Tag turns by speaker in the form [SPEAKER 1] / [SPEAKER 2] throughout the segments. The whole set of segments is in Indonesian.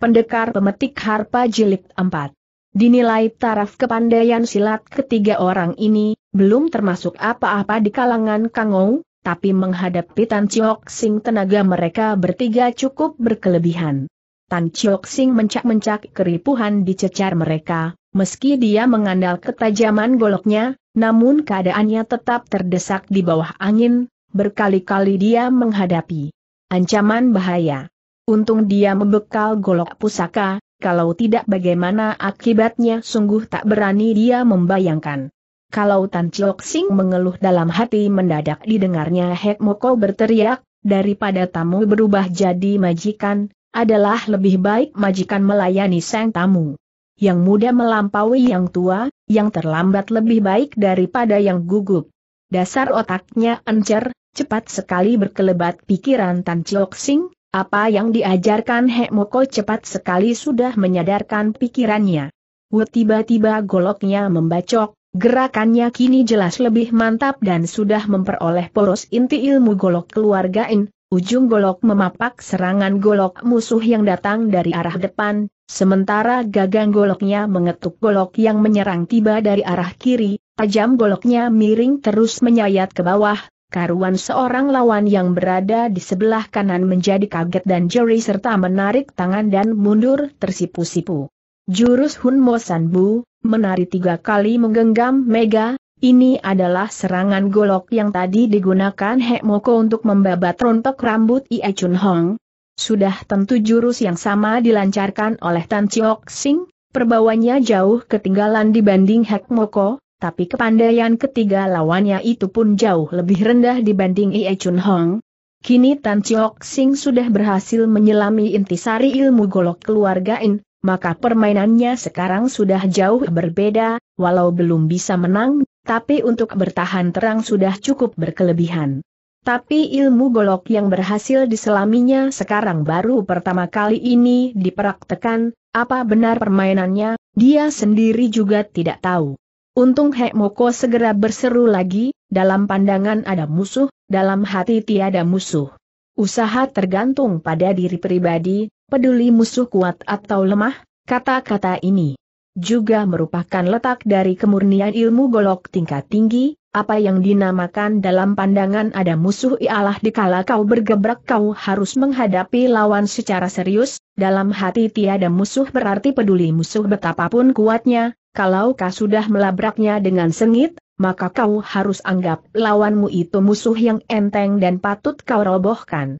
[SPEAKER 1] Pendekar Pemetik Harpa Jilid 4. Dinilai taraf kepandaian silat ketiga orang ini, belum termasuk apa-apa di kalangan Kangou, tapi menghadapi Tan Chiok Sing tenaga mereka bertiga cukup berkelebihan. Tan Chiok Sing mencak-mencak keripuhan di cecar mereka, meski dia mengandal ketajaman goloknya, namun keadaannya tetap terdesak di bawah angin, berkali-kali dia menghadapi ancaman bahaya. Untung dia membekal golok pusaka, kalau tidak bagaimana akibatnya sungguh tak berani dia membayangkan. Kalau Tan Chiok Sing mengeluh dalam hati mendadak didengarnya Hek Moko berteriak, daripada tamu berubah jadi majikan, adalah lebih baik majikan melayani sang tamu. Yang muda melampaui yang tua, yang terlambat lebih baik daripada yang gugup. Dasar otaknya encer, cepat sekali berkelebat pikiran Tan Chiok Sing, apa yang diajarkan Moko cepat sekali sudah menyadarkan pikirannya. Wu tiba-tiba goloknya membacok, gerakannya kini jelas lebih mantap dan sudah memperoleh poros inti ilmu golok keluarga. In ujung golok memapak serangan golok musuh yang datang dari arah depan, sementara gagang goloknya mengetuk golok yang menyerang tiba dari arah kiri, tajam goloknya miring terus menyayat ke bawah, karuan seorang lawan yang berada di sebelah kanan menjadi kaget dan jeri serta menarik tangan dan mundur tersipu-sipu. Jurus Hun Mo San Bu, menari tiga kali menggenggam Mega, ini adalah serangan golok yang tadi digunakan Hek Moko untuk membabat rontok rambut Ie Chun Hong. Sudah tentu jurus yang sama dilancarkan oleh Tan Chiok Sing, perbawanya jauh ketinggalan dibanding Hek Moko, tapi kepandaian ketiga lawannya itu pun jauh lebih rendah dibanding Ie Chun Hong. Kini Tan Chiok Sing sudah berhasil menyelami intisari ilmu golok keluarga In, maka permainannya sekarang sudah jauh berbeda, walau belum bisa menang, tapi untuk bertahan terang sudah cukup berkelebihan. Tapi ilmu golok yang berhasil diselaminya sekarang baru pertama kali ini dipraktekan, apa benar permainannya, dia sendiri juga tidak tahu. Untung Hek Moko segera berseru lagi, dalam pandangan ada musuh, dalam hati tiada musuh. Usaha tergantung pada diri pribadi, peduli musuh kuat atau lemah, kata-kata ini juga merupakan letak dari kemurnian ilmu golok tingkat tinggi, apa yang dinamakan dalam pandangan ada musuh ialah dikala kau bergebrak kau harus menghadapi lawan secara serius, dalam hati tiada musuh berarti peduli musuh betapapun kuatnya, kalau kau sudah melabraknya dengan sengit, maka kau harus anggap lawanmu itu musuh yang enteng dan patut kau robohkan.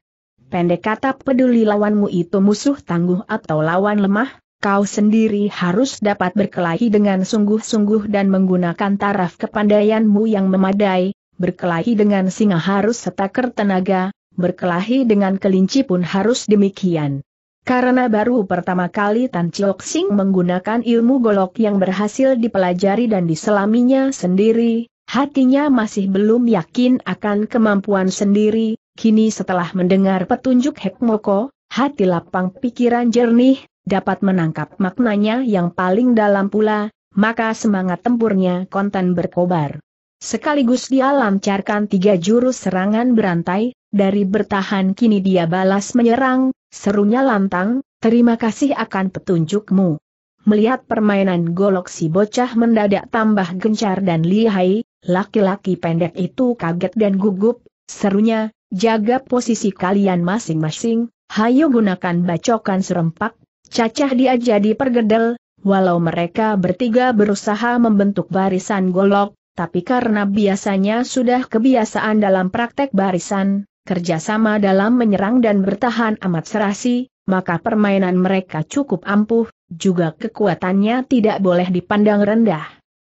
[SPEAKER 1] Pendek kata peduli lawanmu itu musuh tangguh atau lawan lemah, kau sendiri harus dapat berkelahi dengan sungguh-sungguh dan menggunakan taraf kepandaianmu yang memadai, berkelahi dengan singa harus setaker tenaga, berkelahi dengan kelinci pun harus demikian. Karena baru pertama kali Tan Chiok Sing menggunakan ilmu golok yang berhasil dipelajari dan diselaminya sendiri, hatinya masih belum yakin akan kemampuan sendiri, kini setelah mendengar petunjuk Hekmoko, hati lapang pikiran jernih, dapat menangkap maknanya yang paling dalam pula, maka semangat tempurnya konten berkobar. Sekaligus dia lancarkan tiga jurus serangan berantai, dari bertahan kini dia balas menyerang, Serunya lantang, terima kasih akan petunjukmu. Melihat permainan golok si bocah mendadak tambah gencar dan lihai, laki-laki pendek itu kaget dan gugup, serunya, jaga posisi kalian masing-masing, hayo gunakan bacokan serempak, cacah dia jadi pergedel, walau mereka bertiga berusaha membentuk barisan golok, tapi karena biasanya sudah kebiasaan dalam praktek barisan, kerjasama dalam menyerang dan bertahan amat serasi, maka permainan mereka cukup ampuh, juga kekuatannya tidak boleh dipandang rendah.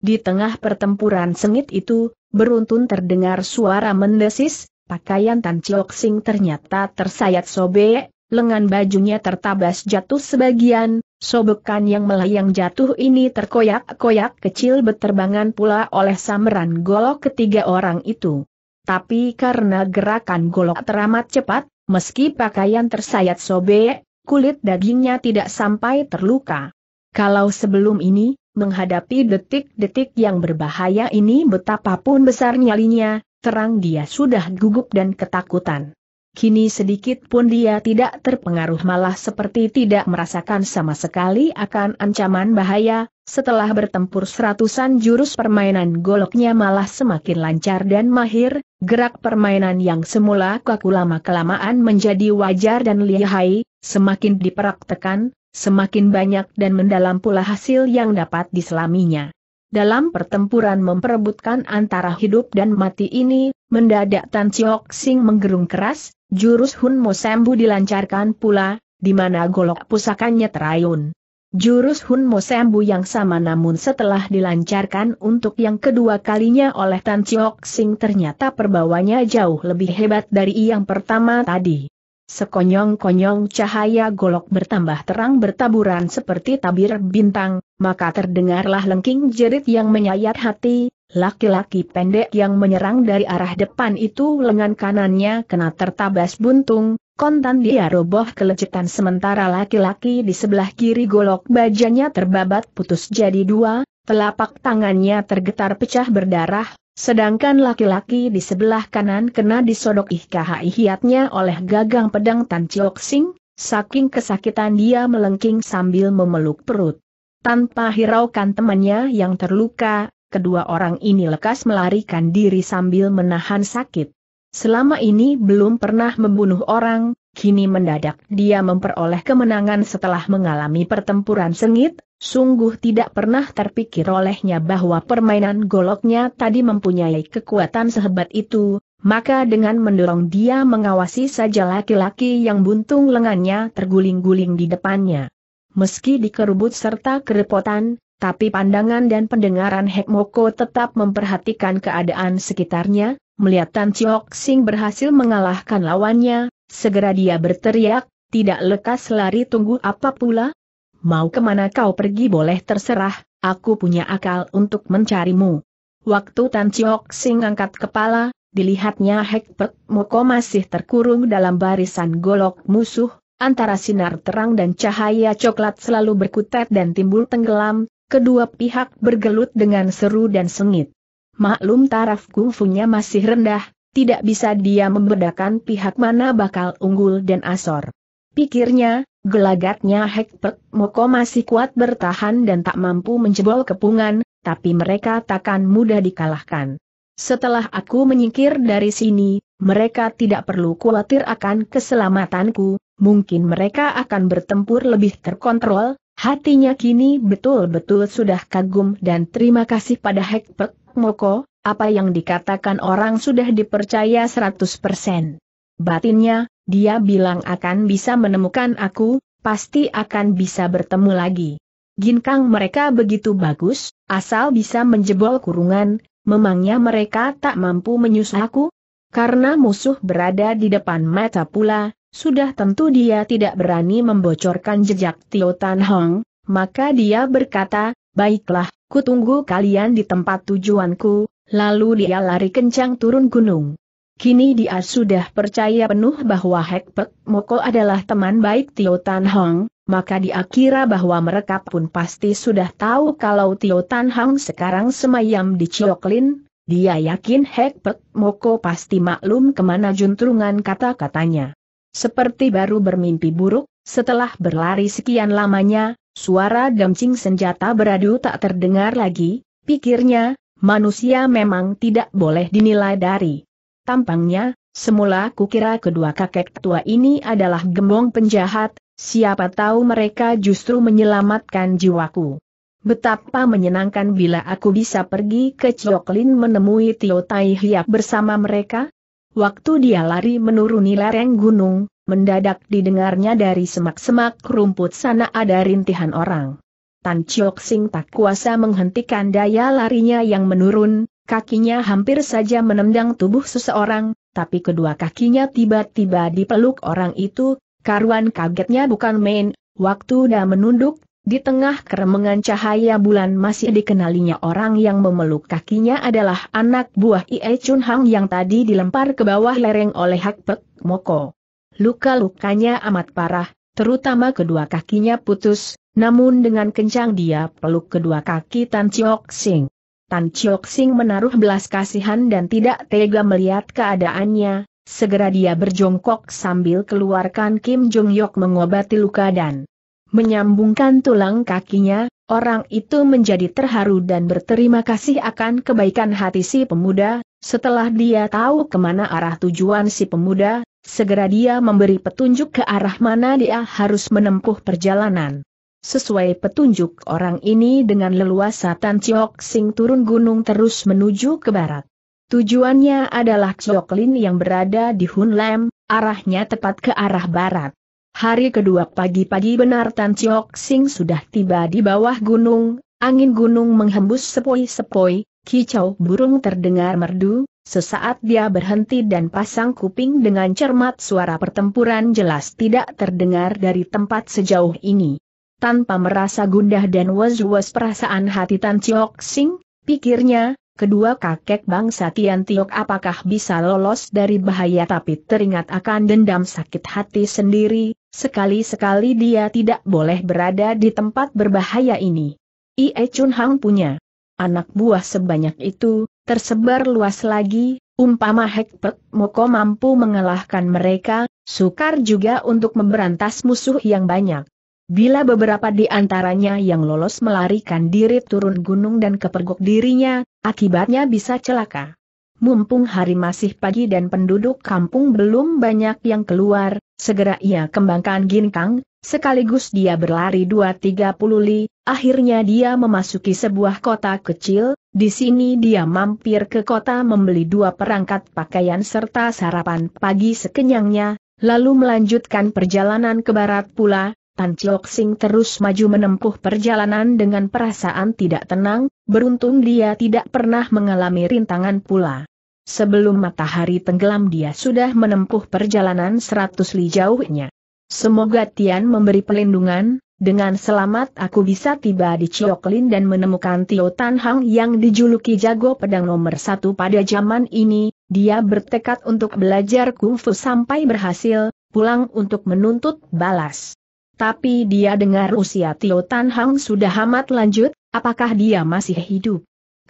[SPEAKER 1] Di tengah pertempuran sengit itu, beruntun terdengar suara mendesis, pakaian Tan Chiok Sing ternyata tersayat sobek, lengan bajunya tertabas jatuh sebagian, sobekan yang melayang jatuh ini terkoyak-koyak kecil beterbangan pula oleh samaran golok ketiga orang itu. Tapi karena gerakan golok teramat cepat, meski pakaian tersayat sobek, kulit dagingnya tidak sampai terluka. Kalau sebelum ini, menghadapi detik-detik yang berbahaya ini betapapun besar nyalinya, terang dia sudah gugup dan ketakutan. Kini sedikit pun dia tidak terpengaruh malah seperti tidak merasakan sama sekali akan ancaman bahaya, setelah bertempur seratusan jurus permainan goloknya malah semakin lancar dan mahir, Gerak permainan yang semula kaku lama-kelamaan menjadi wajar dan lihai, semakin dipraktekan, semakin banyak dan mendalam pula hasil yang dapat diselaminya. Dalam pertempuran memperebutkan antara hidup dan mati ini, mendadak Tan Chiok Sing menggerung keras, jurus Hun Mosembu dilancarkan pula, di mana golok pusakanya terayun. Jurus Hun Mo Sembu yang sama namun setelah dilancarkan untuk yang kedua kalinya oleh Tan Chiok Sing ternyata perbawanya jauh lebih hebat dari yang pertama tadi. Sekonyong-konyong cahaya golok bertambah terang bertaburan seperti tabir bintang, maka terdengarlah lengking jerit yang menyayat hati, Laki-laki pendek yang menyerang dari arah depan itu lengan kanannya kena tertabas buntung, kontan dia roboh kelecetan sementara laki-laki di sebelah kiri golok bajanya terbabat putus jadi dua, telapak tangannya tergetar pecah berdarah, sedangkan laki-laki di sebelah kanan kena disodok ihkhi hiatnya oleh gagang pedang Tan Chiok Sing, saking kesakitan dia melengking sambil memeluk perut. Tanpa hiraukan temannya yang terluka, kedua orang ini lekas melarikan diri sambil menahan sakit. Selama ini belum pernah membunuh orang, kini mendadak dia memperoleh kemenangan setelah mengalami pertempuran sengit, sungguh tidak pernah terpikir olehnya bahwa permainan goloknya tadi mempunyai kekuatan sehebat itu, maka dengan mendorong dia mengawasi saja laki-laki yang buntung lengannya terguling-guling di depannya. Meski dikerubut serta kerepotan, tapi pandangan dan pendengaran Hekmoko tetap memperhatikan keadaan sekitarnya, Melihat Tan Chiok Sing berhasil mengalahkan lawannya, segera dia berteriak, tidak lekas lari tunggu apa pula? Mau kemana kau pergi boleh terserah, aku punya akal untuk mencarimu. Waktu Tan Chiok Sing angkat kepala, dilihatnya Hek Pek Moko masih terkurung dalam barisan golok musuh, antara sinar terang dan cahaya coklat selalu berkutat dan timbul tenggelam, kedua pihak bergelut dengan seru dan sengit. Maklum taraf kungfunya masih rendah, tidak bisa dia membedakan pihak mana bakal unggul dan asor. Pikirnya, gelagatnya Hekpek Moko masih kuat bertahan dan tak mampu menjebol kepungan, tapi mereka takkan mudah dikalahkan. Setelah aku menyingkir dari sini, mereka tidak perlu khawatir akan keselamatanku, mungkin mereka akan bertempur lebih terkontrol, hatinya kini betul-betul sudah kagum dan terima kasih pada Hekpek Moko, apa yang dikatakan orang sudah dipercaya 100%. Batinnya, dia bilang akan bisa menemukan aku, pasti akan bisa bertemu lagi. Ginkang mereka begitu bagus, asal bisa menjebol kurungan, memangnya mereka tak mampu menyusah aku? Karena musuh berada di depan mata pula, sudah tentu dia tidak berani membocorkan jejak Tio Tan Hong, maka dia berkata, baiklah, tunggu kalian di tempat tujuanku, lalu dia lari kencang turun gunung. Kini dia sudah percaya penuh bahwa Hek Moko adalah teman baik Tio Tan Hong, maka dia kira bahwa mereka pun pasti sudah tahu kalau Tio Tan Hong sekarang semayam di Cioklin. Dia yakin Hek Moko pasti maklum kemana juntrungan kata-katanya. Seperti baru bermimpi buruk, setelah berlari sekian lamanya, Suara gamcing senjata beradu tak terdengar lagi, pikirnya, manusia memang tidak boleh dinilai dari tampangnya, semula kukira kedua kakek tua ini adalah gembong penjahat, siapa tahu mereka justru menyelamatkan jiwaku. Betapa menyenangkan bila aku bisa pergi ke Choklin menemui Tio Tai Hiap bersama mereka. Waktu dia lari menuruni lereng gunung, mendadak didengarnya dari semak-semak rumput sana ada rintihan orang. Tan Chok Sing tak kuasa menghentikan daya larinya yang menurun, kakinya hampir saja menendang tubuh seseorang, tapi kedua kakinya tiba-tiba dipeluk orang itu, karuan kagetnya bukan main, waktu dah menunduk, di tengah keremengan cahaya bulan masih dikenalinya orang yang memeluk kakinya adalah anak buah Ie Chun Hang yang tadi dilempar ke bawah lereng oleh Hak Pek Moko. Luka-lukanya amat parah, terutama kedua kakinya putus, namun dengan kencang dia peluk kedua kaki Tan Chiok Sing. Tan Chiok Sing menaruh belas kasihan dan tidak tega melihat keadaannya, segera dia berjongkok sambil keluarkan Kim Jong Yok mengobati luka dan menyambungkan tulang kakinya, orang itu menjadi terharu dan berterima kasih akan kebaikan hati si pemuda, setelah dia tahu kemana arah tujuan si pemuda, Segera dia memberi petunjuk ke arah mana dia harus menempuh perjalanan. Sesuai petunjuk orang ini dengan leluasa Tan Chiok Sing turun gunung terus menuju ke barat. Tujuannya adalah Lin yang berada di Hun Hunlam, arahnya tepat ke arah barat. Hari kedua pagi-pagi benar Tan Chiok Sing sudah tiba di bawah gunung, angin gunung menghembus sepoi-sepoi, kicau burung terdengar merdu, Sesaat dia berhenti dan pasang kuping dengan cermat suara pertempuran jelas tidak terdengar dari tempat sejauh ini. Tanpa merasa gundah dan was-was perasaan hati Tan Chiok Sing, pikirnya, kedua kakek bangsa Tian Tiok apakah bisa lolos dari bahaya tapi teringat akan dendam sakit hati sendiri, sekali-sekali dia tidak boleh berada di tempat berbahaya ini. Ie Chun Hang punya anak buah sebanyak itu, tersebar luas lagi, umpama Hekpek Moko mampu mengalahkan mereka, sukar juga untuk memberantas musuh yang banyak. Bila beberapa di antaranya yang lolos melarikan diri turun gunung dan kepergok dirinya, akibatnya bisa celaka. Mumpung hari masih pagi dan penduduk kampung belum banyak yang keluar, segera ia kembangkan ginkang, sekaligus dia berlari dua tiga puluh li, Akhirnya dia memasuki sebuah kota kecil, di sini dia mampir ke kota membeli dua perangkat pakaian serta sarapan pagi sekenyangnya, lalu melanjutkan perjalanan ke barat pula, Tan Chok Sing terus maju menempuh perjalanan dengan perasaan tidak tenang, beruntung dia tidak pernah mengalami rintangan pula. Sebelum matahari tenggelam dia sudah menempuh perjalanan seratus li jauhnya. Semoga Tian memberi pelindungan, dengan selamat aku bisa tiba di Cioklin dan menemukan Tio Tan Hang yang dijuluki jago pedang nomor satu pada zaman ini, dia bertekad untuk belajar kungfu sampai berhasil, pulang untuk menuntut balas. Tapi dia dengar usia Tio Tan Hang sudah amat lanjut, apakah dia masih hidup?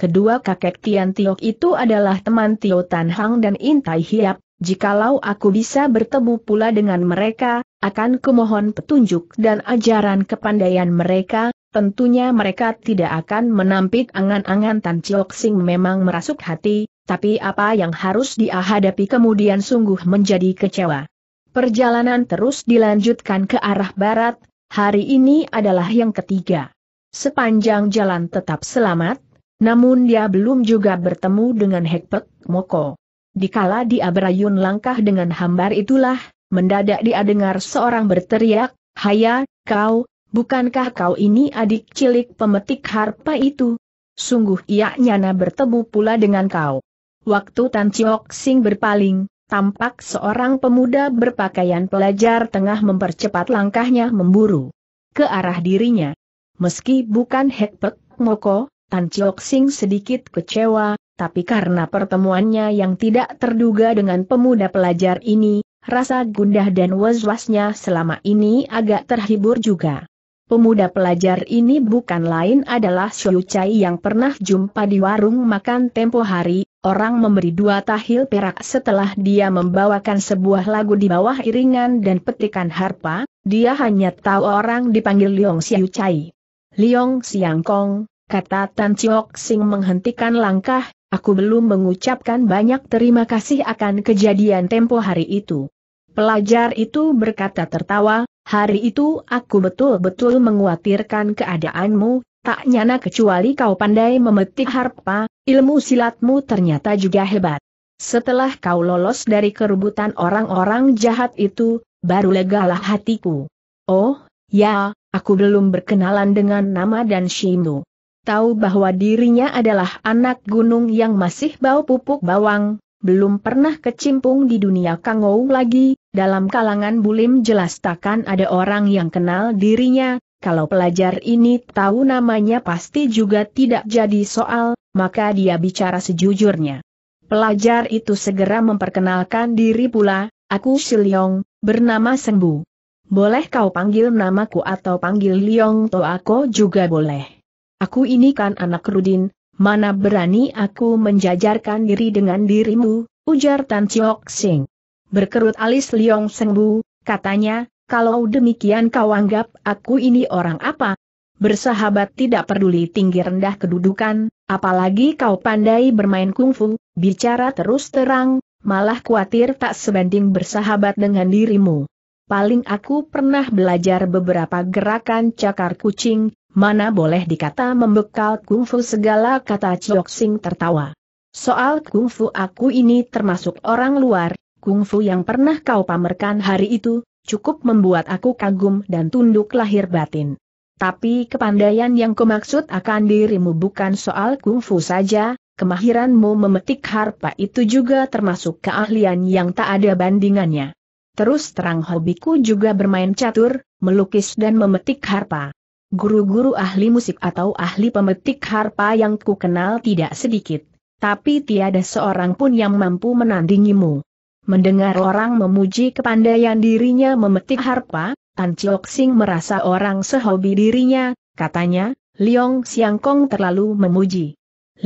[SPEAKER 1] Kedua kakek Tian Tiok itu adalah teman Tio Tan Hang dan Intai Hiap, Jikalau aku bisa bertemu pula dengan mereka, akan kumohon petunjuk dan ajaran kepandaian mereka, tentunya mereka tidak akan menampik angan-angan Tan Chiok Sing memang merasuk hati, tapi apa yang harus dia hadapi kemudian sungguh menjadi kecewa. Perjalanan terus dilanjutkan ke arah barat, hari ini adalah yang ketiga. Sepanjang jalan tetap selamat, namun dia belum juga bertemu dengan Hekpek Moko. Dikala dia berayun langkah dengan hambar itulah, mendadak dia dengar seorang berteriak, Haya, kau, bukankah kau ini adik cilik pemetik harpa itu? Sungguh ia nyana bertemu pula dengan kau. Waktu Tan Chiok Sing berpaling, tampak seorang pemuda berpakaian pelajar tengah mempercepat langkahnya memburu ke arah dirinya. Meski bukan Hekpek Moko, Tan Chiok Sing sedikit kecewa, tapi karena pertemuannya yang tidak terduga dengan pemuda pelajar ini, rasa gundah dan was-wasnya selama ini agak terhibur juga. Pemuda pelajar ini bukan lain adalah Xiu Chai yang pernah jumpa di warung makan tempo hari, orang memberi dua tahil perak setelah dia membawakan sebuah lagu di bawah iringan dan petikan harpa, dia hanya tahu orang dipanggil Liong Xiu Chai. Liong Siang Kong, kata Tan Chiok Sing menghentikan langkah, Aku belum mengucapkan banyak terima kasih akan kejadian tempo hari itu. Pelajar itu berkata tertawa, hari itu aku betul-betul mengkhawatirkan keadaanmu, tak nyana kecuali kau pandai memetik harpa, ilmu silatmu ternyata juga hebat. Setelah kau lolos dari kerubutan orang-orang jahat itu, baru legalah hatiku. Oh, ya, aku belum berkenalan dengan nama dan Shimu tahu bahwa dirinya adalah anak gunung yang masih bau pupuk bawang, belum pernah kecimpung di dunia kangou lagi, dalam kalangan bulim jelas takkan ada orang yang kenal dirinya, kalau pelajar ini tahu namanya pasti juga tidak jadi soal, maka dia bicara sejujurnya. Pelajar itu segera memperkenalkan diri pula, aku Shiliong, bernama Sengbu. Boleh kau panggil namaku atau panggil Liong Toako juga boleh. Aku ini kan anak Rudin, mana berani aku menjajarkan diri dengan dirimu, ujar Tan Chiok Sing. Berkerut alis Liong Sengbu, katanya, kalau demikian kau anggap aku ini orang apa? Bersahabat tidak peduli tinggi rendah kedudukan, apalagi kau pandai bermain kungfu, bicara terus terang, malah khawatir tak sebanding bersahabat dengan dirimu. Paling aku pernah belajar beberapa gerakan cakar kucing, mana boleh dikata membekal kungfu segala kata Chiok Sing tertawa. Soal kungfu aku ini termasuk orang luar, kungfu yang pernah kau pamerkan hari itu, cukup membuat aku kagum dan tunduk lahir batin. Tapi kepandaian yang kumaksud akan dirimu bukan soal kungfu saja, kemahiranmu memetik harpa itu juga termasuk keahlian yang tak ada bandingannya. Terus terang hobiku juga bermain catur, melukis dan memetik harpa. Guru-guru ahli musik atau ahli pemetik harpa yang ku kenal tidak sedikit. Tapi tiada seorang pun yang mampu menandingimu. Mendengar orang memuji kepandaian dirinya memetik harpa, Tan Chiok Sing merasa orang sehobi dirinya, katanya, Liong Siang Kong terlalu memuji.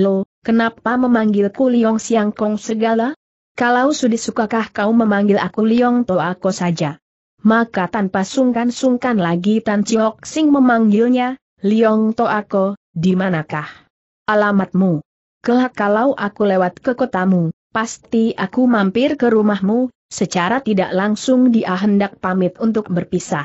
[SPEAKER 1] Lo, kenapa memanggilku Liong Siang Kong segala? Kalau sudah sukakah kau memanggil aku Liong Toako saja? maka tanpa sungkan-sungkan lagi Tan Chiok Sing memanggilnya, Liong Toako, di manakah alamatmu? Kelak kalau aku lewat ke kotamu, pasti aku mampir ke rumahmu, secara tidak langsung dia hendak pamit untuk berpisah.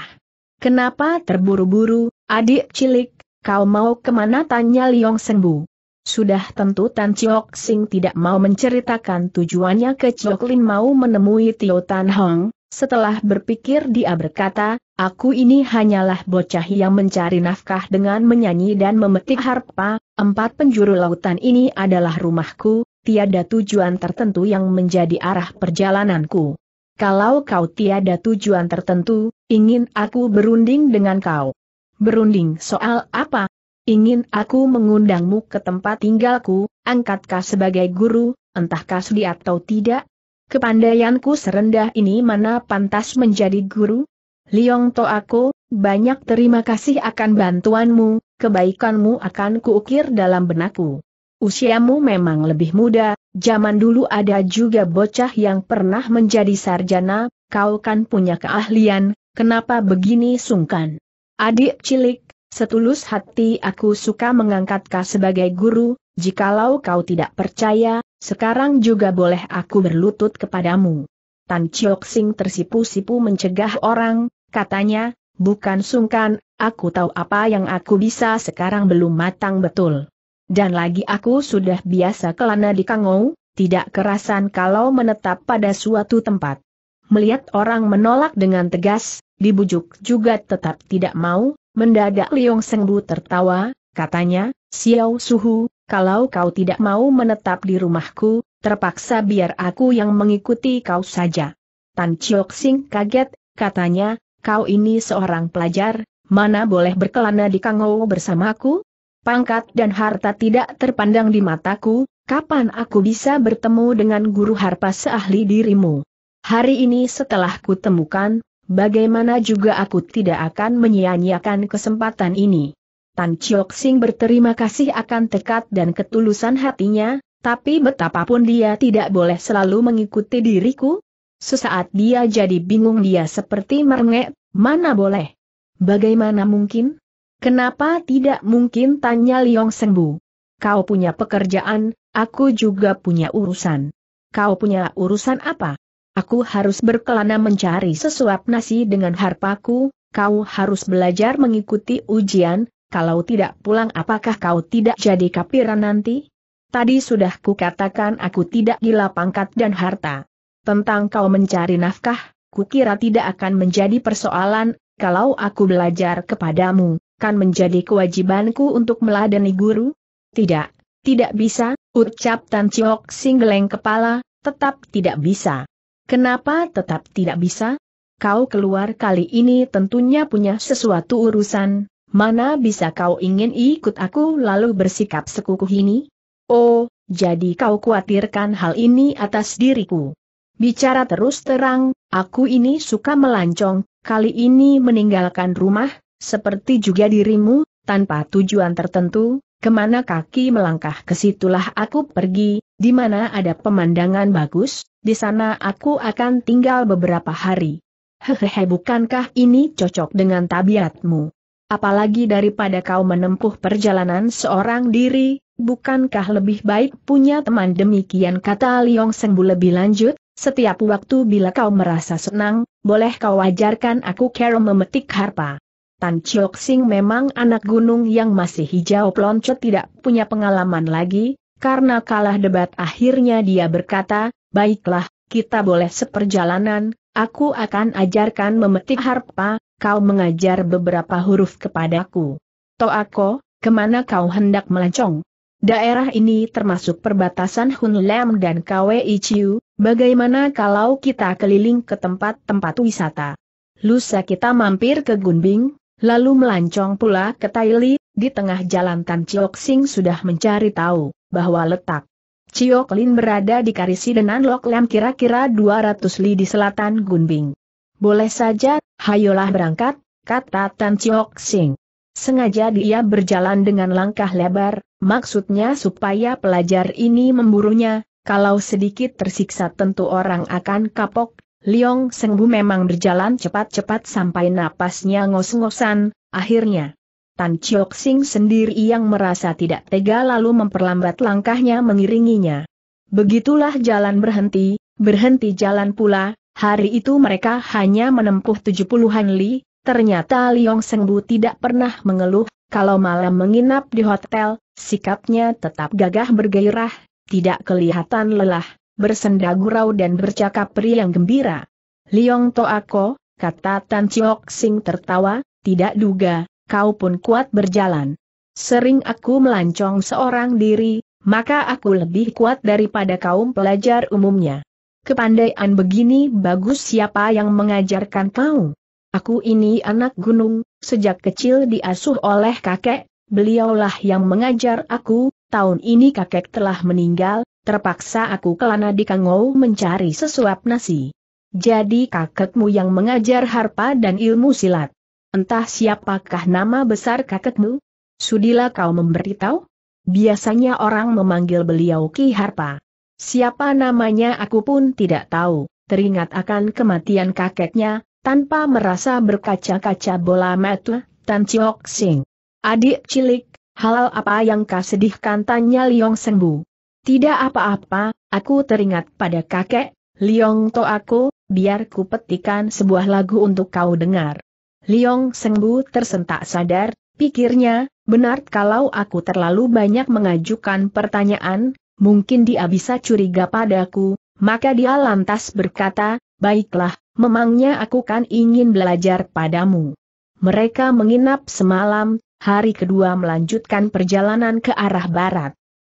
[SPEAKER 1] Kenapa terburu-buru, adik cilik, kau mau kemana tanya Liong Senbu. Sudah tentu Tan Chiok Sing tidak mau menceritakan tujuannya ke Chok Lin mau menemui Tio Tan Hong, setelah berpikir dia berkata, aku ini hanyalah bocah yang mencari nafkah dengan menyanyi dan memetik harpa, empat penjuru lautan ini adalah rumahku, tiada tujuan tertentu yang menjadi arah perjalananku. Kalau kau tiada tujuan tertentu, ingin aku berunding dengan kau. Berunding soal apa? Ingin aku mengundangmu ke tempat tinggalku, angkatkah sebagai guru, entah kasli atau tidak? Kepandaianku serendah ini mana pantas menjadi guru? Liong To aku, banyak terima kasih akan bantuanmu, kebaikanmu akan kuukir dalam benakku. Usiamu memang lebih muda, zaman dulu ada juga bocah yang pernah menjadi sarjana, kau kan punya keahlian, kenapa begini sungkan? Adik cilik, setulus hati aku suka mengangkat kau sebagai guru, jikalau kau tidak percaya, sekarang juga boleh aku berlutut kepadamu. Tan Chiok Sing tersipu-sipu mencegah orang, katanya, bukan sungkan, aku tahu apa yang aku bisa sekarang belum matang betul. Dan lagi aku sudah biasa kelana di Kangou, tidak kerasan kalau menetap pada suatu tempat. Melihat orang menolak dengan tegas, dibujuk juga tetap tidak mau, mendadak Liong Sengbu tertawa, katanya, Xiao Suhu, kalau kau tidak mau menetap di rumahku, terpaksa biar aku yang mengikuti kau saja. Tan Chiok Sing kaget, katanya, kau ini seorang pelajar, mana boleh berkelana di Kangou bersamaku? Pangkat dan harta tidak terpandang di mataku, kapan aku bisa bertemu dengan guru harpa seahli dirimu? Hari ini setelah kutemukan, bagaimana juga aku tidak akan menyia-nyiakan kesempatan ini. Tan Chiok Sing berterima kasih akan tekad dan ketulusan hatinya, tapi betapapun dia tidak boleh selalu mengikuti diriku. Sesaat dia jadi bingung dia seperti merengek, mana boleh? Bagaimana mungkin? Kenapa tidak mungkin tanya Liong Sengbu? Kau punya pekerjaan, aku juga punya urusan. Kau punya urusan apa? Aku harus berkelana mencari sesuap nasi dengan harpaku, kau harus belajar mengikuti ujian, kalau tidak pulang apakah kau tidak jadi kapiran nanti? Tadi sudah kukatakan aku tidak gila pangkat dan harta. Tentang kau mencari nafkah, kukira tidak akan menjadi persoalan, kalau aku belajar kepadamu, kan menjadi kewajibanku untuk meladeni guru? Tidak, tidak bisa, ucap Tan Chiok singgeleng kepala, tetap tidak bisa. Kenapa tetap tidak bisa? Kau keluar kali ini tentunya punya sesuatu urusan, Mana bisa kau ingin ikut aku lalu bersikap sekukuh ini? Oh, jadi kau khawatirkan hal ini atas diriku. Bicara terus terang, aku ini suka melancong, kali ini meninggalkan rumah, seperti juga dirimu, tanpa tujuan tertentu, kemana kaki melangkah ke situlah aku pergi, di mana ada pemandangan bagus, di sana aku akan tinggal beberapa hari. Hehehe bukankah ini cocok dengan tabiatmu? Apalagi daripada kau menempuh perjalanan seorang diri, bukankah lebih baik punya teman demikian kata Liong Sengbu lebih lanjut, setiap waktu bila kau merasa senang, boleh kau ajarkan aku cara memetik harpa. Tan Chiok Sing memang anak gunung yang masih hijau peloncut tidak punya pengalaman lagi, karena kalah debat akhirnya dia berkata, baiklah, kita boleh seperjalanan, aku akan ajarkan memetik harpa, kau mengajar beberapa huruf kepadaku. Toako, kemana kau hendak melancong? Daerah ini termasuk perbatasan Hunlam dan Kwei Chiu, bagaimana kalau kita keliling ke tempat-tempat wisata? Lusa kita mampir ke Gunbing, lalu melancong pula ke Taili, di tengah jalan Tan Chiok Sing sudah mencari tahu, bahwa letak Chiok Lin berada di Karisi dan Lok Lam kira-kira 200 li di selatan Gunbing. Boleh saja, hayolah berangkat, kata Tan Chiok Sing. Sengaja dia berjalan dengan langkah lebar, maksudnya supaya pelajar ini memburunya, kalau sedikit tersiksa tentu orang akan kapok. Liong Sengbu memang berjalan cepat-cepat sampai napasnya ngos-ngosan, akhirnya. Tan Chiok Sing sendiri yang merasa tidak tega lalu memperlambat langkahnya mengiringinya. Begitulah jalan berhenti, berhenti jalan pula, Hari itu mereka hanya menempuh 70-an li, ternyata Liong Sengbu tidak pernah mengeluh, kalau malam menginap di hotel, sikapnya tetap gagah bergairah, tidak kelihatan lelah, bersenda gurau dan bercakap pri yang gembira. Liong Toako, kata Tan Chiok Sing tertawa, tidak duga, kau pun kuat berjalan. Sering aku melancong seorang diri, maka aku lebih kuat daripada kaum pelajar umumnya. Kepandaian begini bagus siapa yang mengajarkan kau? Aku ini anak gunung, sejak kecil diasuh oleh kakek, beliaulah yang mengajar aku, tahun ini kakek telah meninggal, terpaksa aku kelana di Kangou mencari sesuap nasi. Jadi kakekmu yang mengajar harpa dan ilmu silat. Entah siapakah nama besar kakekmu? Sudilah kau memberitahu? Biasanya orang memanggil beliau Ki Harpa. Siapa namanya aku pun tidak tahu, teringat akan kematian kakeknya, tanpa merasa berkaca-kaca bola mata, Tan Chiok Sing. Adik cilik, halal apa yang kau sedihkan tanya Liong Sengbu. Tidak apa-apa, aku teringat pada kakek, Liong to aku, biar ku petikan sebuah lagu untuk kau dengar. Liong Sengbu tersentak sadar, pikirnya, benar kalau aku terlalu banyak mengajukan pertanyaan, mungkin dia bisa curiga padaku, maka dia lantas berkata, baiklah, memangnya aku kan ingin belajar padamu. Mereka menginap semalam, hari kedua melanjutkan perjalanan ke arah barat.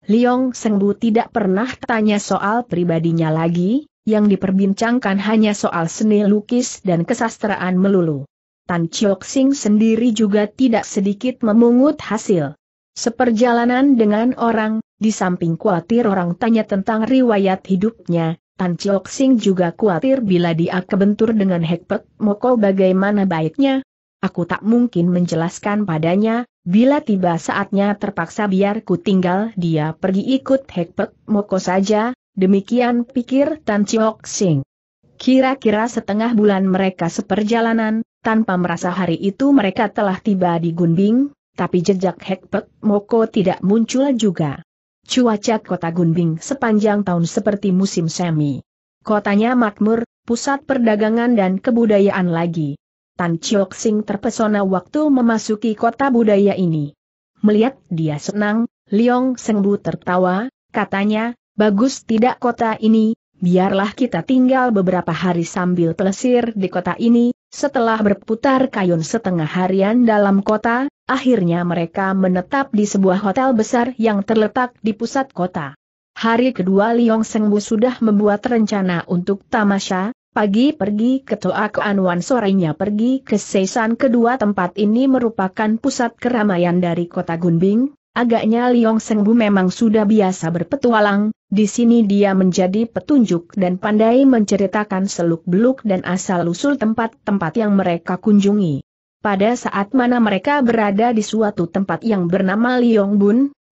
[SPEAKER 1] Liong Sengbu tidak pernah tanya soal pribadinya lagi, yang diperbincangkan hanya soal seni lukis dan kesastraan melulu. Tan Chiok Sing sendiri juga tidak sedikit memungut hasil. Seperjalanan dengan orang, di samping khawatir orang tanya tentang riwayat hidupnya, Tan Chok Sing juga khawatir bila dia kebentur dengan Hekpek Moko bagaimana baiknya. Aku tak mungkin menjelaskan padanya, bila tiba saatnya terpaksa biar ku tinggal dia pergi ikut Hekpek Moko saja, demikian pikir Tan Chok Sing. Kira-kira setengah bulan mereka seperjalanan, tanpa merasa hari itu mereka telah tiba di Gunbing, tapi jejak Hekpek Moko tidak muncul juga. Cuaca kota Gunbing sepanjang tahun seperti musim semi. Kotanya makmur, pusat perdagangan dan kebudayaan lagi. Tan Chiok Sing terpesona waktu memasuki kota budaya ini. Melihat dia senang, Liong Sengbu tertawa, katanya, bagus tidak kota ini, biarlah kita tinggal beberapa hari sambil pelesir di kota ini, setelah berputar kayun setengah harian dalam kota, akhirnya mereka menetap di sebuah hotel besar yang terletak di pusat kota. Hari kedua Liong Sengbu sudah membuat rencana untuk Tamasha. pagi pergi ke Toak Anwan sorenya pergi ke Seisan kedua tempat ini merupakan pusat keramaian dari kota Gunbing, agaknya Liong Sengbu memang sudah biasa berpetualang, di sini dia menjadi petunjuk dan pandai menceritakan seluk-beluk dan asal-usul tempat-tempat yang mereka kunjungi pada saat mana mereka berada di suatu tempat yang bernama Liong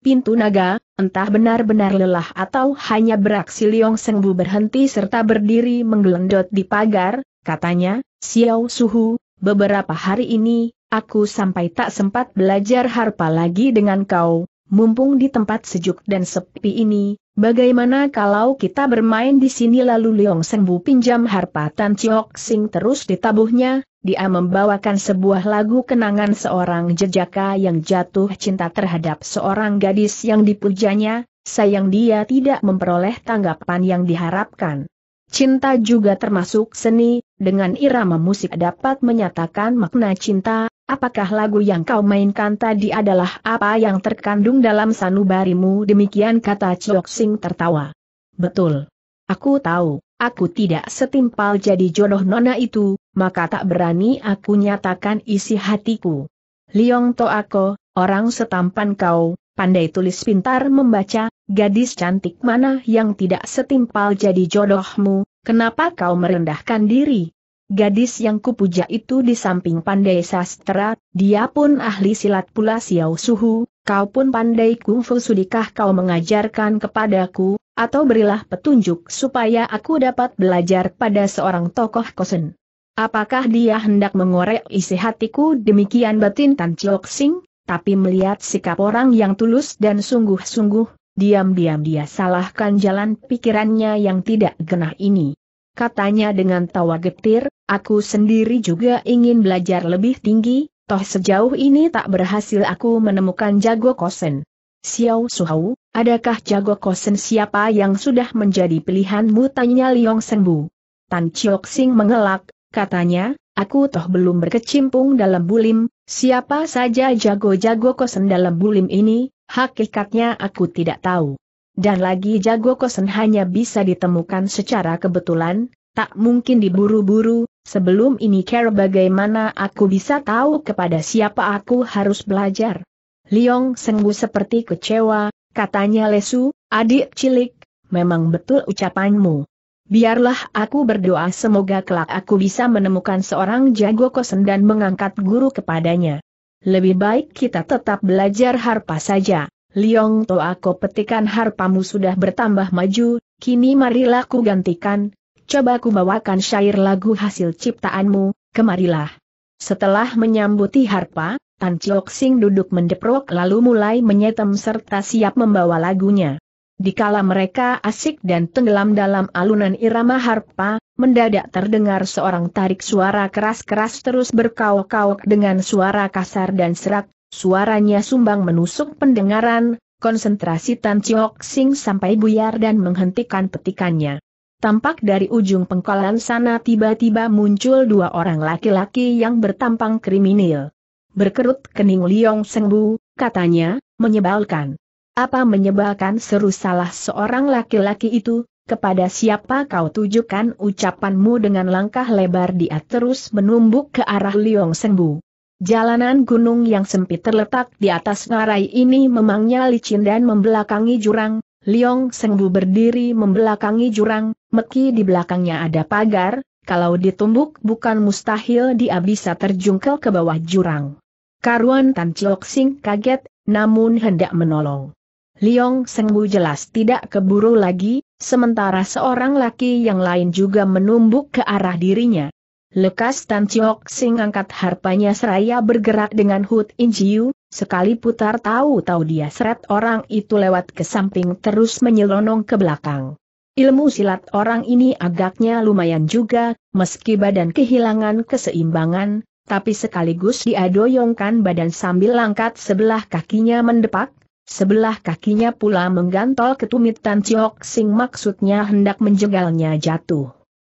[SPEAKER 1] pintu naga, entah benar-benar lelah atau hanya beraksi Liong Sengbu berhenti serta berdiri menggelendot di pagar, katanya, Xiao Suhu, beberapa hari ini, aku sampai tak sempat belajar harpa lagi dengan kau, mumpung di tempat sejuk dan sepi ini, bagaimana kalau kita bermain di sini lalu Liong Sengbu pinjam harpa Tan Chiok Sing terus ditabuhnya, dia membawakan sebuah lagu kenangan seorang jejaka yang jatuh cinta terhadap seorang gadis yang dipujanya, sayang dia tidak memperoleh tanggapan yang diharapkan. Cinta juga termasuk seni, dengan irama musik dapat menyatakan makna cinta, apakah lagu yang kau mainkan tadi adalah apa yang terkandung dalam sanubarimu demikian kata Chok Sing tertawa. Betul. Aku tahu, aku tidak setimpal jadi jodoh nona itu, maka tak berani aku nyatakan isi hatiku. Liong Toako, orang setampan kau, pandai tulis pintar membaca, gadis cantik mana yang tidak setimpal jadi jodohmu, kenapa kau merendahkan diri? Gadis yang kupuja itu di samping pandai sastra, dia pun ahli silat pula Xiao Suhu, kau pun pandai kungfu sudikah kau mengajarkan kepadaku, atau berilah petunjuk supaya aku dapat belajar pada seorang tokoh kosen. Apakah dia hendak mengorek isi hatiku demikian batin Tan Chok Sing? Tapi melihat sikap orang yang tulus dan sungguh-sungguh, diam-diam dia salahkan jalan pikirannya yang tidak genah ini. Katanya dengan tawa getir, aku sendiri juga ingin belajar lebih tinggi, toh sejauh ini tak berhasil aku menemukan jago kosen. Xiao Suhau, adakah jago kosen siapa yang sudah menjadi pilihanmu? Tanya Liong Senbu. Tan Chiok Sing mengelak, katanya, aku toh belum berkecimpung dalam bulim, siapa saja jago-jago kosen dalam bulim ini, hakikatnya aku tidak tahu. Dan lagi jago kosen hanya bisa ditemukan secara kebetulan, tak mungkin diburu-buru, sebelum ini care bagaimana aku bisa tahu kepada siapa aku harus belajar. Liong Senggu seperti kecewa, katanya Lesu, adik cilik, memang betul ucapanmu. Biarlah aku berdoa semoga kelak aku bisa menemukan seorang jago kosen dan mengangkat guru kepadanya. Lebih baik kita tetap belajar harpa saja. Liong aku petikan harpamu sudah bertambah maju, kini marilah ku gantikan. Coba ku bawakan syair lagu hasil ciptaanmu, kemarilah. Setelah menyambuti harpa, Tan Chok Sing duduk mendeprok lalu mulai menyetem serta siap membawa lagunya. Dikala mereka asik dan tenggelam dalam alunan irama harpa, mendadak terdengar seorang tarik suara keras-keras terus berkauk-kauk dengan suara kasar dan serak, suaranya sumbang menusuk pendengaran, konsentrasi Tan Chiok Sing sampai buyar dan menghentikan petikannya. Tampak dari ujung pengkolan sana tiba-tiba muncul dua orang laki-laki yang bertampang kriminal. Berkerut kening Liong Sengbu, katanya, menyebalkan. Apa menyebalkan seru salah seorang laki-laki itu, kepada siapa kau tujukan ucapanmu dengan langkah lebar dia terus menumbuk ke arah Liong Sengbu. Jalanan gunung yang sempit terletak di atas ngarai ini memangnya licin dan membelakangi jurang, Liong Sengbu berdiri membelakangi jurang, meki di belakangnya ada pagar, kalau ditumbuk bukan mustahil dia bisa terjungkel ke bawah jurang. Karuan Tan Chok Sing kaget, namun hendak menolong. Liong Sengwu jelas tidak keburu lagi, sementara seorang laki yang lain juga menumbuk ke arah dirinya. Lekas Tan Chiok Sing angkat harpanya seraya bergerak dengan Hut In Jiu, sekali putar tahu-tahu dia seret orang itu lewat ke samping terus menyelonong ke belakang. Ilmu silat orang ini agaknya lumayan juga, meski badan kehilangan keseimbangan, tapi sekaligus diadoyongkan badan sambil angkat sebelah kakinya mendepak, Sebelah kakinya pula menggantol ke tumit Tan Chiok Sing maksudnya hendak menjegalnya jatuh.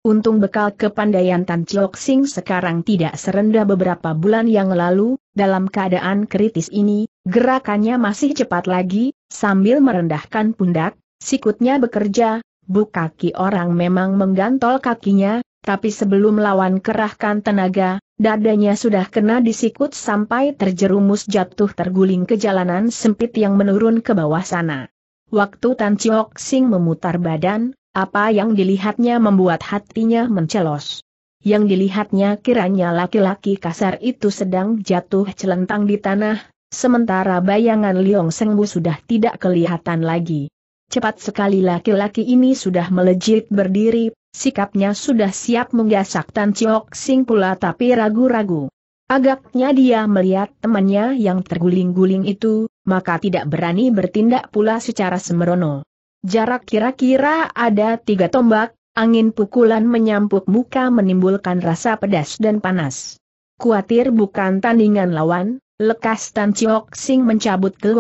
[SPEAKER 1] Untung bekal kepandaian Tan Chiok Sing sekarang tidak serendah beberapa bulan yang lalu, dalam keadaan kritis ini, gerakannya masih cepat lagi, sambil merendahkan pundak, sikutnya bekerja, bu kaki orang memang menggantol kakinya, tapi sebelum lawan kerahkan tenaga, Dadanya sudah kena disikut sampai terjerumus jatuh terguling ke jalanan sempit yang menurun ke bawah sana. Waktu Tan Chiok Sing memutar badan, apa yang dilihatnya membuat hatinya mencelos. Yang dilihatnya kiranya laki-laki kasar itu sedang jatuh celentang di tanah, sementara bayangan Liong Bu sudah tidak kelihatan lagi. Cepat sekali laki-laki ini sudah melejit berdiri sikapnya sudah siap menggasak Tan Chiok Sing pula tapi ragu-ragu. Agaknya dia melihat temannya yang terguling-guling itu, maka tidak berani bertindak pula secara semerono. Jarak kira-kira ada tiga tombak, angin pukulan menyampuk muka menimbulkan rasa pedas dan panas. Kuatir bukan tandingan lawan, lekas Tan Chiok Sing mencabut ke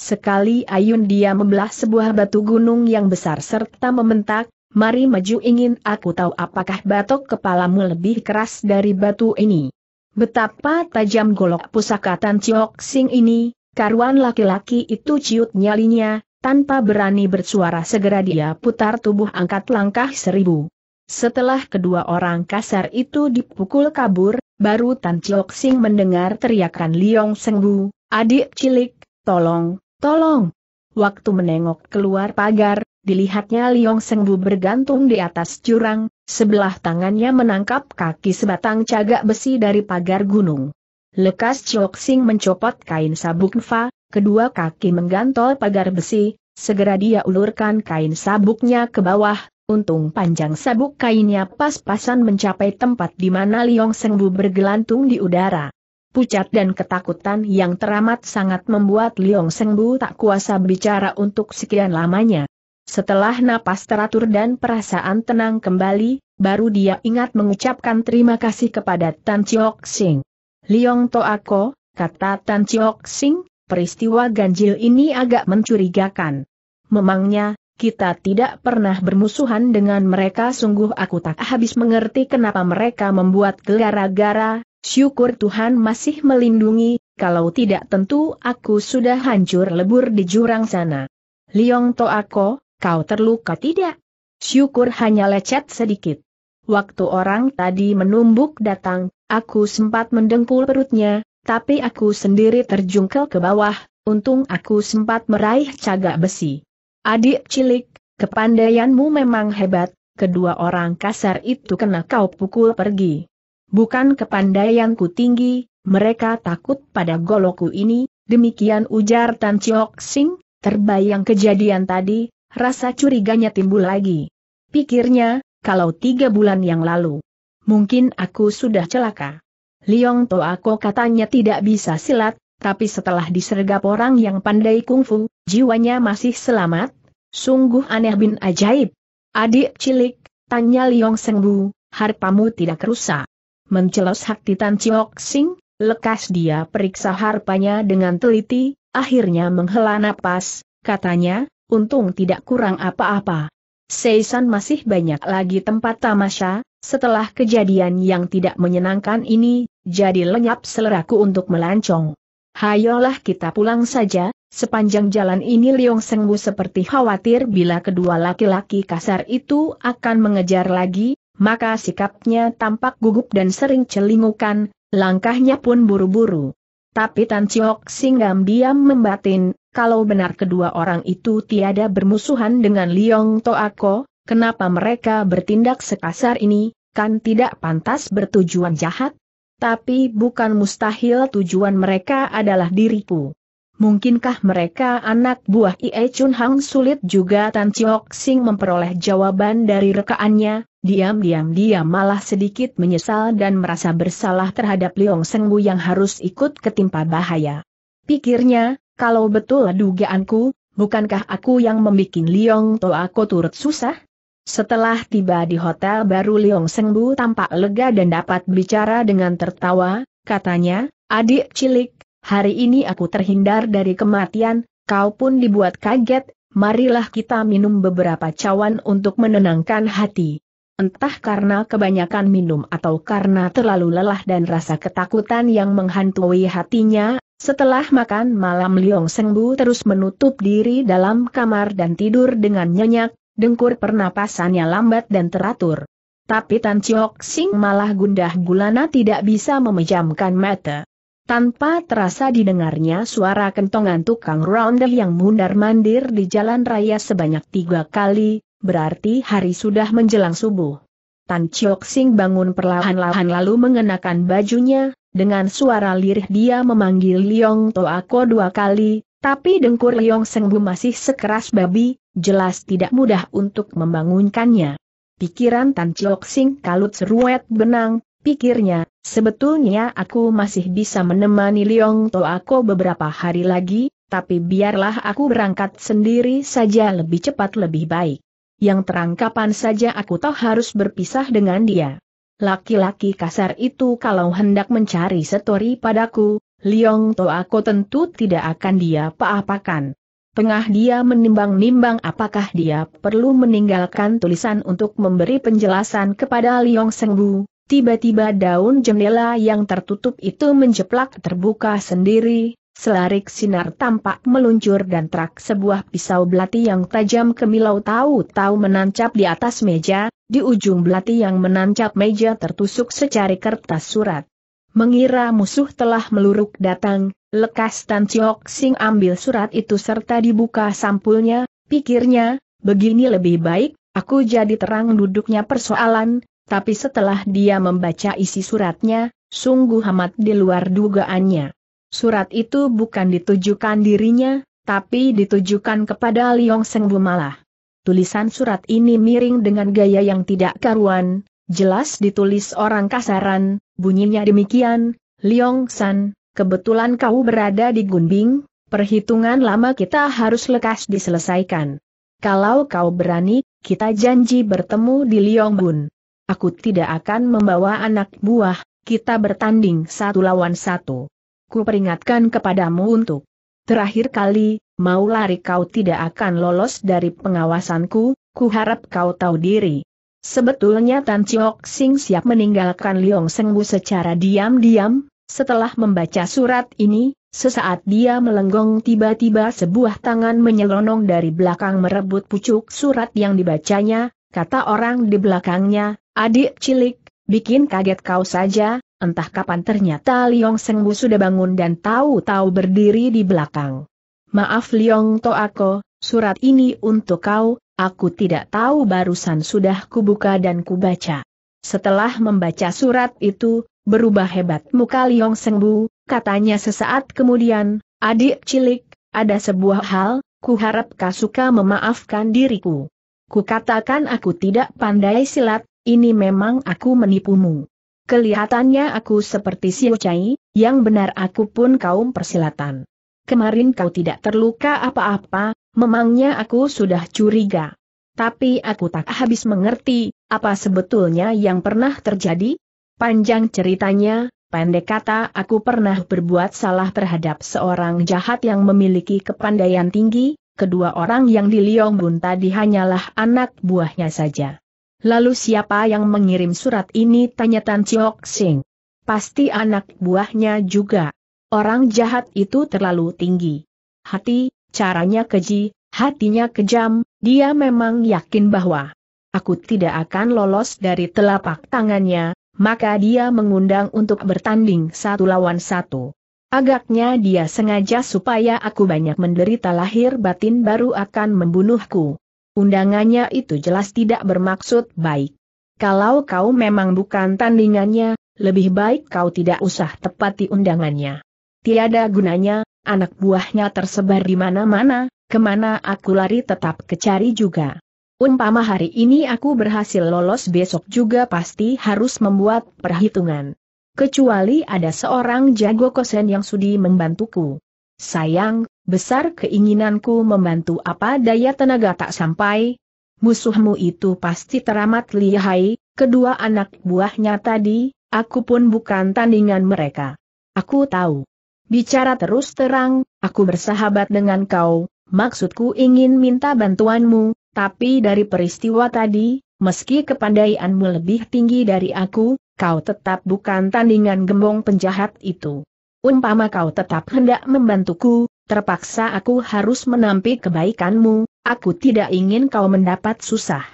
[SPEAKER 1] sekali ayun dia membelah sebuah batu gunung yang besar serta membentak, mari maju ingin aku tahu apakah batok kepalamu lebih keras dari batu ini. Betapa tajam golok pusaka Tan Chiok Sing ini, karuan laki-laki itu ciut nyalinya, tanpa berani bersuara segera dia putar tubuh angkat langkah seribu. Setelah kedua orang kasar itu dipukul kabur, baru Tan Chiok Sing mendengar teriakan Liong Bu, adik cilik, tolong, tolong. Waktu menengok keluar pagar, dilihatnya Liong Sengbu bergantung di atas jurang, sebelah tangannya menangkap kaki sebatang cagak besi dari pagar gunung. Lekas Chok Sing mencopot kain sabuk Nfa, kedua kaki menggantol pagar besi, segera dia ulurkan kain sabuknya ke bawah, untung panjang sabuk kainnya pas-pasan mencapai tempat di mana Liong Sengbu bergelantung di udara. Pucat dan ketakutan yang teramat sangat membuat Liong Sengbu tak kuasa bicara untuk sekian lamanya. Setelah napas teratur dan perasaan tenang kembali, baru dia ingat mengucapkan terima kasih kepada Tan Chiok Sing. Liong To Ako, kata Tan Chiok Sing, peristiwa ganjil ini agak mencurigakan. Memangnya, kita tidak pernah bermusuhan dengan mereka sungguh aku tak habis mengerti kenapa mereka membuat gara-gara, syukur Tuhan masih melindungi, kalau tidak tentu aku sudah hancur lebur di jurang sana. Liong To Ako, Kau terluka tidak? Syukur hanya lecet sedikit. Waktu orang tadi menumbuk datang, aku sempat mendengkul perutnya, tapi aku sendiri terjungkel ke bawah, untung aku sempat meraih cagak besi. Adik cilik, kepandaianmu memang hebat, kedua orang kasar itu kena kau pukul pergi. Bukan kepandaianku tinggi, mereka takut pada goloku ini, demikian ujar Tan Chiok Sing, terbayang kejadian tadi, Rasa curiganya timbul lagi. Pikirnya, kalau tiga bulan yang lalu, mungkin aku sudah celaka. Liong aku katanya tidak bisa silat, tapi setelah disergap orang yang pandai kungfu, jiwanya masih selamat. Sungguh aneh bin ajaib. Adik cilik, tanya Liong Sengbu, harpamu tidak rusak. Mencelos hak Tan Chiok Sing, lekas dia periksa harpanya dengan teliti, akhirnya menghela napas, katanya, untung tidak kurang apa-apa. Seisan masih banyak lagi tempat tamasya, setelah kejadian yang tidak menyenangkan ini, jadi lenyap seleraku untuk melancong. Hayolah kita pulang saja, sepanjang jalan ini Liong Sengbu seperti khawatir bila kedua laki-laki kasar itu akan mengejar lagi, maka sikapnya tampak gugup dan sering celingukan, langkahnya pun buru-buru. Tapi Tan Chiok Singgam diam membatin, kalau benar kedua orang itu tiada bermusuhan dengan Liong Toako, kenapa mereka bertindak sekasar ini, kan tidak pantas bertujuan jahat? Tapi bukan mustahil tujuan mereka adalah diriku. Mungkinkah mereka anak buah Ie Chun Hang sulit juga Tan Chiok Sing memperoleh jawaban dari rekaannya, diam-diam dia malah sedikit menyesal dan merasa bersalah terhadap Liong Sengbu yang harus ikut ketimpa bahaya. Pikirnya, kalau betul dugaanku, bukankah aku yang membuat Liong To aku turut susah? Setelah tiba di hotel baru Liong Sengbu tampak lega dan dapat bicara dengan tertawa, katanya, adik cilik, hari ini aku terhindar dari kematian, kau pun dibuat kaget, marilah kita minum beberapa cawan untuk menenangkan hati. Entah karena kebanyakan minum atau karena terlalu lelah dan rasa ketakutan yang menghantui hatinya, setelah makan malam Liong Sengbu terus menutup diri dalam kamar dan tidur dengan nyenyak, dengkur pernapasannya lambat dan teratur. Tapi Tan Chiok Sing malah gundah gulana tidak bisa memejamkan mata. Tanpa terasa didengarnya suara kentongan tukang ronde yang mundar-mandir di jalan raya sebanyak tiga kali, berarti hari sudah menjelang subuh. Tan Chiok Sing bangun perlahan-lahan lalu mengenakan bajunya, dengan suara lirih dia memanggil Liong Toako dua kali, tapi dengkur Liong Sengbu masih sekeras babi, jelas tidak mudah untuk membangunkannya. Pikiran Tan Chiok Sing kalut seruet benang, pikirnya, sebetulnya aku masih bisa menemani Liong Toako beberapa hari lagi, tapi biarlah aku berangkat sendiri saja lebih cepat lebih baik. Yang terangkapan saja aku toh harus berpisah dengan dia. Laki-laki kasar itu kalau hendak mencari setori padaku, Liong To aku tentu tidak akan dia apa-apakan. Tengah dia menimbang-nimbang apakah dia perlu meninggalkan tulisan untuk memberi penjelasan kepada Liong Sengbu, tiba-tiba daun jendela yang tertutup itu menjeplak terbuka sendiri, Selarik sinar tampak meluncur dan trak sebuah pisau belati yang tajam kemilau tahu-tahu menancap di atas meja, di ujung belati yang menancap meja tertusuk secari kertas surat. Mengira musuh telah meluruk datang, lekas Tan Chiok Sing ambil surat itu serta dibuka sampulnya, pikirnya, begini lebih baik, aku jadi terang duduknya persoalan, tapi setelah dia membaca isi suratnya, sungguh amat di luar dugaannya. Surat itu bukan ditujukan dirinya, tapi ditujukan kepada Liong Seng malah. Tulisan surat ini miring dengan gaya yang tidak karuan, jelas ditulis orang kasaran, bunyinya demikian, Liong San, kebetulan kau berada di Gunbing, perhitungan lama kita harus lekas diselesaikan. Kalau kau berani, kita janji bertemu di Bun. Aku tidak akan membawa anak buah, kita bertanding satu lawan satu ku peringatkan kepadamu untuk terakhir kali, mau lari kau tidak akan lolos dari pengawasanku, ku harap kau tahu diri. Sebetulnya Tan Chiok Sing siap meninggalkan Liong Sengbu secara diam-diam, setelah membaca surat ini, sesaat dia melenggong tiba-tiba sebuah tangan menyelonong dari belakang merebut pucuk surat yang dibacanya, kata orang di belakangnya, adik cilik, bikin kaget kau saja, entah kapan ternyata Liong Sengwu sudah bangun dan tahu-tahu berdiri di belakang. Maaf Liong Toako, surat ini untuk kau, aku tidak tahu barusan sudah kubuka dan kubaca. Setelah membaca surat itu, berubah hebat muka Liong Sengwu, katanya sesaat kemudian, adik cilik, ada sebuah hal, kuharap kau suka memaafkan diriku. Kukatakan aku tidak pandai silat, ini memang aku menipumu. Kelihatannya aku seperti si Ucai, yang benar aku pun kaum persilatan. Kemarin kau tidak terluka apa-apa, memangnya aku sudah curiga. Tapi aku tak habis mengerti, apa sebetulnya yang pernah terjadi? Panjang ceritanya, pendek kata aku pernah berbuat salah terhadap seorang jahat yang memiliki kepandaian tinggi, kedua orang yang di Liong Bun tadi hanyalah anak buahnya saja. Lalu siapa yang mengirim surat ini tanya Tan Chiok Sing. Pasti anak buahnya juga. Orang jahat itu terlalu tinggi. Hati, caranya keji, hatinya kejam, dia memang yakin bahwa aku tidak akan lolos dari telapak tangannya, maka dia mengundang untuk bertanding satu lawan satu. Agaknya dia sengaja supaya aku banyak menderita lahir batin baru akan membunuhku. Undangannya itu jelas tidak bermaksud baik. Kalau kau memang bukan tandingannya, lebih baik kau tidak usah tepati undangannya. Tiada gunanya, anak buahnya tersebar di mana-mana, kemana aku lari tetap kecari juga. Umpama hari ini aku berhasil lolos besok juga pasti harus membuat perhitungan. Kecuali ada seorang jago kosen yang sudi membantuku. Sayang, besar keinginanku membantu apa daya tenaga tak sampai. Musuhmu itu pasti teramat lihai, kedua anak buahnya tadi, aku pun bukan tandingan mereka. Aku tahu. Bicara terus terang, aku bersahabat dengan kau, maksudku ingin minta bantuanmu, tapi dari peristiwa tadi, meski kepandaianmu lebih tinggi dari aku, kau tetap bukan tandingan gembong penjahat itu. Umpama kau tetap hendak membantuku, terpaksa aku harus menampi kebaikanmu, aku tidak ingin kau mendapat susah.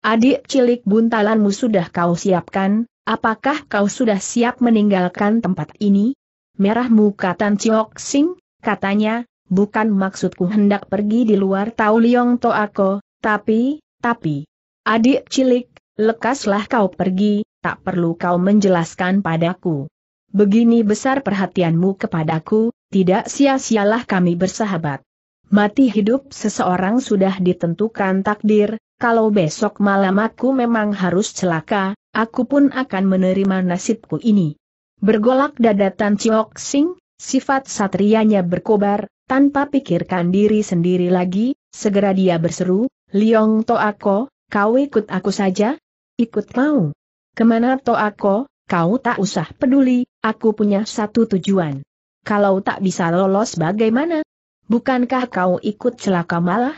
[SPEAKER 1] Adik cilik buntalanmu sudah kau siapkan, apakah kau sudah siap meninggalkan tempat ini? Merah muka Tan Chiok Sing, katanya, bukan maksudku hendak pergi di luar Tau Liong To Ako, tapi, tapi. Adik cilik, lekaslah kau pergi, tak perlu kau menjelaskan padaku. Begini besar perhatianmu kepadaku, tidak sia-sialah kami bersahabat. Mati hidup seseorang sudah ditentukan takdir, kalau besok malam aku memang harus celaka, aku pun akan menerima nasibku ini. Bergolak dadatan Ciok Sing, sifat satrianya berkobar, tanpa pikirkan diri sendiri lagi, segera dia berseru, Liong Toako, kau ikut aku saja? Ikut mau. Kemana Toako, Kau tak usah peduli, aku punya satu tujuan. Kalau tak bisa lolos bagaimana? Bukankah kau ikut celaka malah?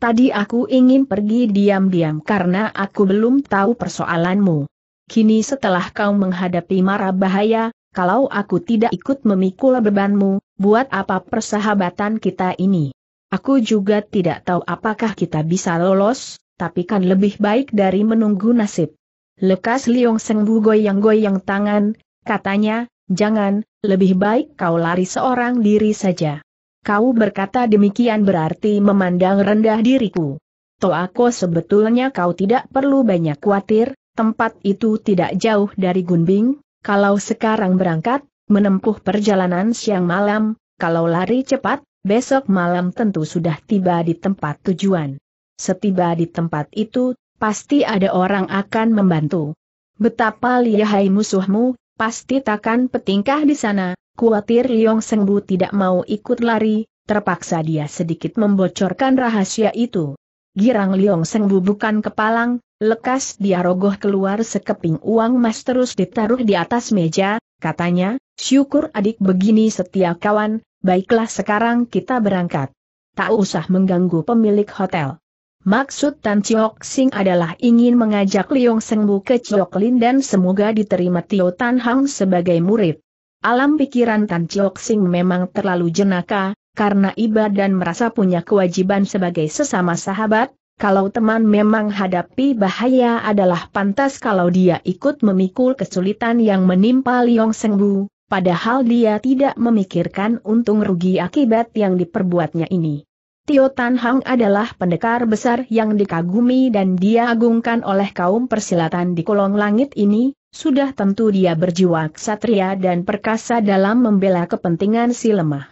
[SPEAKER 1] Tadi aku ingin pergi diam-diam karena aku belum tahu persoalanmu. Kini setelah kau menghadapi marah bahaya, kalau aku tidak ikut memikul bebanmu, buat apa persahabatan kita ini? Aku juga tidak tahu apakah kita bisa lolos, tapi kan lebih baik dari menunggu nasib. Lekas Liong Sengbu goyang-goyang tangan, katanya, jangan, lebih baik kau lari seorang diri saja. Kau berkata demikian berarti memandang rendah diriku. aku sebetulnya kau tidak perlu banyak khawatir, tempat itu tidak jauh dari Gunbing, kalau sekarang berangkat, menempuh perjalanan siang malam, kalau lari cepat, besok malam tentu sudah tiba di tempat tujuan. Setiba di tempat itu, pasti ada orang akan membantu. Betapa lihai musuhmu, pasti takkan petingkah di sana, kuatir Liong Sengbu tidak mau ikut lari, terpaksa dia sedikit membocorkan rahasia itu. Girang Liong Sengbu bukan kepalang, lekas dia rogoh keluar sekeping uang mas terus ditaruh di atas meja, katanya, syukur adik begini setia kawan, baiklah sekarang kita berangkat. Tak usah mengganggu pemilik hotel. Maksud Tan Chiok Sing adalah ingin mengajak Liong Sengbu ke Chiok Lin dan semoga diterima Tio Tan Hang sebagai murid. Alam pikiran Tan Chiok Sing memang terlalu jenaka, karena iba dan merasa punya kewajiban sebagai sesama sahabat, kalau teman memang hadapi bahaya adalah pantas kalau dia ikut memikul kesulitan yang menimpa Liong Sengbu, padahal dia tidak memikirkan untung rugi akibat yang diperbuatnya ini. Tio Tan Hang adalah pendekar besar yang dikagumi dan dia agungkan oleh kaum persilatan di kolong langit ini, sudah tentu dia berjiwa ksatria dan perkasa dalam membela kepentingan si lemah.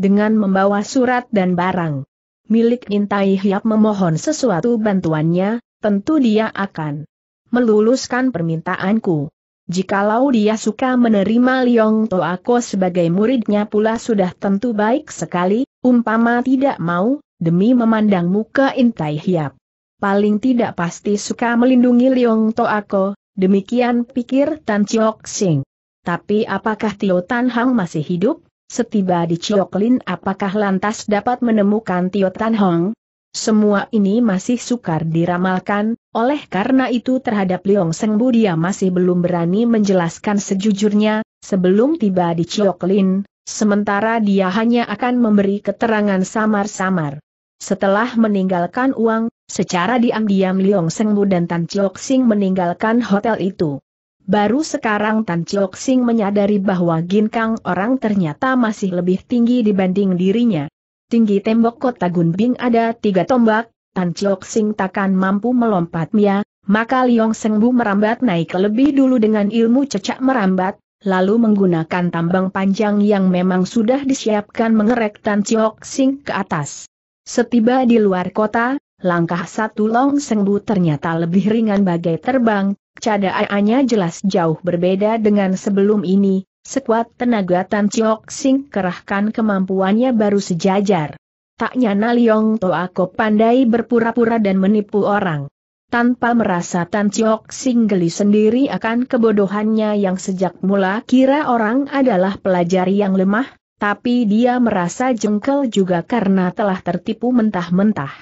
[SPEAKER 1] Dengan membawa surat dan barang milik Intai Hiap memohon sesuatu bantuannya, tentu dia akan meluluskan permintaanku. Jikalau dia suka menerima Liong Toako sebagai muridnya pula sudah tentu baik sekali, umpama tidak mau, demi memandang muka Intai Hiap. Paling tidak pasti suka melindungi Liong Toako, demikian pikir Tan Chiok Sing. Tapi apakah Tio Tan Hang masih hidup? Setiba di Lin, apakah lantas dapat menemukan Tio Tan Hong? Semua ini masih sukar diramalkan, oleh karena itu terhadap Liong Sengbu dia masih belum berani menjelaskan sejujurnya, sebelum tiba di Cioklin, sementara dia hanya akan memberi keterangan samar-samar. Setelah meninggalkan uang, secara diam-diam Liong Sengbu dan Tan Chiok Sing meninggalkan hotel itu. Baru sekarang Tan Chiok Sing menyadari bahwa Ginkang orang ternyata masih lebih tinggi dibanding dirinya. Tinggi tembok kota Gunbing ada tiga tombak, Tan Chok Sing takkan mampu melompatnya, maka Liong Sengbu merambat naik lebih dulu dengan ilmu cecak merambat, lalu menggunakan tambang panjang yang memang sudah disiapkan mengerek Tan Chok Sing ke atas. Setiba di luar kota, langkah satu Long Sengbu ternyata lebih ringan bagai terbang, cadaannya jelas jauh berbeda dengan sebelum ini, Sekuat tenaga Tan Chiok Sing kerahkan kemampuannya baru sejajar. Tak nyana Liong Toako pandai berpura-pura dan menipu orang. Tanpa merasa Tan Chiok Sing geli sendiri akan kebodohannya yang sejak mula kira orang adalah pelajar yang lemah, tapi dia merasa jengkel juga karena telah tertipu mentah-mentah.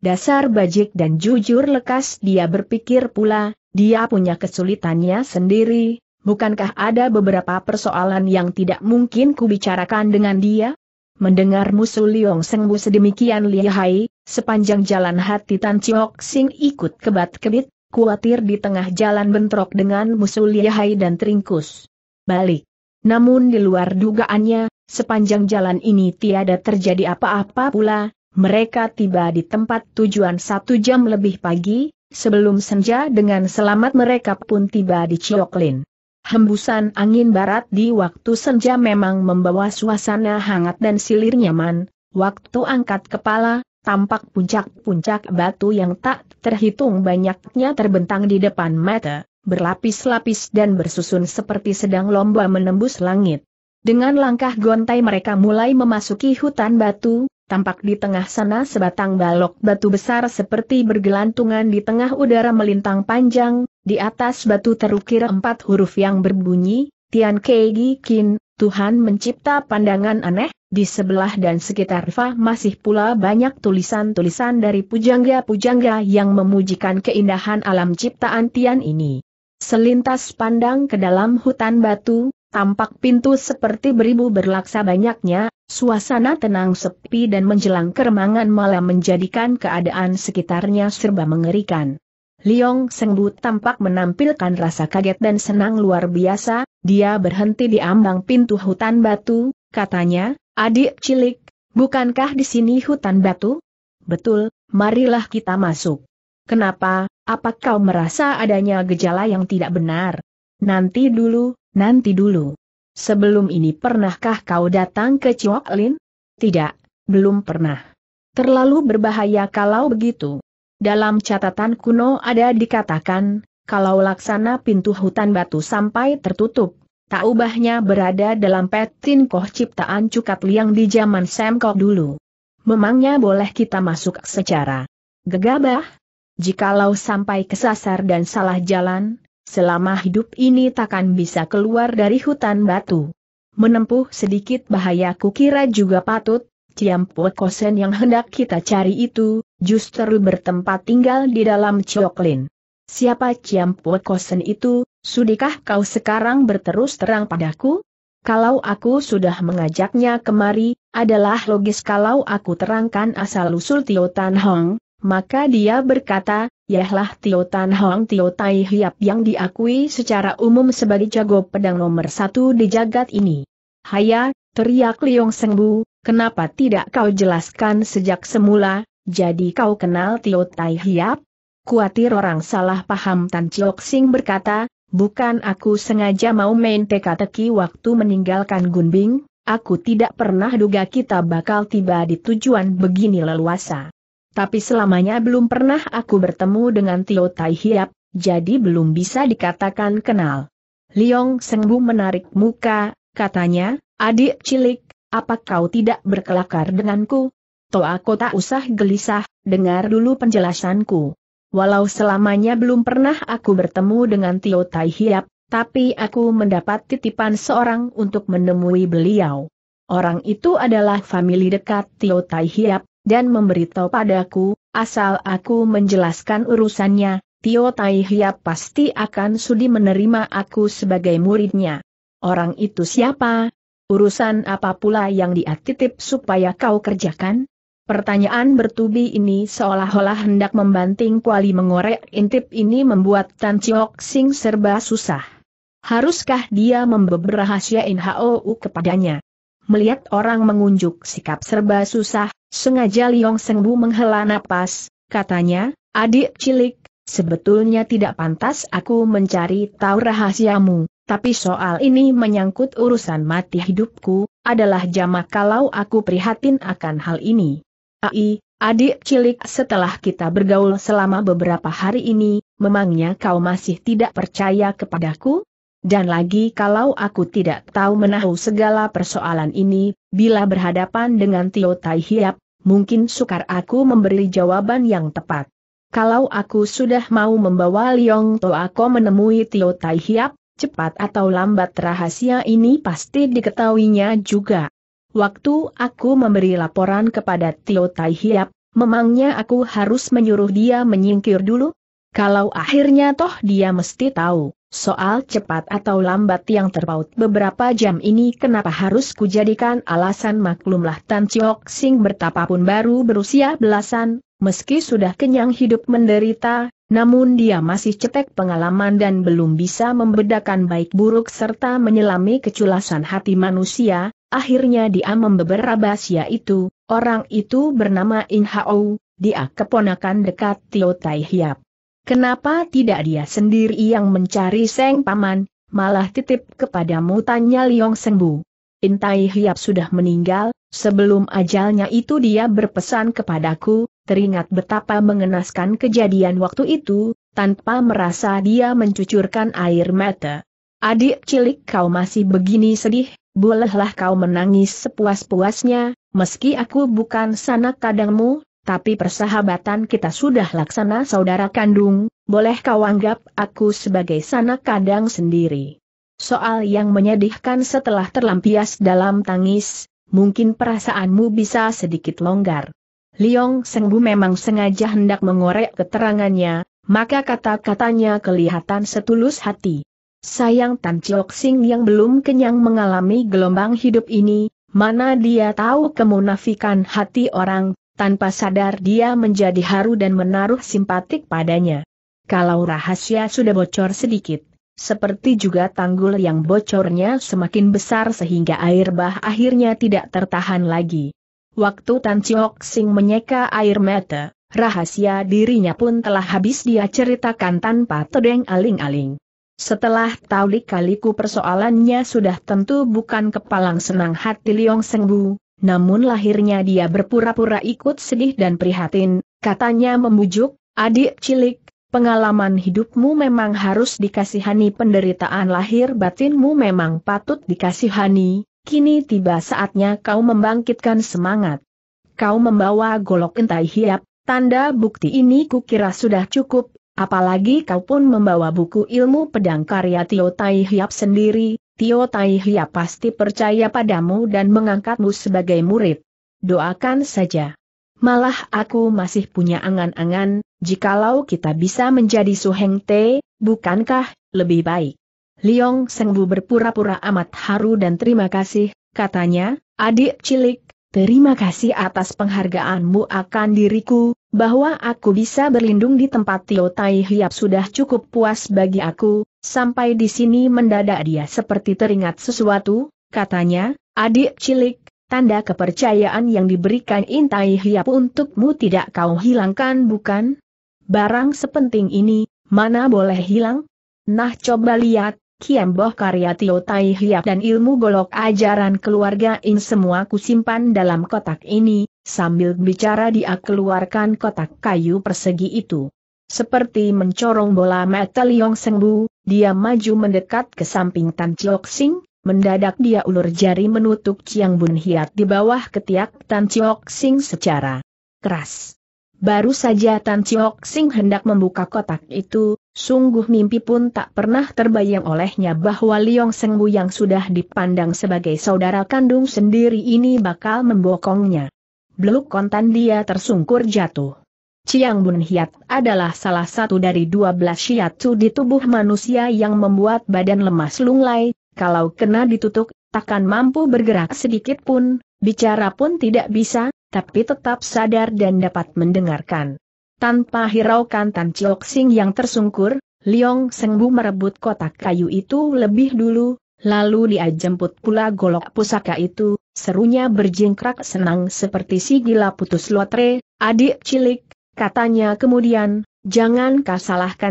[SPEAKER 1] Dasar bajik dan jujur lekas dia berpikir pula, dia punya kesulitannya sendiri, Bukankah ada beberapa persoalan yang tidak mungkin kubicarakan dengan dia? Mendengar musuh Liong Sengbu sedemikian lihai, sepanjang jalan hati Tan Chiok Sing ikut kebat-kebit, kuatir di tengah jalan bentrok dengan musuh lihai dan teringkus. Balik. Namun di luar dugaannya, sepanjang jalan ini tiada terjadi apa-apa pula, mereka tiba di tempat tujuan satu jam lebih pagi, sebelum senja dengan selamat mereka pun tiba di Cioklin. Hembusan angin barat di waktu senja memang membawa suasana hangat dan silir nyaman, waktu angkat kepala, tampak puncak-puncak batu yang tak terhitung banyaknya terbentang di depan mata, berlapis-lapis dan bersusun seperti sedang lomba menembus langit. Dengan langkah gontai mereka mulai memasuki hutan batu, tampak di tengah sana sebatang balok batu besar seperti bergelantungan di tengah udara melintang panjang, di atas batu terukir empat huruf yang berbunyi, Tian Kei Kin, Tuhan mencipta pandangan aneh, di sebelah dan sekitar Fa masih pula banyak tulisan-tulisan dari pujangga-pujangga yang memujikan keindahan alam ciptaan Tian ini. Selintas pandang ke dalam hutan batu, tampak pintu seperti beribu berlaksa banyaknya, suasana tenang sepi dan menjelang keremangan malam menjadikan keadaan sekitarnya serba mengerikan. Liong Sengbu tampak menampilkan rasa kaget dan senang luar biasa, dia berhenti di ambang pintu hutan batu, katanya, adik cilik, bukankah di sini hutan batu? Betul, marilah kita masuk. Kenapa, apa kau merasa adanya gejala yang tidak benar? Nanti dulu, nanti dulu. Sebelum ini pernahkah kau datang ke Ciok Lin? Tidak, belum pernah. Terlalu berbahaya kalau begitu. Dalam catatan kuno ada dikatakan, kalau laksana pintu hutan batu sampai tertutup, tak ubahnya berada dalam petin koh ciptaan Cukat Liang di zaman Semkok dulu. Memangnya boleh kita masuk secara gegabah? Jikalau sampai kesasar dan salah jalan, selama hidup ini takkan bisa keluar dari hutan batu. Menempuh sedikit bahaya kukira juga patut, Ciam Kosen yang hendak kita cari itu, justru bertempat tinggal di dalam Coklin. Siapa Ciam Kosen itu, sudikah kau sekarang berterus terang padaku? Kalau aku sudah mengajaknya kemari, adalah logis kalau aku terangkan asal-usul Tio Tan Hong, maka dia berkata, yahlah Tio Tan Hong Tio Tai Hiap yang diakui secara umum sebagai jago pedang nomor satu di jagat ini. Haya, teriak Liong Sengbu, Kenapa tidak kau jelaskan sejak semula, jadi kau kenal Tio Tai Hiap? Kuatir orang salah paham Tan Chiok Sing berkata, bukan aku sengaja mau main teka-teki waktu meninggalkan Gunbing, aku tidak pernah duga kita bakal tiba di tujuan begini leluasa. Tapi selamanya belum pernah aku bertemu dengan Tio Tai Hiap, jadi belum bisa dikatakan kenal. Liong Sengbu menarik muka, katanya, adik cilik, apa kau tidak berkelakar denganku? Toa aku tak usah gelisah, dengar dulu penjelasanku. Walau selamanya belum pernah aku bertemu dengan Tio Tai Hiap, tapi aku mendapat titipan seorang untuk menemui beliau. Orang itu adalah famili dekat Tio Tai Hiap, dan memberitahu padaku, asal aku menjelaskan urusannya, Tio Tai Hiap pasti akan sudi menerima aku sebagai muridnya. Orang itu siapa, Urusan apa pula yang dia supaya kau kerjakan? Pertanyaan bertubi ini seolah-olah hendak membanting kuali mengorek intip ini membuat Tan Chiok Sing serba susah. Haruskah dia membeber rahasia NHOU kepadanya? Melihat orang mengunjuk sikap serba susah, sengaja Liong Sengbu menghela napas, katanya, adik cilik, sebetulnya tidak pantas aku mencari tahu rahasiamu tapi soal ini menyangkut urusan mati hidupku, adalah jamak kalau aku prihatin akan hal ini. Ai, adik cilik setelah kita bergaul selama beberapa hari ini, memangnya kau masih tidak percaya kepadaku? Dan lagi kalau aku tidak tahu menahu segala persoalan ini, bila berhadapan dengan Tio Tai Hiap, mungkin sukar aku memberi jawaban yang tepat. Kalau aku sudah mau membawa Liong Toa Ko menemui Tio Tai Hiap, cepat atau lambat rahasia ini pasti diketahuinya juga. Waktu aku memberi laporan kepada Tio Tai Hiap, memangnya aku harus menyuruh dia menyingkir dulu? Kalau akhirnya toh dia mesti tahu, soal cepat atau lambat yang terpaut beberapa jam ini kenapa harus kujadikan alasan maklumlah Tan Chiok Sing bertapapun baru berusia belasan, meski sudah kenyang hidup menderita, namun dia masih cetek pengalaman dan belum bisa membedakan baik buruk serta menyelami keculasan hati manusia, akhirnya dia membeber Basia itu, orang itu bernama In Hao, dia keponakan dekat Tio Tai Hiap. Kenapa tidak dia sendiri yang mencari Seng Paman, malah titip kepadamu tanya Liong Bu. In Tai Hiap sudah meninggal, Sebelum ajalnya itu dia berpesan kepadaku, teringat betapa mengenaskan kejadian waktu itu, tanpa merasa dia mencucurkan air mata. Adik cilik kau masih begini sedih, bolehlah kau menangis sepuas-puasnya, meski aku bukan sanak kadangmu, tapi persahabatan kita sudah laksana saudara kandung, boleh kau anggap aku sebagai sanak kadang sendiri. Soal yang menyedihkan setelah terlampias dalam tangis, mungkin perasaanmu bisa sedikit longgar. Liong Sengbu memang sengaja hendak mengorek keterangannya, maka kata-katanya kelihatan setulus hati. Sayang Tan Chiok Sing yang belum kenyang mengalami gelombang hidup ini, mana dia tahu kemunafikan hati orang, tanpa sadar dia menjadi haru dan menaruh simpatik padanya. Kalau rahasia sudah bocor sedikit, seperti juga tanggul yang bocornya semakin besar sehingga air bah akhirnya tidak tertahan lagi. Waktu Tan Chiok Sing menyeka air mata, rahasia dirinya pun telah habis dia ceritakan tanpa todeng aling-aling. Setelah taulik kaliku persoalannya sudah tentu bukan kepalang senang hati Liong Sengbu, namun lahirnya dia berpura-pura ikut sedih dan prihatin, katanya membujuk, adik cilik, Pengalaman hidupmu memang harus dikasihani penderitaan lahir batinmu memang patut dikasihani, kini tiba saatnya kau membangkitkan semangat. Kau membawa golok entai hiap, tanda bukti ini kukira sudah cukup, apalagi kau pun membawa buku ilmu pedang karya Tio Tai Hiap sendiri, Tio Tai Hiap pasti percaya padamu dan mengangkatmu sebagai murid. Doakan saja. Malah aku masih punya angan-angan, jikalau kita bisa menjadi Suheng Te, bukankah lebih baik? Liong Sengbu berpura-pura amat haru dan terima kasih, katanya, adik cilik, terima kasih atas penghargaanmu akan diriku, bahwa aku bisa berlindung di tempat Tio Tai Hiap sudah cukup puas bagi aku, sampai di sini mendadak dia seperti teringat sesuatu, katanya, adik cilik, tanda kepercayaan yang diberikan Intai Hiap untukmu tidak kau hilangkan bukan? Barang sepenting ini, mana boleh hilang? Nah coba lihat, Kiamboh karya Tio Tai Hiap dan ilmu golok ajaran keluarga In semua kusimpan dalam kotak ini, sambil bicara dia keluarkan kotak kayu persegi itu. Seperti mencorong bola metal Liong Sengbu, dia maju mendekat ke samping Tan Chok Sing, Mendadak dia ulur jari menutup Chiang Bun Hiat di bawah ketiak Tan Chiok Sing secara keras. Baru saja Tan Chiok Sing hendak membuka kotak itu, sungguh mimpi pun tak pernah terbayang olehnya bahwa Liong bu yang sudah dipandang sebagai saudara kandung sendiri ini bakal membokongnya. Beluk kontan dia tersungkur jatuh. Chiang Bun Hiat adalah salah satu dari dua belas shiatsu di tubuh manusia yang membuat badan lemas lunglai, kalau kena ditutup, takkan mampu bergerak sedikit pun, bicara pun tidak bisa, tapi tetap sadar dan dapat mendengarkan. Tanpa hiraukan Tan Chiok Sing yang tersungkur, Liong Sengbu merebut kotak kayu itu lebih dulu, lalu dia jemput pula golok pusaka itu, serunya berjingkrak senang seperti si gila putus lotre, adik cilik, katanya kemudian, jangan kau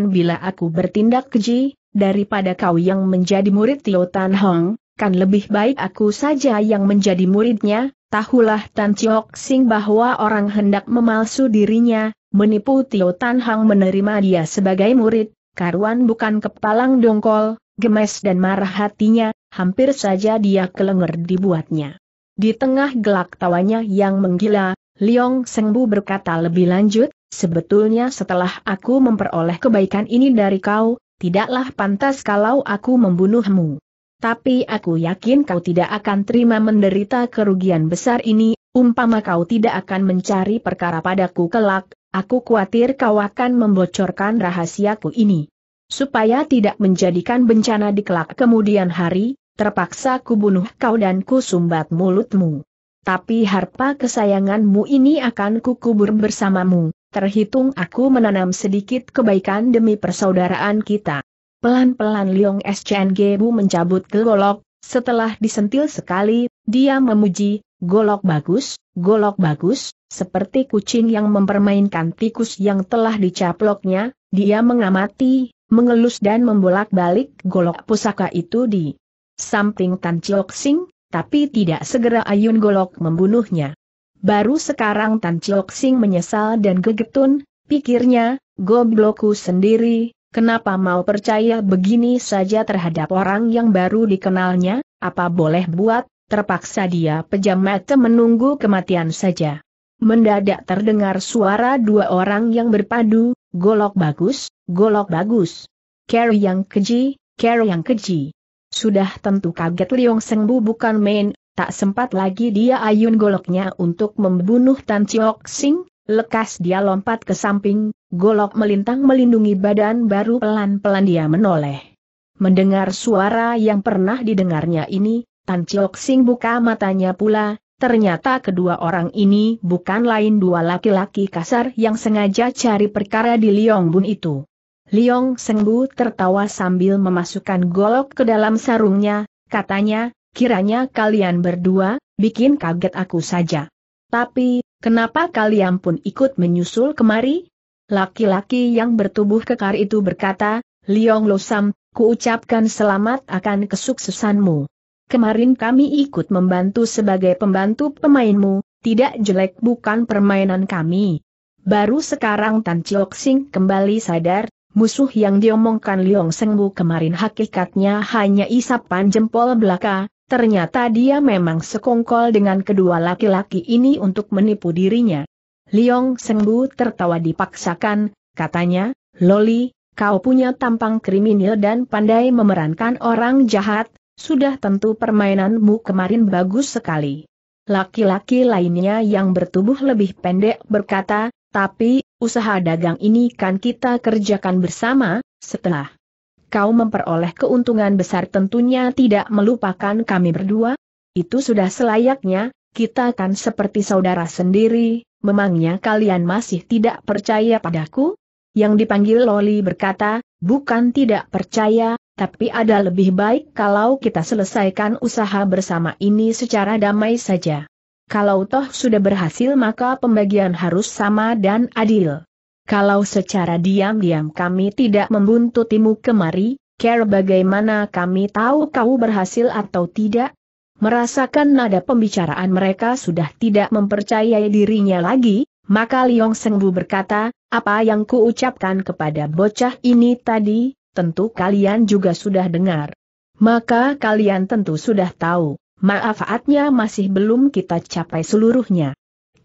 [SPEAKER 1] bila aku bertindak keji, daripada kau yang menjadi murid Tio Tan Hong, kan lebih baik aku saja yang menjadi muridnya, tahulah Tan Chiok Sing bahwa orang hendak memalsu dirinya, menipu Tio Tan Hong menerima dia sebagai murid, karuan bukan kepalang dongkol, gemes dan marah hatinya, hampir saja dia kelenger dibuatnya. Di tengah gelak tawanya yang menggila, Liong Sengbu berkata lebih lanjut, sebetulnya setelah aku memperoleh kebaikan ini dari kau, tidaklah pantas kalau aku membunuhmu. Tapi aku yakin kau tidak akan terima menderita kerugian besar ini, umpama kau tidak akan mencari perkara padaku kelak, aku khawatir kau akan membocorkan rahasiaku ini. Supaya tidak menjadikan bencana di kelak kemudian hari, terpaksa kubunuh kau dan kusumbat mulutmu. Tapi harpa kesayanganmu ini akan kukubur bersamamu, terhitung aku menanam sedikit kebaikan demi persaudaraan kita. Pelan-pelan Liong SCNG Bu mencabut golok, setelah disentil sekali, dia memuji, golok bagus, golok bagus, seperti kucing yang mempermainkan tikus yang telah dicaploknya, dia mengamati, mengelus dan membolak-balik golok pusaka itu di samping Tan Chiok Sing, tapi tidak segera Ayun Golok membunuhnya. Baru sekarang Tan Chok Sing menyesal dan gegetun, pikirnya, gobloku sendiri, kenapa mau percaya begini saja terhadap orang yang baru dikenalnya, apa boleh buat, terpaksa dia pejam mata menunggu kematian saja. Mendadak terdengar suara dua orang yang berpadu, golok bagus, golok bagus. Carrie yang keji, Carrie yang keji. Sudah tentu kaget Liong Sengbu bukan main, Tak sempat lagi dia ayun goloknya untuk membunuh Tan Chiok Sing, lekas dia lompat ke samping, golok melintang melindungi badan baru pelan-pelan dia menoleh. Mendengar suara yang pernah didengarnya ini, Tan Chiok Sing buka matanya pula, Ternyata kedua orang ini bukan lain dua laki-laki kasar yang sengaja cari perkara di Liong Bun itu. Liong Sengbu tertawa sambil memasukkan golok ke dalam sarungnya, katanya, Kiranya kalian berdua, bikin kaget aku saja. Tapi, kenapa kalian pun ikut menyusul kemari? Laki-laki yang bertubuh kekar itu berkata, Liong Losam, kuucapkan selamat akan kesuksesanmu. Kemarin kami ikut membantu sebagai pembantu pemainmu, tidak jelek bukan permainan kami. Baru sekarang Tan Chiok Sing kembali sadar, musuh yang diomongkan Liong Sengbu kemarin hakikatnya hanya isapan jempol belaka, Ternyata dia memang sekongkol dengan kedua laki-laki ini untuk menipu dirinya. Liong Sengbu tertawa dipaksakan, katanya, Loli, kau punya tampang kriminal dan pandai memerankan orang jahat, sudah tentu permainanmu kemarin bagus sekali. Laki-laki lainnya yang bertubuh lebih pendek berkata, tapi, usaha dagang ini kan kita kerjakan bersama, setelah kau memperoleh keuntungan besar tentunya tidak melupakan kami berdua? Itu sudah selayaknya, kita kan seperti saudara sendiri, memangnya kalian masih tidak percaya padaku? Yang dipanggil Loli berkata, bukan tidak percaya, tapi ada lebih baik kalau kita selesaikan usaha bersama ini secara damai saja. Kalau toh sudah berhasil maka pembagian harus sama dan adil. Kalau secara diam-diam kami tidak membuntutimu kemari, care bagaimana kami tahu kau berhasil atau tidak? Merasakan nada pembicaraan mereka sudah tidak mempercayai dirinya lagi, maka Liong Sengbu berkata, apa yang kuucapkan kepada bocah ini tadi, tentu kalian juga sudah dengar. Maka kalian tentu sudah tahu, manfaatnya masih belum kita capai seluruhnya.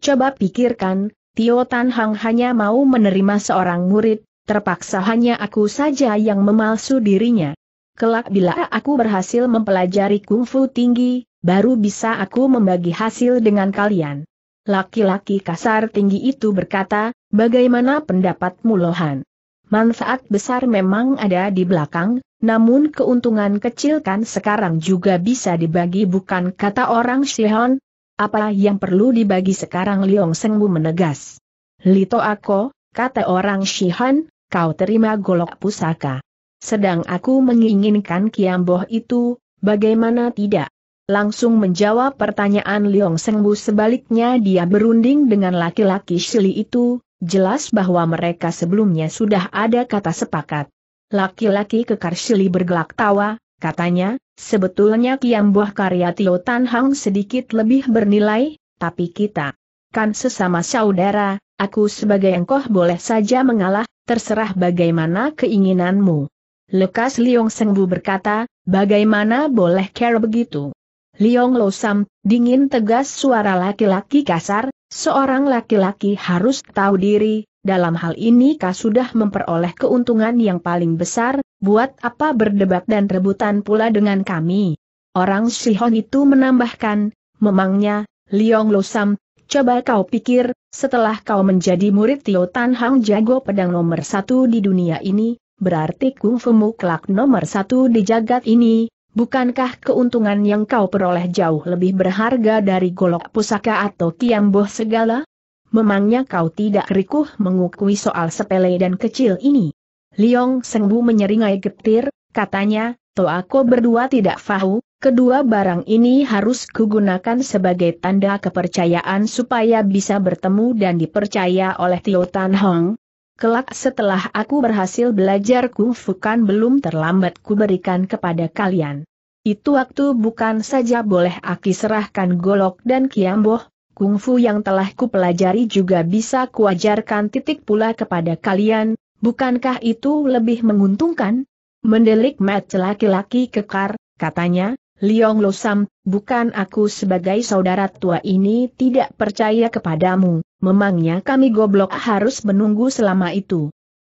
[SPEAKER 1] Coba pikirkan, Tio Tan Hang hanya mau menerima seorang murid, terpaksa hanya aku saja yang memalsu dirinya. Kelak bila aku berhasil mempelajari kungfu tinggi, baru bisa aku membagi hasil dengan kalian. Laki-laki kasar tinggi itu berkata, bagaimana pendapatmu Lohan? Manfaat besar memang ada di belakang, namun keuntungan kecil kan sekarang juga bisa dibagi bukan kata orang Sihon, apa yang perlu dibagi sekarang Liong Sengbu menegas. Lito Ako, kata orang Shihan, kau terima golok pusaka. Sedang aku menginginkan Kiamboh itu, bagaimana tidak? Langsung menjawab pertanyaan Liong Sengbu sebaliknya dia berunding dengan laki-laki Shili itu, jelas bahwa mereka sebelumnya sudah ada kata sepakat. Laki-laki kekar Shili bergelak tawa, katanya, Sebetulnya Kiam Buah karya Tio Tan Hang sedikit lebih bernilai, tapi kita kan sesama saudara, aku sebagai engkoh boleh saja mengalah, terserah bagaimana keinginanmu. Lekas Liong Sengbu berkata, bagaimana boleh care begitu? Liong Losam, dingin tegas suara laki-laki kasar, seorang laki-laki harus tahu diri, dalam hal ini kau sudah memperoleh keuntungan yang paling besar, buat apa berdebat dan rebutan pula dengan kami? Orang Sihon itu menambahkan, memangnya, Liong Losam, coba kau pikir, setelah kau menjadi murid Tio Tan Hang jago pedang nomor satu di dunia ini, berarti kung kungfumu kelak nomor satu di jagat ini, Bukankah keuntungan yang kau peroleh jauh lebih berharga dari golok pusaka atau kiamboh segala? memangnya kau tidak rikuh mengukui soal sepele dan kecil ini. Liong Sengbu menyeringai getir, katanya, toh aku berdua tidak fahu, kedua barang ini harus kugunakan sebagai tanda kepercayaan supaya bisa bertemu dan dipercaya oleh Tio Tan Hong. Kelak setelah aku berhasil belajar kungfu kan belum terlambat kuberikan kepada kalian. Itu waktu bukan saja boleh aku serahkan golok dan kiamboh, kungfu yang telah kupelajari juga bisa kuajarkan titik pula kepada kalian, bukankah itu lebih menguntungkan? Mendelik mat laki-laki kekar, katanya, Liong Losam, bukan aku sebagai saudara tua ini tidak percaya kepadamu, memangnya kami goblok harus menunggu selama itu.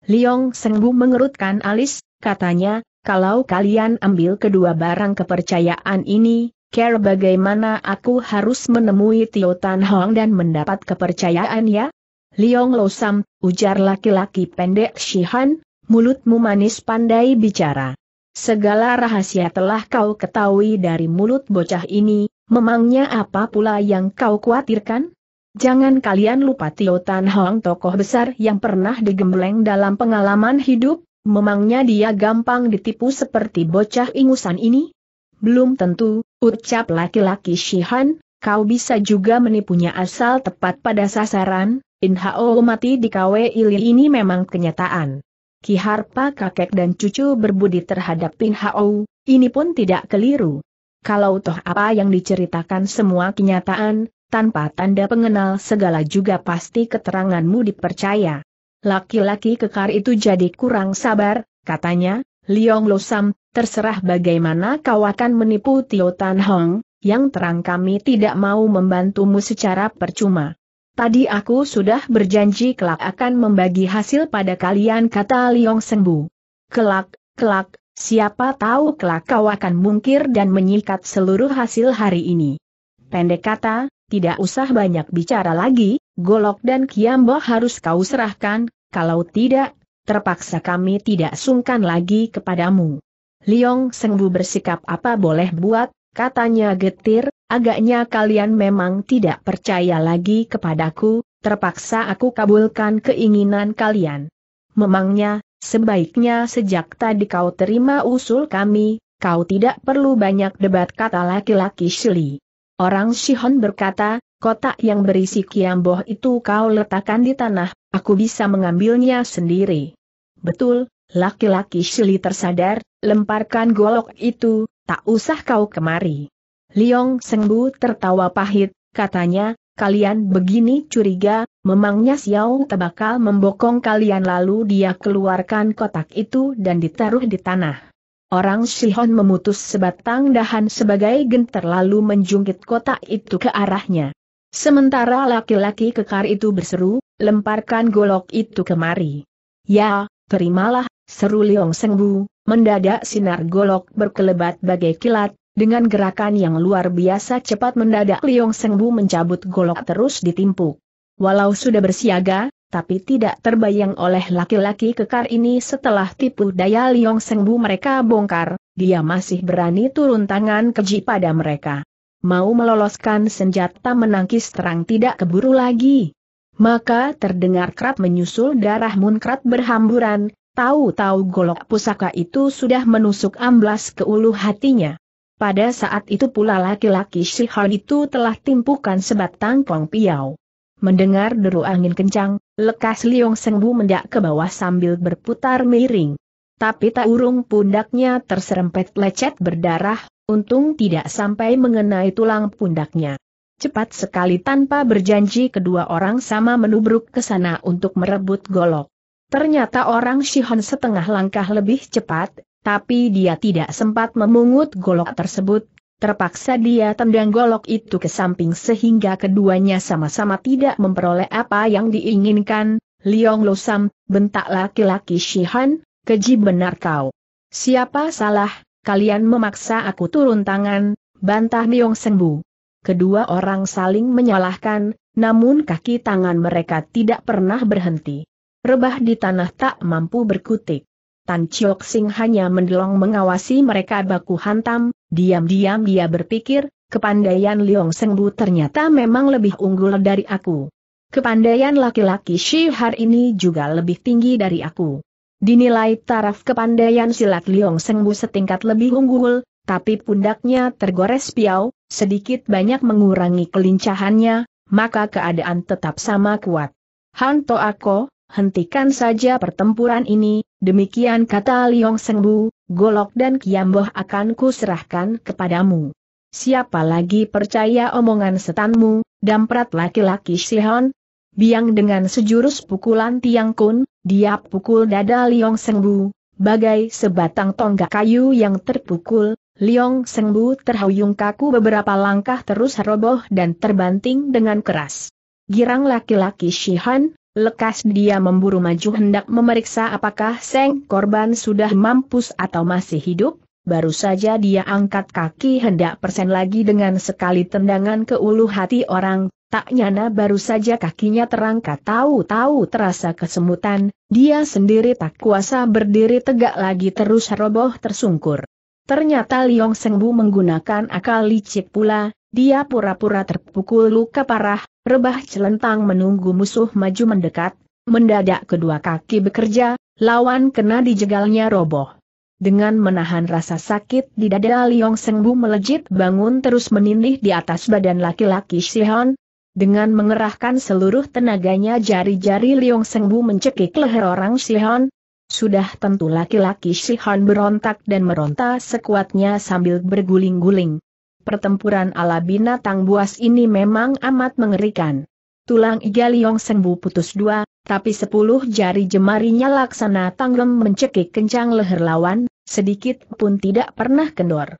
[SPEAKER 1] Liong Sengbu mengerutkan alis, katanya, kalau kalian ambil kedua barang kepercayaan ini, care bagaimana aku harus menemui Tio Tan Hong dan mendapat kepercayaan ya? Liong Lo Sam, ujar laki-laki pendek Shihan, mulutmu manis pandai bicara. Segala rahasia telah kau ketahui dari mulut bocah ini, memangnya apa pula yang kau khawatirkan? Jangan kalian lupa Tio Tan Hong tokoh besar yang pernah digembleng dalam pengalaman hidup, memangnya dia gampang ditipu seperti bocah ingusan ini? Belum tentu, ucap laki-laki Shihan, kau bisa juga menipunya asal tepat pada sasaran, Inhao mati di KW Ili ini memang kenyataan. Ki Harpa kakek dan cucu berbudi terhadap Inhao, ini pun tidak keliru. Kalau toh apa yang diceritakan semua kenyataan, tanpa tanda pengenal segala juga pasti keteranganmu dipercaya. Laki-laki kekar itu jadi kurang sabar, katanya, Liong Losam, terserah bagaimana kau akan menipu Tio Tan Hong, yang terang kami tidak mau membantumu secara percuma. Tadi aku sudah berjanji kelak akan membagi hasil pada kalian kata Liong Sengbu. Kelak, kelak, siapa tahu kelak kau akan mungkir dan menyikat seluruh hasil hari ini. Pendek kata, tidak usah banyak bicara lagi, Golok dan Kiambo harus kau serahkan, kalau tidak, terpaksa kami tidak sungkan lagi kepadamu. Liong Sengbu bersikap apa boleh buat, katanya getir, agaknya kalian memang tidak percaya lagi kepadaku, terpaksa aku kabulkan keinginan kalian. Memangnya, sebaiknya sejak tadi kau terima usul kami, kau tidak perlu banyak debat kata laki-laki Shili. Orang Shihon berkata, kotak yang berisi kiamboh itu kau letakkan di tanah, aku bisa mengambilnya sendiri. Betul, Laki-laki Shili tersadar, lemparkan golok itu, tak usah kau kemari. Liong Sengbu tertawa pahit, katanya, kalian begini curiga, memangnya Xiao tebakal membokong kalian lalu dia keluarkan kotak itu dan ditaruh di tanah. Orang shihon memutus sebatang dahan sebagai genter lalu menjungkit kotak itu ke arahnya. Sementara laki-laki kekar itu berseru, lemparkan golok itu kemari. Ya, terimalah Seru Liong Sengbu, mendadak sinar golok berkelebat bagai kilat, dengan gerakan yang luar biasa cepat mendadak Liong Sengbu mencabut golok terus ditimpuk. Walau sudah bersiaga, tapi tidak terbayang oleh laki-laki kekar ini setelah tipu daya Liong Sengbu mereka bongkar, dia masih berani turun tangan keji pada mereka. Mau meloloskan senjata menangkis terang tidak keburu lagi. Maka terdengar krat menyusul darah munkrat berhamburan, Tahu-tahu golok pusaka itu sudah menusuk amblas ke ulu hatinya. Pada saat itu pula laki-laki Shihar itu telah timpukan sebatang pong piau. Mendengar deru angin kencang, lekas Liong Sengbu mendak ke bawah sambil berputar miring. Tapi tak urung pundaknya terserempet lecet berdarah, untung tidak sampai mengenai tulang pundaknya. Cepat sekali tanpa berjanji kedua orang sama menubruk ke sana untuk merebut golok. Ternyata orang Shihon setengah langkah lebih cepat, tapi dia tidak sempat memungut golok tersebut, terpaksa dia tendang golok itu ke samping sehingga keduanya sama-sama tidak memperoleh apa yang diinginkan, Liong Losam, bentak laki-laki Shihan, keji benar kau. Siapa salah, kalian memaksa aku turun tangan, bantah Niong Sembu. Kedua orang saling menyalahkan, namun kaki tangan mereka tidak pernah berhenti rebah di tanah tak mampu berkutik. Tan Chiok Sing hanya mendelong mengawasi mereka baku hantam, diam-diam dia berpikir, kepandaian Liong Bu ternyata memang lebih unggul dari aku. Kepandaian laki-laki Shihar ini juga lebih tinggi dari aku. Dinilai taraf kepandaian silat Liong Bu setingkat lebih unggul, tapi pundaknya tergores piau, sedikit banyak mengurangi kelincahannya, maka keadaan tetap sama kuat. Han Ako, hentikan saja pertempuran ini, demikian kata Liong Sengbu, golok dan kiamboh akan kuserahkan kepadamu. Siapa lagi percaya omongan setanmu, damprat laki-laki Sihon? Biang dengan sejurus pukulan Tiang Kun, dia pukul dada Liong Sengbu, bagai sebatang tonggak kayu yang terpukul, Liong Sengbu terhuyung kaku beberapa langkah terus roboh dan terbanting dengan keras. Girang laki-laki Shihan, Lekas dia memburu maju hendak memeriksa apakah Seng korban sudah mampus atau masih hidup, baru saja dia angkat kaki hendak persen lagi dengan sekali tendangan ke ulu hati orang, tak nyana baru saja kakinya terangkat tahu-tahu terasa kesemutan, dia sendiri tak kuasa berdiri tegak lagi terus roboh tersungkur. Ternyata Liong Bu menggunakan akal licik pula, dia pura-pura terpukul luka parah, rebah celentang menunggu musuh maju mendekat, mendadak kedua kaki bekerja, lawan kena dijegalnya roboh. Dengan menahan rasa sakit di dada Liong Sengbu melejit bangun terus menindih di atas badan laki-laki Sihon. Dengan mengerahkan seluruh tenaganya jari-jari Liong Sengbu mencekik leher orang Sihon, sudah tentu laki-laki Sihon berontak dan meronta sekuatnya sambil berguling-guling pertempuran ala binatang buas ini memang amat mengerikan. Tulang iga Liong Sengbu putus dua, tapi sepuluh jari jemarinya laksana tanglem mencekik kencang leher lawan, sedikit pun tidak pernah kendor.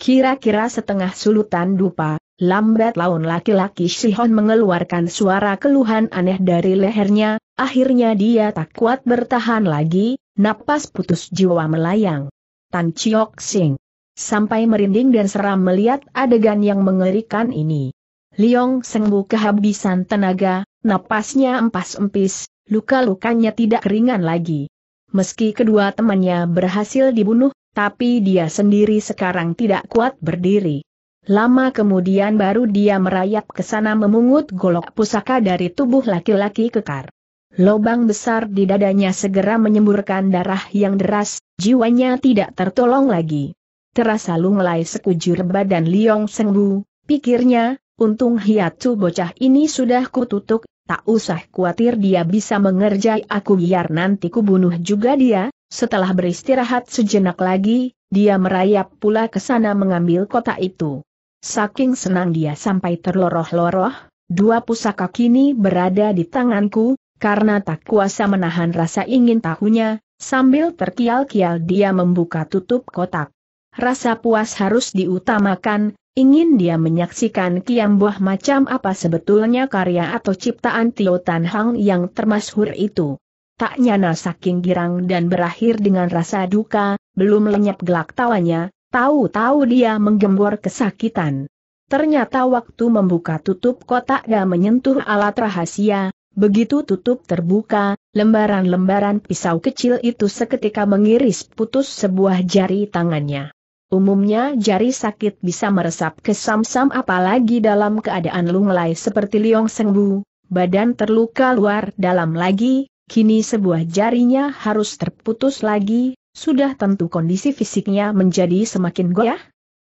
[SPEAKER 1] Kira-kira setengah sulutan dupa, lambat laun laki-laki Sihon mengeluarkan suara keluhan aneh dari lehernya, akhirnya dia tak kuat bertahan lagi, napas putus jiwa melayang. Tan Chiok Sing sampai merinding dan seram melihat adegan yang mengerikan ini. Liong Sengbu kehabisan tenaga, napasnya empas-empis, luka-lukanya tidak ringan lagi. Meski kedua temannya berhasil dibunuh, tapi dia sendiri sekarang tidak kuat berdiri. Lama kemudian baru dia merayap ke sana memungut golok pusaka dari tubuh laki-laki kekar. Lobang besar di dadanya segera menyemburkan darah yang deras, jiwanya tidak tertolong lagi terasa lunglai sekujur badan Liong Sengbu, pikirnya, untung hiatu bocah ini sudah kututuk, tak usah khawatir dia bisa mengerjai aku biar nanti kubunuh juga dia, setelah beristirahat sejenak lagi, dia merayap pula ke sana mengambil kotak itu. Saking senang dia sampai terloroh-loroh, dua pusaka kini berada di tanganku, karena tak kuasa menahan rasa ingin tahunya, sambil terkial-kial dia membuka tutup kotak. Rasa puas harus diutamakan, ingin dia menyaksikan kiambuah macam apa sebetulnya karya atau ciptaan Tio Tan Hang yang termasyhur itu. Tak nyana saking girang dan berakhir dengan rasa duka, belum lenyap gelak tawanya, tahu-tahu dia menggembor kesakitan. Ternyata waktu membuka tutup kotak dan menyentuh alat rahasia, begitu tutup terbuka, lembaran-lembaran pisau kecil itu seketika mengiris putus sebuah jari tangannya. Umumnya jari sakit bisa meresap ke samsam apalagi dalam keadaan lunglai seperti Liong Sengbu, badan terluka luar dalam lagi, kini sebuah jarinya harus terputus lagi, sudah tentu kondisi fisiknya menjadi semakin goyah.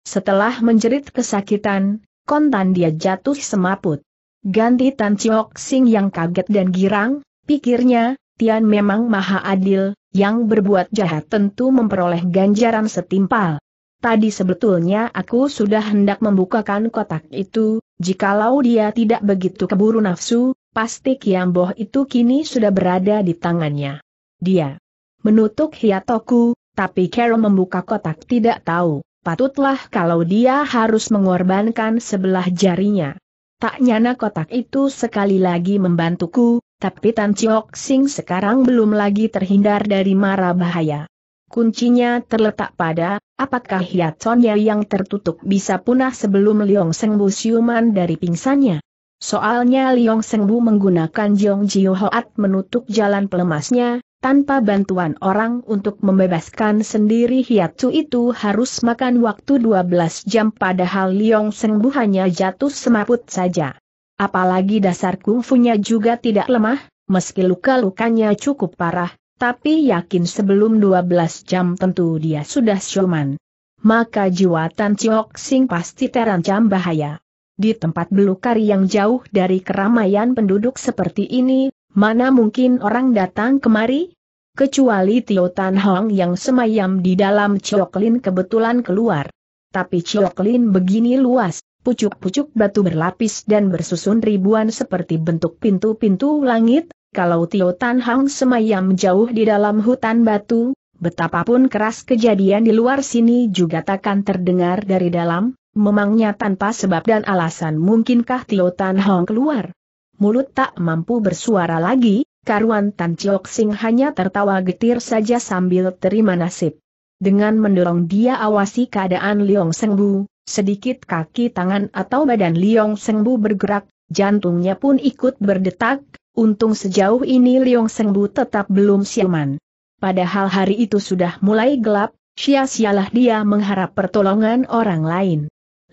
[SPEAKER 1] Setelah menjerit kesakitan, kontan dia jatuh semaput. Ganti Tan Chiok Sing yang kaget dan girang, pikirnya, Tian memang maha adil, yang berbuat jahat tentu memperoleh ganjaran setimpal. Tadi sebetulnya aku sudah hendak membukakan kotak itu, jikalau dia tidak begitu keburu nafsu, pasti Kiamboh itu kini sudah berada di tangannya. Dia menutup hiatoku, tapi Carol membuka kotak tidak tahu, patutlah kalau dia harus mengorbankan sebelah jarinya. Tak nyana kotak itu sekali lagi membantuku, tapi Tan Chiok Sing sekarang belum lagi terhindar dari mara bahaya. Kuncinya terletak pada, apakah Sonya yang tertutup bisa punah sebelum Liong Sengbu siuman dari pingsannya. Soalnya Liong Sengbu menggunakan Jiong Jiu Hoat menutup jalan pelemasnya, tanpa bantuan orang untuk membebaskan sendiri Su itu harus makan waktu 12 jam padahal Liong Sengbu hanya jatuh semaput saja. Apalagi dasar kungfunya juga tidak lemah, meski luka-lukanya cukup parah, tapi yakin sebelum 12 jam tentu dia sudah siuman. Maka jiwa Tan Chiok Sing pasti terancam bahaya. Di tempat belukar yang jauh dari keramaian penduduk seperti ini, mana mungkin orang datang kemari? Kecuali Tio Tan Hong yang semayam di dalam Cioklin kebetulan keluar. Tapi Cioklin begini luas, pucuk-pucuk batu berlapis dan bersusun ribuan seperti bentuk pintu-pintu langit, kalau Tio Tan Hang semayam jauh di dalam hutan batu, betapapun keras kejadian di luar sini juga takkan terdengar dari dalam, memangnya tanpa sebab dan alasan mungkinkah Tio Tan Hang keluar? Mulut tak mampu bersuara lagi, karuan Tan Chiok Sing hanya tertawa getir saja sambil terima nasib. Dengan mendorong dia awasi keadaan Liong Sengbu, sedikit kaki tangan atau badan Liong Sengbu bergerak, jantungnya pun ikut berdetak, Untung sejauh ini Liong Sengbu tetap belum siuman. Padahal hari itu sudah mulai gelap, sia-sialah dia mengharap pertolongan orang lain.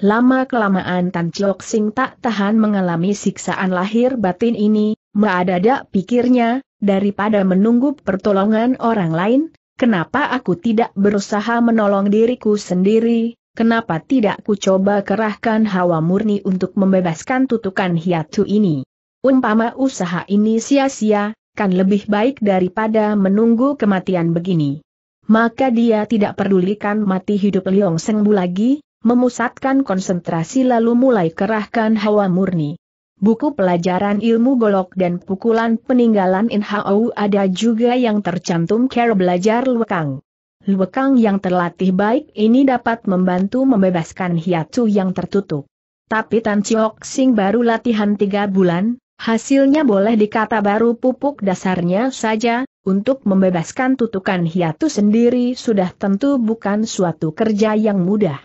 [SPEAKER 1] Lama-kelamaan Tan Chok Sing tak tahan mengalami siksaan lahir batin ini, meadadak pikirnya, daripada menunggu pertolongan orang lain, kenapa aku tidak berusaha menolong diriku sendiri, kenapa tidak ku coba kerahkan hawa murni untuk membebaskan tutukan hiatu ini umpama usaha ini sia-sia, kan lebih baik daripada menunggu kematian begini. Maka dia tidak pedulikan mati hidup Liong Sengbu lagi, memusatkan konsentrasi lalu mulai kerahkan hawa murni. Buku pelajaran ilmu golok dan pukulan peninggalan In Hao ada juga yang tercantum care belajar Luekang. Luekang yang terlatih baik ini dapat membantu membebaskan hiatu yang tertutup. Tapi Tan Chiok Sing baru latihan tiga bulan, Hasilnya boleh dikata baru pupuk dasarnya saja, untuk membebaskan tutukan hiatu sendiri sudah tentu bukan suatu kerja yang mudah.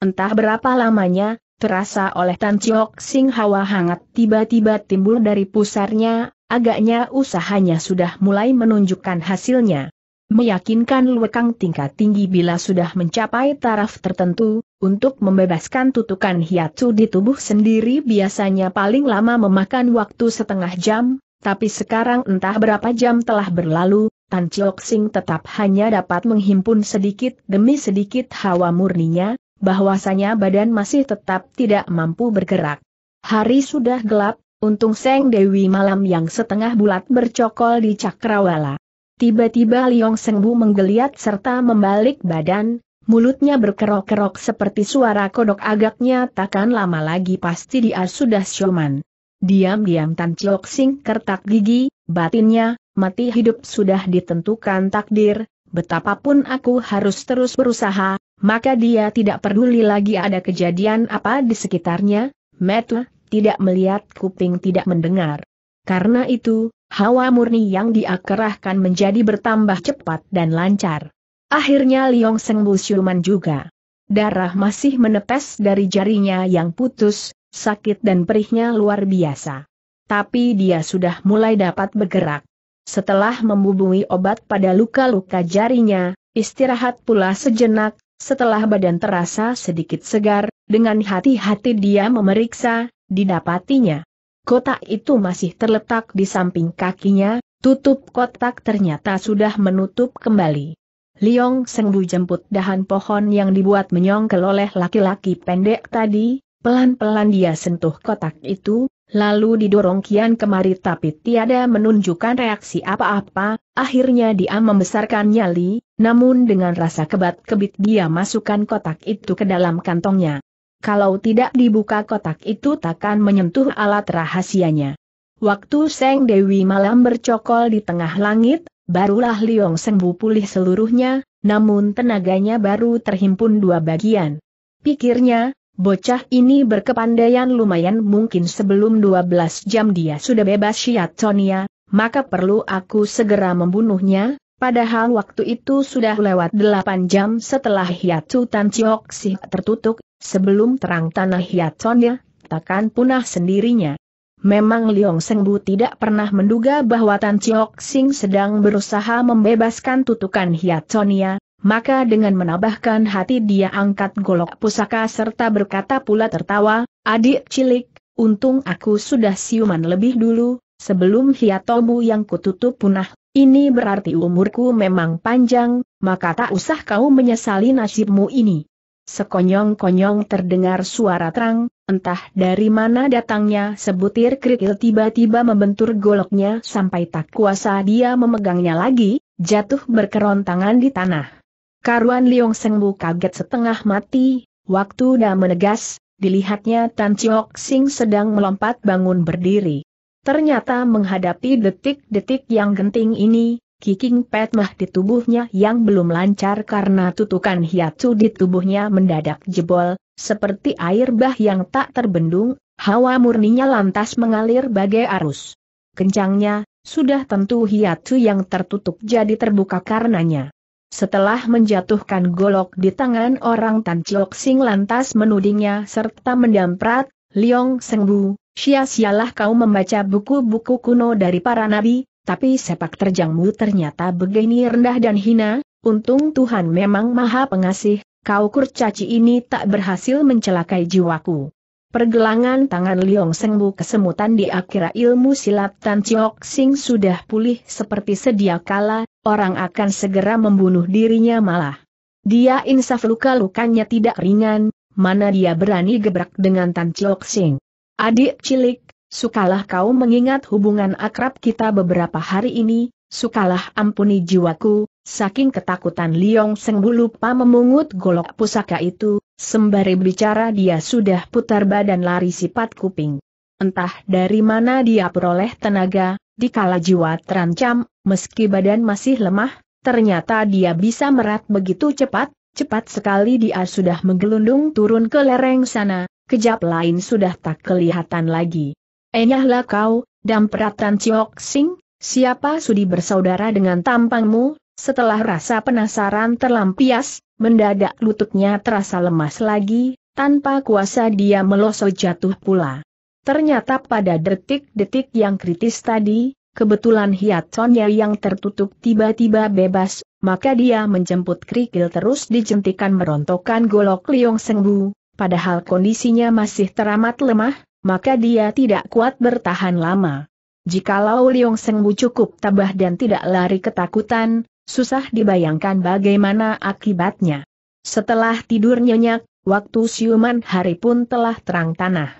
[SPEAKER 1] Entah berapa lamanya, terasa oleh Tan Chiok Sing hawa hangat tiba-tiba timbul dari pusarnya, agaknya usahanya sudah mulai menunjukkan hasilnya meyakinkan lekang tingkat tinggi bila sudah mencapai taraf tertentu, untuk membebaskan tutukan hiatsu di tubuh sendiri biasanya paling lama memakan waktu setengah jam, tapi sekarang entah berapa jam telah berlalu, Tan Chok Sing tetap hanya dapat menghimpun sedikit demi sedikit hawa murninya, bahwasanya badan masih tetap tidak mampu bergerak. Hari sudah gelap, untung Seng Dewi malam yang setengah bulat bercokol di Cakrawala. Tiba-tiba Liong Sengbu menggeliat serta membalik badan, mulutnya berkerok-kerok seperti suara kodok agaknya takkan lama lagi pasti dia sudah sioman. Diam-diam Tan Chiok Sing kertak gigi, batinnya, mati hidup sudah ditentukan takdir, betapapun aku harus terus berusaha, maka dia tidak peduli lagi ada kejadian apa di sekitarnya, metu, tidak melihat kuping tidak mendengar. Karena itu, hawa murni yang diakerahkan menjadi bertambah cepat dan lancar. Akhirnya Liong Seng Bu siuman juga. Darah masih menetes dari jarinya yang putus, sakit dan perihnya luar biasa. Tapi dia sudah mulai dapat bergerak. Setelah membubui obat pada luka-luka jarinya, istirahat pula sejenak, setelah badan terasa sedikit segar, dengan hati-hati dia memeriksa, didapatinya. Kotak itu masih terletak di samping kakinya, tutup kotak ternyata sudah menutup kembali. Liong Sengbu jemput dahan pohon yang dibuat menyongkel oleh laki-laki pendek tadi, pelan-pelan dia sentuh kotak itu, lalu didorong kian kemari tapi tiada menunjukkan reaksi apa-apa, akhirnya dia membesarkan nyali, namun dengan rasa kebat-kebit dia masukkan kotak itu ke dalam kantongnya kalau tidak dibuka kotak itu takkan menyentuh alat rahasianya. Waktu Seng Dewi malam bercokol di tengah langit, barulah Liong Sengbu pulih seluruhnya, namun tenaganya baru terhimpun dua bagian. Pikirnya, bocah ini berkepandaian lumayan mungkin sebelum 12 jam dia sudah bebas Sonia, maka perlu aku segera membunuhnya, Padahal waktu itu sudah lewat 8 jam setelah Hiatu Tan Chiok Sih tertutup, Sebelum terang tanah Yatsonya, takkan punah sendirinya. Memang Liong Sengbu tidak pernah menduga bahwa Tan Chiok Sing sedang berusaha membebaskan tutukan Hiatsonia, maka dengan menambahkan hati dia angkat golok pusaka serta berkata pula tertawa, adik cilik, untung aku sudah siuman lebih dulu, sebelum Hiatomu yang kututup punah, ini berarti umurku memang panjang, maka tak usah kau menyesali nasibmu ini. Sekonyong-konyong terdengar suara terang, entah dari mana datangnya sebutir kerikil tiba-tiba membentur goloknya sampai tak kuasa dia memegangnya lagi, jatuh berkerontangan di tanah. Karuan Liong Sengbu kaget setengah mati, waktu dah menegas, dilihatnya Tan Chiok Sing sedang melompat bangun berdiri. Ternyata menghadapi detik-detik yang genting ini, Kiking mah di tubuhnya yang belum lancar karena tutukan hiatsu di tubuhnya mendadak jebol, seperti air bah yang tak terbendung, hawa murninya lantas mengalir bagai arus. Kencangnya, sudah tentu hiatsu yang tertutup jadi terbuka karenanya. Setelah menjatuhkan golok di tangan orang Tan Chiok Sing lantas menudingnya serta mendamprat, Liong Sengbu, sia-sialah kau membaca buku-buku kuno dari para nabi, tapi sepak terjangmu ternyata begini rendah dan hina, untung Tuhan memang maha pengasih, kau kurcaci ini tak berhasil mencelakai jiwaku. Pergelangan tangan Liong Sengbu kesemutan di akhir ilmu silat Tan Chiok Sing sudah pulih seperti sedia kala, orang akan segera membunuh dirinya malah. Dia insaf luka-lukanya tidak ringan, mana dia berani gebrak dengan Tan Chiok Sing. Adik cilik, Sukalah kau mengingat hubungan akrab kita beberapa hari ini, sukalah ampuni jiwaku, saking ketakutan Liong Sengbu lupa memungut golok pusaka itu, sembari bicara dia sudah putar badan lari sifat kuping. Entah dari mana dia peroleh tenaga, dikala jiwa terancam, meski badan masih lemah, ternyata dia bisa merat begitu cepat, cepat sekali dia sudah menggelundung turun ke lereng sana, kejap lain sudah tak kelihatan lagi. Enyahlah kau, dan peratan Ciok Sing, siapa sudi bersaudara dengan tampangmu, setelah rasa penasaran terlampias, mendadak lututnya terasa lemas lagi, tanpa kuasa dia melosot jatuh pula. Ternyata pada detik-detik yang kritis tadi, kebetulan hiatonnya yang tertutup tiba-tiba bebas, maka dia menjemput kerikil terus dijentikan merontokkan golok Liong Sengbu, padahal kondisinya masih teramat lemah, maka dia tidak kuat bertahan lama. Jikalau Liong Sengbu cukup tabah dan tidak lari ketakutan, susah dibayangkan bagaimana akibatnya. Setelah tidur nyenyak, waktu siuman hari pun telah terang tanah.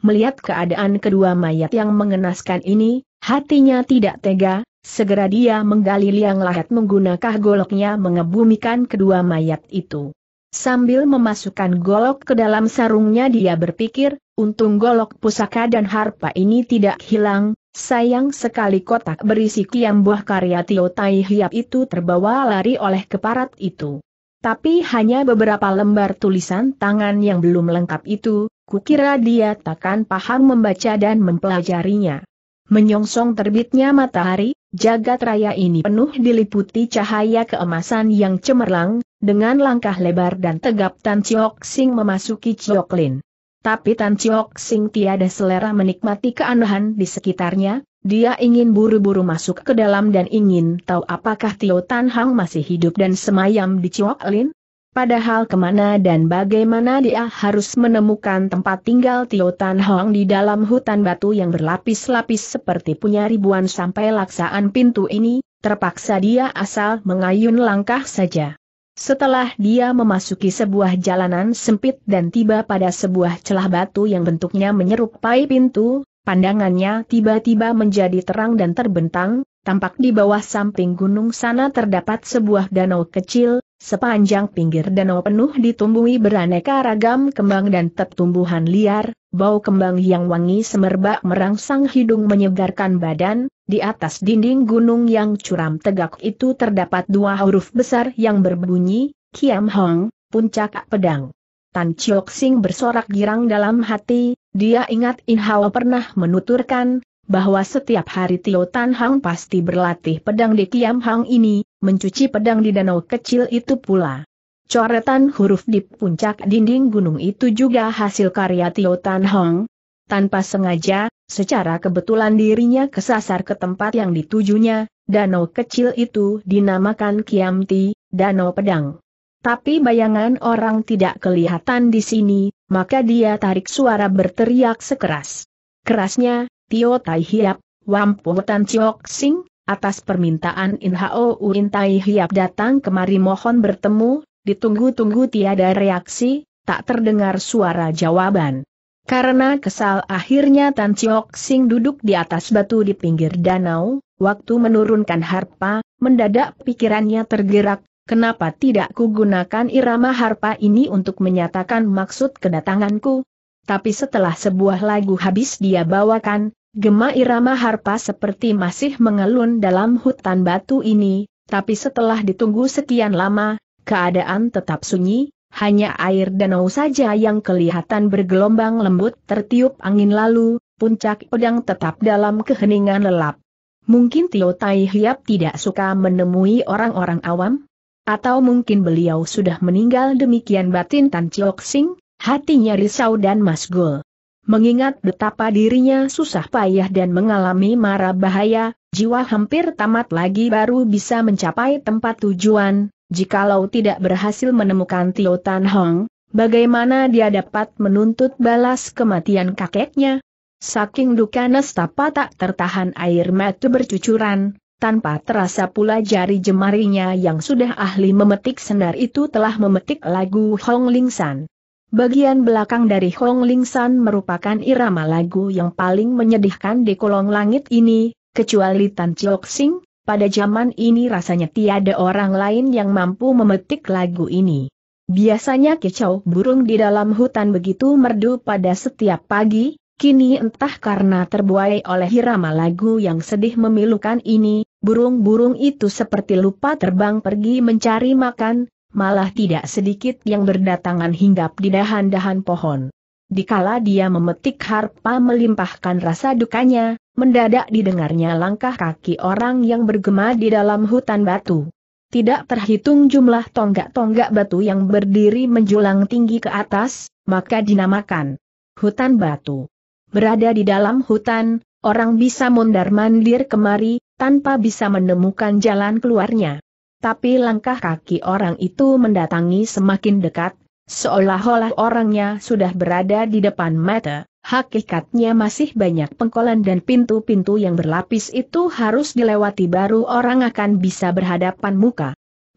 [SPEAKER 1] Melihat keadaan kedua mayat yang mengenaskan ini, hatinya tidak tega, segera dia menggali liang lahat menggunakan goloknya mengebumikan kedua mayat itu. Sambil memasukkan golok ke dalam sarungnya dia berpikir, Untung golok pusaka dan harpa ini tidak hilang, sayang sekali kotak berisi kiam buah karya Tio Tai Hiap itu terbawa lari oleh keparat itu. Tapi hanya beberapa lembar tulisan tangan yang belum lengkap itu, kukira dia takkan paham membaca dan mempelajarinya. Menyongsong terbitnya matahari, jagat raya ini penuh diliputi cahaya keemasan yang cemerlang, dengan langkah lebar dan tegap Tan Chiok Sing memasuki Chiok Lin tapi Tan Chiok Sing tiada selera menikmati keanehan di sekitarnya, dia ingin buru-buru masuk ke dalam dan ingin tahu apakah Tio Tan Hang masih hidup dan semayam di Chiok Lin. Padahal kemana dan bagaimana dia harus menemukan tempat tinggal Tio Tan Hang di dalam hutan batu yang berlapis-lapis seperti punya ribuan sampai laksaan pintu ini, terpaksa dia asal mengayun langkah saja. Setelah dia memasuki sebuah jalanan sempit dan tiba pada sebuah celah batu yang bentuknya menyerupai pintu, pandangannya tiba-tiba menjadi terang dan terbentang, tampak di bawah samping gunung sana terdapat sebuah danau kecil, sepanjang pinggir danau penuh ditumbuhi beraneka ragam kembang dan tertumbuhan liar, bau kembang yang wangi semerbak merangsang hidung menyegarkan badan, di atas dinding gunung yang curam tegak itu terdapat dua huruf besar yang berbunyi, Kiam Hong, Puncak Pedang. Tan Chiok Sing bersorak girang dalam hati, dia ingat In Hao pernah menuturkan, bahwa setiap hari Tio Tan Hang pasti berlatih pedang di Kiam Hang ini, mencuci pedang di danau kecil itu pula. Coretan huruf di puncak dinding gunung itu juga hasil karya Tio Tan Hang. Tanpa sengaja, secara kebetulan dirinya kesasar ke tempat yang ditujunya, danau kecil itu dinamakan Kiam Ti, Danau Pedang. Tapi bayangan orang tidak kelihatan di sini, maka dia tarik suara berteriak sekeras. Kerasnya, Tio Tai Hiap, wampu Tan Chiok Sing, atas permintaan In Hao Uin Tai Hiap datang kemari mohon bertemu, ditunggu-tunggu tiada reaksi, tak terdengar suara jawaban. Karena kesal akhirnya Tan Chiok Sing duduk di atas batu di pinggir danau, waktu menurunkan harpa, mendadak pikirannya tergerak, kenapa tidak kugunakan irama harpa ini untuk menyatakan maksud kedatanganku? Tapi setelah sebuah lagu habis dia bawakan, Gema irama harpa seperti masih mengelun dalam hutan batu ini, tapi setelah ditunggu sekian lama, keadaan tetap sunyi, hanya air danau saja yang kelihatan bergelombang lembut tertiup angin lalu, puncak pedang tetap dalam keheningan lelap. Mungkin Tio Tai Hiap tidak suka menemui orang-orang awam? Atau mungkin beliau sudah meninggal demikian batin Tan Chiok Sing, hatinya risau dan masgul. Mengingat betapa dirinya susah payah dan mengalami mara bahaya, jiwa hampir tamat lagi baru bisa mencapai tempat tujuan, jikalau tidak berhasil menemukan Tio Tan Hong, bagaimana dia dapat menuntut balas kematian kakeknya? Saking duka nestapa tak tertahan air mata bercucuran, tanpa terasa pula jari jemarinya yang sudah ahli memetik senar itu telah memetik lagu Hong Ling San. Bagian belakang dari Hong Ling San merupakan irama lagu yang paling menyedihkan di kolong langit ini, kecuali Tan Chok Sing, pada zaman ini rasanya tiada orang lain yang mampu memetik lagu ini. Biasanya kicau burung di dalam hutan begitu merdu pada setiap pagi, kini entah karena terbuai oleh irama lagu yang sedih memilukan ini, burung-burung itu seperti lupa terbang pergi mencari makan, malah tidak sedikit yang berdatangan hinggap di dahan-dahan pohon. Dikala dia memetik harpa melimpahkan rasa dukanya, mendadak didengarnya langkah kaki orang yang bergema di dalam hutan batu. Tidak terhitung jumlah tonggak-tonggak batu yang berdiri menjulang tinggi ke atas, maka dinamakan hutan batu. Berada di dalam hutan, orang bisa mondar-mandir kemari, tanpa bisa menemukan jalan keluarnya tapi langkah kaki orang itu mendatangi semakin dekat, seolah-olah orangnya sudah berada di depan mata. Hakikatnya masih banyak pengkolan dan pintu-pintu yang berlapis itu harus dilewati baru orang akan bisa berhadapan muka.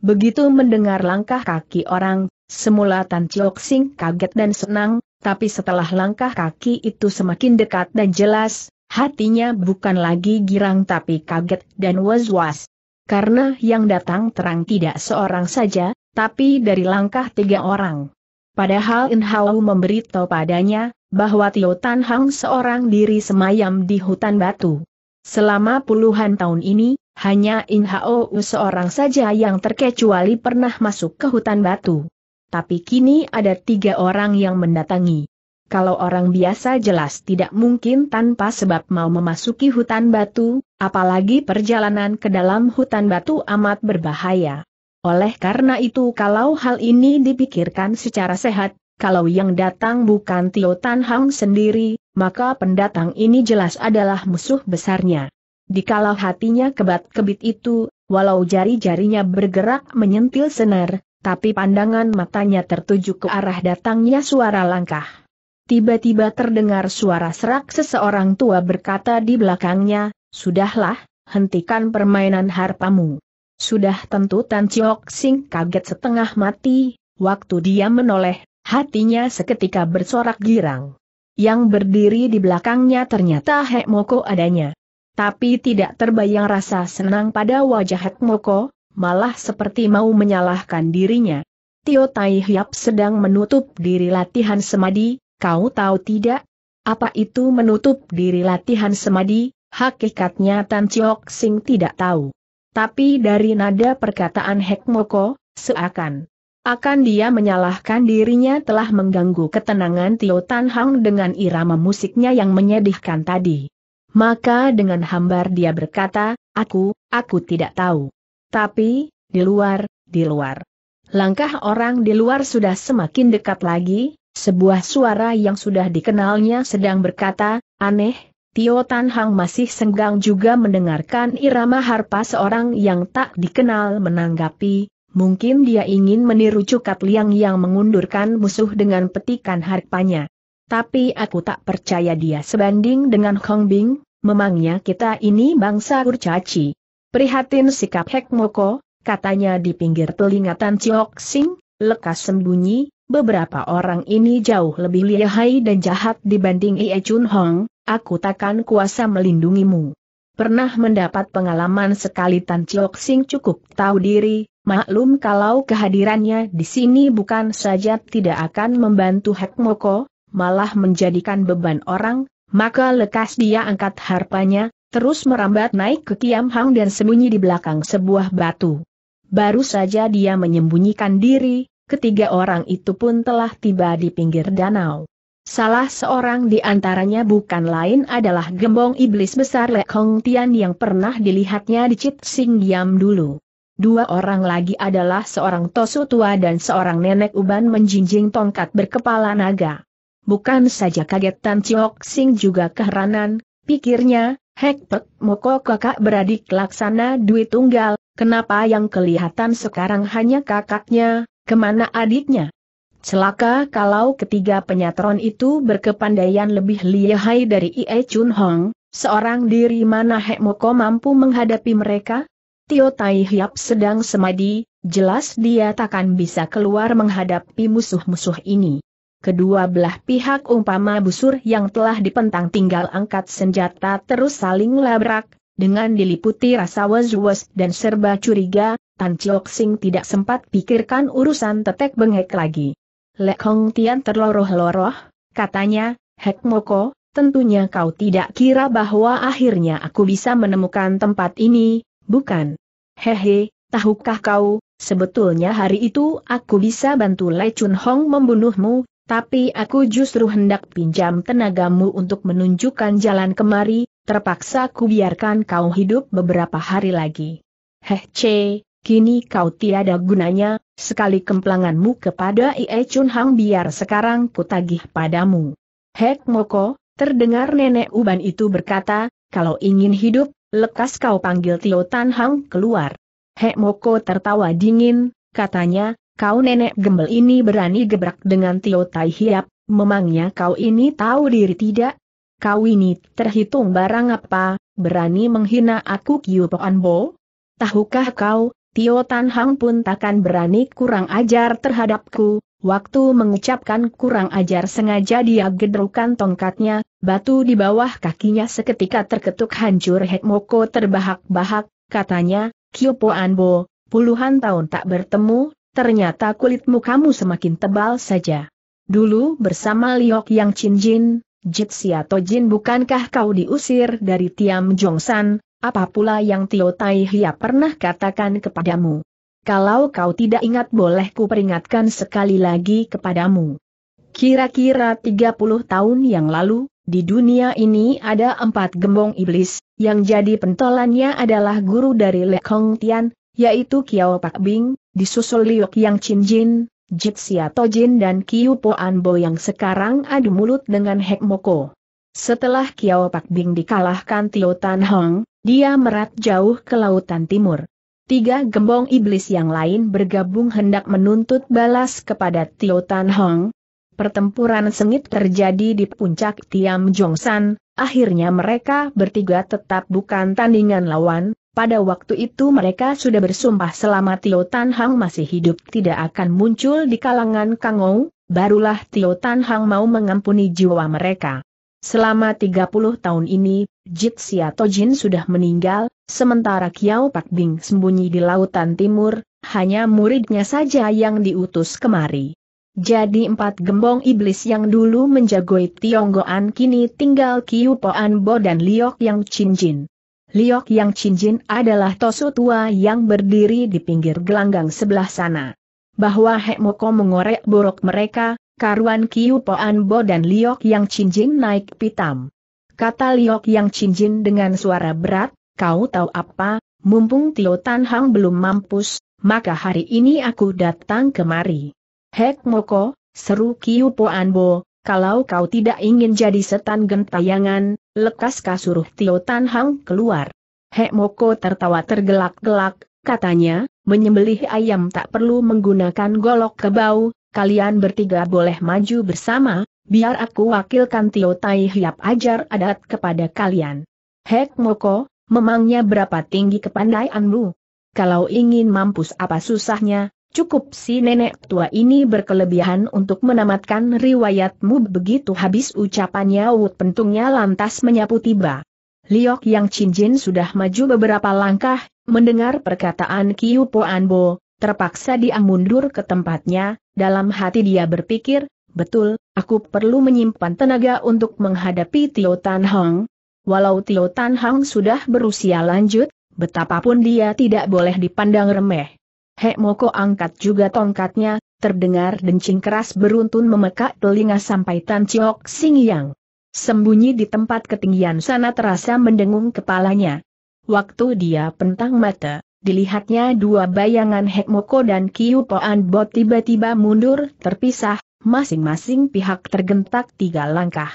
[SPEAKER 1] Begitu mendengar langkah kaki orang, semula Tan Chiok Sing kaget dan senang, tapi setelah langkah kaki itu semakin dekat dan jelas, hatinya bukan lagi girang tapi kaget dan was-was karena yang datang terang tidak seorang saja, tapi dari langkah tiga orang. Padahal In Hao memberitahu padanya, bahwa Tio Tan Hang seorang diri semayam di hutan batu. Selama puluhan tahun ini, hanya In Hao seorang saja yang terkecuali pernah masuk ke hutan batu. Tapi kini ada tiga orang yang mendatangi kalau orang biasa jelas tidak mungkin tanpa sebab mau memasuki hutan batu, apalagi perjalanan ke dalam hutan batu amat berbahaya. Oleh karena itu kalau hal ini dipikirkan secara sehat, kalau yang datang bukan Tio Tan Hang sendiri, maka pendatang ini jelas adalah musuh besarnya. kalau hatinya kebat-kebit itu, walau jari-jarinya bergerak menyentil senar, tapi pandangan matanya tertuju ke arah datangnya suara langkah. Tiba-tiba terdengar suara serak seseorang tua berkata di belakangnya, Sudahlah, hentikan permainan harpamu. Sudah tentu Tan Chiok Sing kaget setengah mati, waktu dia menoleh, hatinya seketika bersorak girang. Yang berdiri di belakangnya ternyata Hek Moko adanya. Tapi tidak terbayang rasa senang pada wajah Hek Moko, malah seperti mau menyalahkan dirinya. Tio Tai Hiap sedang menutup diri latihan semadi, Kau tahu tidak? Apa itu menutup diri latihan semadi? Hakikatnya Tan Chiok Sing tidak tahu. Tapi dari nada perkataan Hek Moko, seakan akan dia menyalahkan dirinya telah mengganggu ketenangan Tio Tan Hang dengan irama musiknya yang menyedihkan tadi. Maka dengan hambar dia berkata, aku, aku tidak tahu. Tapi, di luar, di luar. Langkah orang di luar sudah semakin dekat lagi, sebuah suara yang sudah dikenalnya sedang berkata, aneh, Tio Tan Hang masih senggang juga mendengarkan irama harpa seorang yang tak dikenal menanggapi, mungkin dia ingin meniru cukat liang yang mengundurkan musuh dengan petikan harpanya. Tapi aku tak percaya dia sebanding dengan Hong Bing, memangnya kita ini bangsa urcaci. Prihatin sikap Hek Moko, katanya di pinggir pelingatan Chiok Sing, lekas sembunyi, beberapa orang ini jauh lebih lihai dan jahat dibanding Ie Chun Hong, aku takkan kuasa melindungimu. Pernah mendapat pengalaman sekali Tan Chiok Sing cukup tahu diri, maklum kalau kehadirannya di sini bukan saja tidak akan membantu Hek Moko, malah menjadikan beban orang, maka lekas dia angkat harpanya, terus merambat naik ke Kiam Hang dan sembunyi di belakang sebuah batu. Baru saja dia menyembunyikan diri, ketiga orang itu pun telah tiba di pinggir danau. Salah seorang di antaranya bukan lain adalah gembong iblis besar Lek Hong Tian yang pernah dilihatnya di Chit Sing Yam dulu. Dua orang lagi adalah seorang tosu tua dan seorang nenek uban menjinjing tongkat berkepala naga. Bukan saja kaget Tan Chiok Sing juga keheranan, pikirnya, Hek Pek Moko kakak beradik laksana duit tunggal, kenapa yang kelihatan sekarang hanya kakaknya, Kemana adiknya? Celaka kalau ketiga penyatron itu berkepandaian lebih lihai dari Ie Chun Hong, seorang diri mana Moko mampu menghadapi mereka? Tio Tai Hiap sedang semadi, jelas dia takkan bisa keluar menghadapi musuh-musuh ini. Kedua belah pihak umpama busur yang telah dipentang tinggal angkat senjata terus saling labrak, dengan diliputi rasa was-was dan serba curiga, Tan Chiok Sing tidak sempat pikirkan urusan tetek bengek lagi. Lek Hong Tian terloroh-loroh, katanya, Hek Moko, tentunya kau tidak kira bahwa akhirnya aku bisa menemukan tempat ini, bukan? Hehe, tahukah kau, sebetulnya hari itu aku bisa bantu Lei Chun Hong membunuhmu, tapi aku justru hendak pinjam tenagamu untuk menunjukkan jalan kemari, terpaksa ku biarkan kau hidup beberapa hari lagi. Heh Che kini kau tiada gunanya, sekali kemplanganmu kepada Ie Chun Hang biar sekarang kutagih padamu. Hek Moko, terdengar nenek Uban itu berkata, kalau ingin hidup, lekas kau panggil Tio Tan Hang keluar. Hek Moko tertawa dingin, katanya, kau nenek gembel ini berani gebrak dengan Tio Tai Hiap, memangnya kau ini tahu diri tidak? Kau ini terhitung barang apa, berani menghina aku Kiu Poan Bo? Tahukah kau, Tio Tan Hang pun takkan berani kurang ajar terhadapku, waktu mengucapkan kurang ajar sengaja dia gedrukan tongkatnya, batu di bawah kakinya seketika terketuk hancur Hekmoko terbahak-bahak, katanya, Kyopo Anbo, puluhan tahun tak bertemu, ternyata kulitmu kamu semakin tebal saja. Dulu bersama Liok Yang Chin Jin, Jitsia Tojin bukankah kau diusir dari Tiam Jongsan, apa pula yang Tio Tai Hia pernah katakan kepadamu? Kalau kau tidak ingat boleh ku peringatkan sekali lagi kepadamu. Kira-kira 30 tahun yang lalu, di dunia ini ada empat gembong iblis, yang jadi pentolannya adalah guru dari Le Kong Tian, yaitu Kiao Pak Bing, disusul Liuk Yang Chin Jin, Jitsia Tojin dan Kiu Po Bo yang sekarang adu mulut dengan Hek Moko. Setelah Kiao Pak Bing dikalahkan Tio Tan Hong, dia merat jauh ke lautan timur. Tiga gembong iblis yang lain bergabung hendak menuntut balas kepada Tio Tan Hong. Pertempuran sengit terjadi di puncak Tiam Jong San. akhirnya mereka bertiga tetap bukan tandingan lawan, pada waktu itu mereka sudah bersumpah selama Tio Tan Hang masih hidup tidak akan muncul di kalangan Kangou, barulah Tio Tan Hang mau mengampuni jiwa mereka. Selama 30 tahun ini, Jit Sia Tojin sudah meninggal, sementara Kiao Pak Bing sembunyi di lautan timur, hanya muridnya saja yang diutus kemari. Jadi empat gembong iblis yang dulu menjagoi Tionggoan kini tinggal Kiu Poan Bo dan Liok Yang Chinjin. Liok Yang Chinjin adalah tosu tua yang berdiri di pinggir gelanggang sebelah sana. Bahwa Hekmoko mengorek borok mereka, Karuan Kiu Poan Bo dan Liok Yang Cincin naik pitam. Kata Liok Yang Cincin dengan suara berat, kau tahu apa, mumpung Tio Tan Hang belum mampus, maka hari ini aku datang kemari. Hek Moko, seru Kiu Poan Bo, kalau kau tidak ingin jadi setan gentayangan, lekas kasuruh Tio Tan Hang keluar. Hek Moko tertawa tergelak-gelak, katanya, menyembelih ayam tak perlu menggunakan golok kebau, kalian bertiga boleh maju bersama, biar aku wakilkan Tio Tai Hiap ajar adat kepada kalian. Hek Moko, memangnya berapa tinggi kepandaianmu? Kalau ingin mampus apa susahnya, cukup si nenek tua ini berkelebihan untuk menamatkan riwayatmu begitu habis ucapannya Wut pentungnya lantas menyapu tiba. Liok yang cincin sudah maju beberapa langkah, mendengar perkataan Kiu Po Anbo, terpaksa dia mundur ke tempatnya, dalam hati dia berpikir, betul, aku perlu menyimpan tenaga untuk menghadapi Tio Tan Hong. Walau Tio Tan Hong sudah berusia lanjut, betapapun dia tidak boleh dipandang remeh. Hek Moko angkat juga tongkatnya, terdengar dencing keras beruntun memekak telinga sampai Tan Chiok Sing Yang. Sembunyi di tempat ketinggian sana terasa mendengung kepalanya. Waktu dia pentang mata, dilihatnya dua bayangan Moko dan Kiupoan Bot tiba-tiba mundur terpisah, masing-masing pihak tergentak tiga langkah.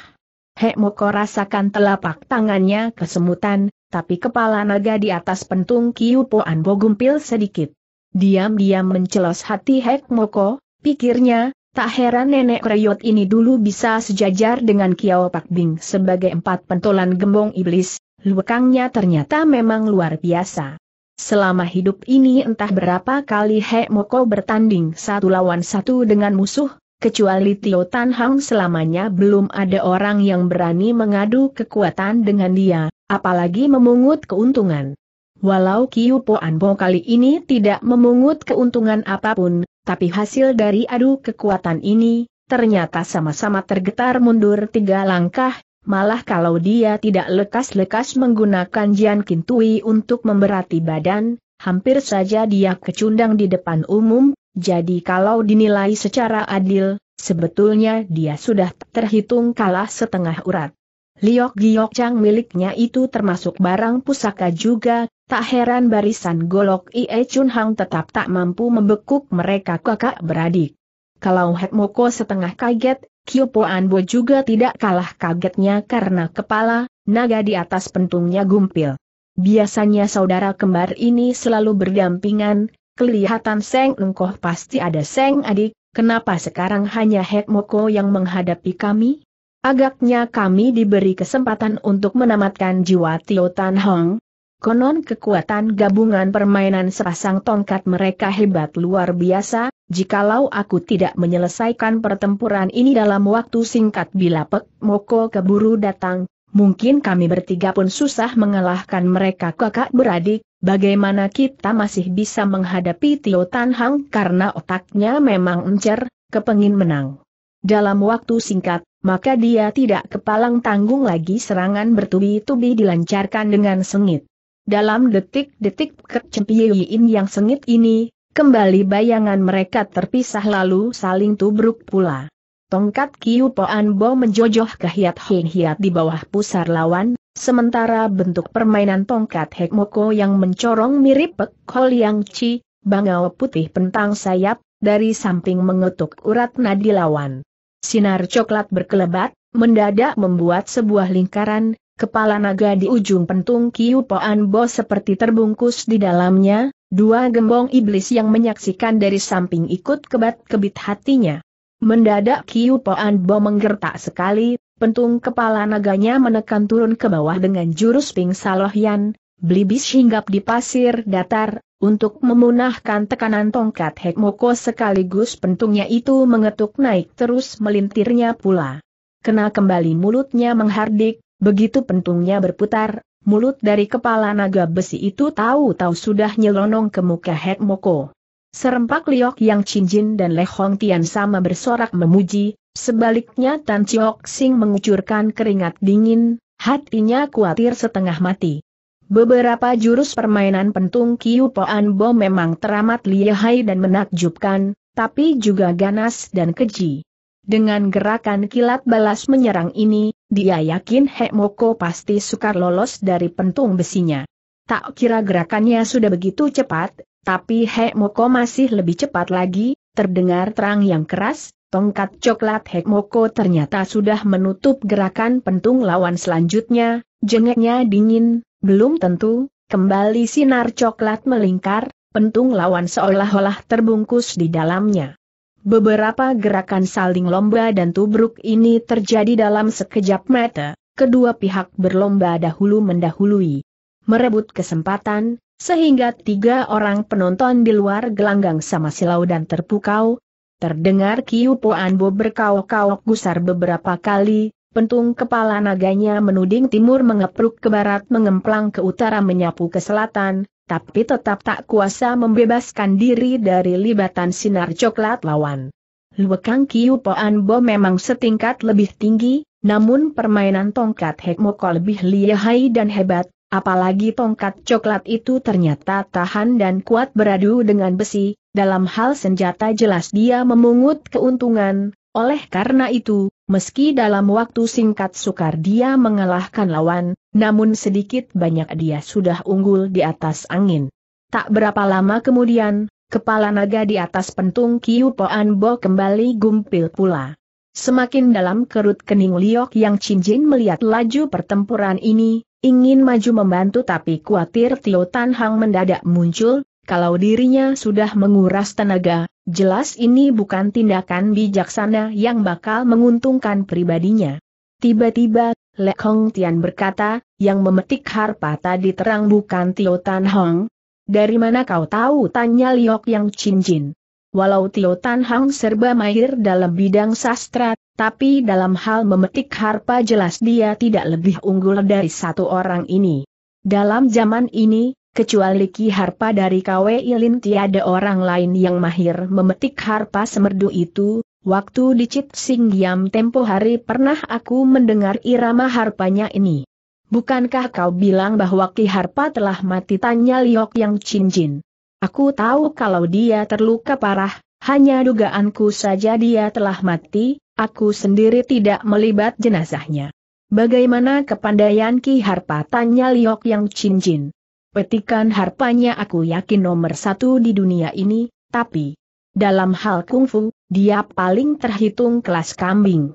[SPEAKER 1] Moko rasakan telapak tangannya kesemutan, tapi kepala naga di atas pentung Kiupoan Bo gumpil sedikit. Diam-diam mencelos hati Moko, pikirnya, tak heran nenek Reyot ini dulu bisa sejajar dengan Kiao Pak Bing sebagai empat pentolan gembong iblis, lukangnya ternyata memang luar biasa. Selama hidup ini entah berapa kali He Moko bertanding satu lawan satu dengan musuh, kecuali Tio Tan Hang selamanya belum ada orang yang berani mengadu kekuatan dengan dia, apalagi memungut keuntungan. Walau Kiu Po Anbo kali ini tidak memungut keuntungan apapun, tapi hasil dari adu kekuatan ini, ternyata sama-sama tergetar mundur tiga langkah, Malah kalau dia tidak lekas-lekas menggunakan Jian Kintui untuk memberati badan, hampir saja dia kecundang di depan umum, jadi kalau dinilai secara adil, sebetulnya dia sudah terhitung kalah setengah urat. Liok Giok Chang miliknya itu termasuk barang pusaka juga, tak heran barisan golok Ie Chun Hang tetap tak mampu membekuk mereka kakak beradik. Kalau Hek Moko setengah kaget, Kyopo Anbo juga tidak kalah kagetnya karena kepala, naga di atas pentungnya gumpil. Biasanya saudara kembar ini selalu berdampingan, kelihatan Seng Engkoh pasti ada Seng adik, kenapa sekarang hanya Hek Moko yang menghadapi kami? Agaknya kami diberi kesempatan untuk menamatkan jiwa Tio Tan Hong. Konon kekuatan gabungan permainan sepasang tongkat mereka hebat luar biasa, Jikalau aku tidak menyelesaikan pertempuran ini dalam waktu singkat bila Pek Moko keburu datang, mungkin kami bertiga pun susah mengalahkan mereka kakak beradik, bagaimana kita masih bisa menghadapi Tio Tan Hang karena otaknya memang encer, kepengin menang. Dalam waktu singkat, maka dia tidak kepalang tanggung lagi serangan bertubi-tubi dilancarkan dengan sengit. Dalam detik-detik kecempiyin yang sengit ini, Kembali bayangan mereka terpisah lalu saling tubruk pula. Tongkat Kiu Poan Bo menjojoh ke Hiat Hiat di bawah pusar lawan, sementara bentuk permainan tongkat Hekmoko yang mencorong mirip Pek Hol Chi, bangau putih pentang sayap, dari samping mengetuk urat nadi lawan. Sinar coklat berkelebat, mendadak membuat sebuah lingkaran, Kepala naga di ujung pentung Kiupoan Bo seperti terbungkus di dalamnya, dua gembong iblis yang menyaksikan dari samping ikut kebat-kebit hatinya. Mendadak Kiupoan Bo menggertak sekali, pentung kepala naganya menekan turun ke bawah dengan jurus Ping Salohyan, blibis hinggap di pasir datar, untuk memunahkan tekanan tongkat Hekmoko sekaligus pentungnya itu mengetuk naik terus melintirnya pula. Kena kembali mulutnya menghardik, Begitu pentungnya berputar, mulut dari kepala naga besi itu tahu-tahu sudah nyelonong ke muka Het Moko. Serempak Liok Yang Cincin dan Le Hong Tian sama bersorak memuji, sebaliknya Tan Chiok Sing mengucurkan keringat dingin, hatinya khawatir setengah mati. Beberapa jurus permainan pentung Kiu Poan Bo memang teramat lihai dan menakjubkan, tapi juga ganas dan keji. Dengan gerakan kilat balas menyerang ini, dia yakin Hekmoko pasti sukar lolos dari pentung besinya. Tak kira gerakannya sudah begitu cepat, tapi Hekmoko masih lebih cepat lagi, terdengar terang yang keras, tongkat coklat Hekmoko ternyata sudah menutup gerakan pentung lawan selanjutnya, jengeknya dingin, belum tentu, kembali sinar coklat melingkar, pentung lawan seolah-olah terbungkus di dalamnya. Beberapa gerakan saling lomba dan tubruk ini terjadi dalam sekejap mata, kedua pihak berlomba dahulu mendahului. Merebut kesempatan, sehingga tiga orang penonton di luar gelanggang sama silau dan terpukau, Terdengar Kiu Poanbo berkaok-kaok gusar beberapa kali, pentung kepala naganya menuding timur mengepruk ke barat mengemplang ke utara menyapu ke selatan, tapi tetap tak kuasa membebaskan diri dari libatan sinar coklat lawan. Luekang Kiu Poan Bo memang setingkat lebih tinggi, namun permainan tongkat Hekmoko lebih lihai dan hebat, apalagi tongkat coklat itu ternyata tahan dan kuat beradu dengan besi, dalam hal senjata jelas dia memungut keuntungan, oleh karena itu, Meski dalam waktu singkat sukar dia mengalahkan lawan, namun sedikit banyak dia sudah unggul di atas angin. Tak berapa lama kemudian, kepala naga di atas pentung Kiu Poan Bo kembali gumpil pula. Semakin dalam kerut kening Liok yang cincin melihat laju pertempuran ini, ingin maju membantu tapi khawatir Tio Tan Hang mendadak muncul, kalau dirinya sudah menguras tenaga, Jelas ini bukan tindakan bijaksana yang bakal menguntungkan pribadinya. Tiba-tiba, Le Hong Tian berkata, yang memetik harpa tadi terang bukan Tio Tan Hong. Dari mana kau tahu? Tanya Liok yang cincin. Walau Tio Tan Hong serba mahir dalam bidang sastra, tapi dalam hal memetik harpa jelas dia tidak lebih unggul dari satu orang ini. Dalam zaman ini, Kecuali Ki Harpa dari KW Ilin tiada orang lain yang mahir memetik harpa semerdu itu, waktu di Cit Singgiam tempo hari pernah aku mendengar irama harpanya ini. Bukankah kau bilang bahwa Ki Harpa telah mati tanya Liok yang cincin? Aku tahu kalau dia terluka parah, hanya dugaanku saja dia telah mati, aku sendiri tidak melibat jenazahnya. Bagaimana kepandaian Ki Harpa tanya Liok yang cincin? Petikan harpanya aku yakin nomor satu di dunia ini, tapi dalam hal kungfu, dia paling terhitung kelas kambing.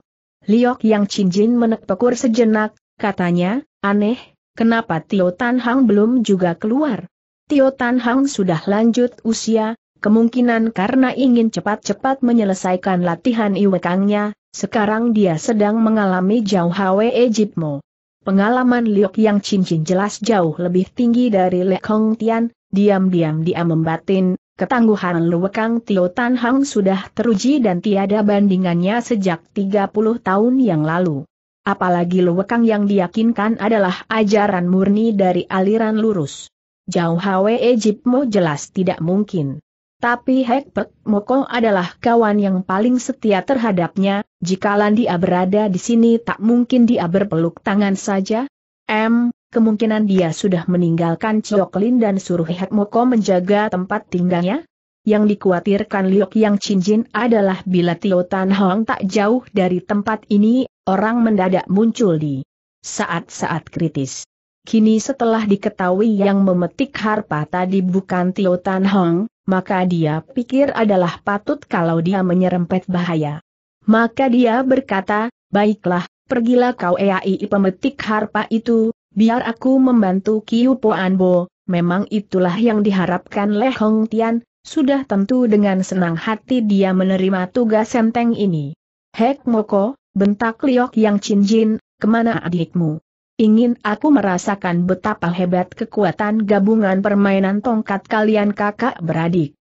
[SPEAKER 1] Liok yang cincin menekpekur sejenak, katanya, aneh, kenapa Tio Tan Hang belum juga keluar? Tio Tan Hang sudah lanjut usia, kemungkinan karena ingin cepat-cepat menyelesaikan latihan iwekangnya, sekarang dia sedang mengalami jauh hawe Ejipmo. Pengalaman Liok yang cincin jelas jauh lebih tinggi dari Le Kong Tian, diam-diam dia membatin, ketangguhan Luwekang Tio Tan Hang sudah teruji dan tiada bandingannya sejak 30 tahun yang lalu. Apalagi Luwekang yang diyakinkan adalah ajaran murni dari aliran lurus. Jauh Hwe Ejipmo jelas tidak mungkin. Tapi Pek Moko adalah kawan yang paling setia terhadapnya, jikalan dia berada di sini tak mungkin dia berpeluk tangan saja. M, kemungkinan dia sudah meninggalkan Choklin dan suruh Hek Moko menjaga tempat tinggalnya. Yang dikhawatirkan Liok Yang Cincin adalah bila Tio Tan Hong tak jauh dari tempat ini, orang mendadak muncul di saat-saat kritis. Kini setelah diketahui yang memetik harpa tadi bukan Tio Tan Hong, maka dia pikir adalah patut kalau dia menyerempet bahaya. Maka dia berkata, baiklah, pergilah kau EAI pemetik harpa itu, biar aku membantu Kiu Poanbo, memang itulah yang diharapkan Leh Hong Tian, sudah tentu dengan senang hati dia menerima tugas senteng ini. Hek Moko, bentak Liok Yang Chin kemana adikmu? Ingin aku merasakan betapa hebat kekuatan gabungan permainan tongkat kalian kakak beradik.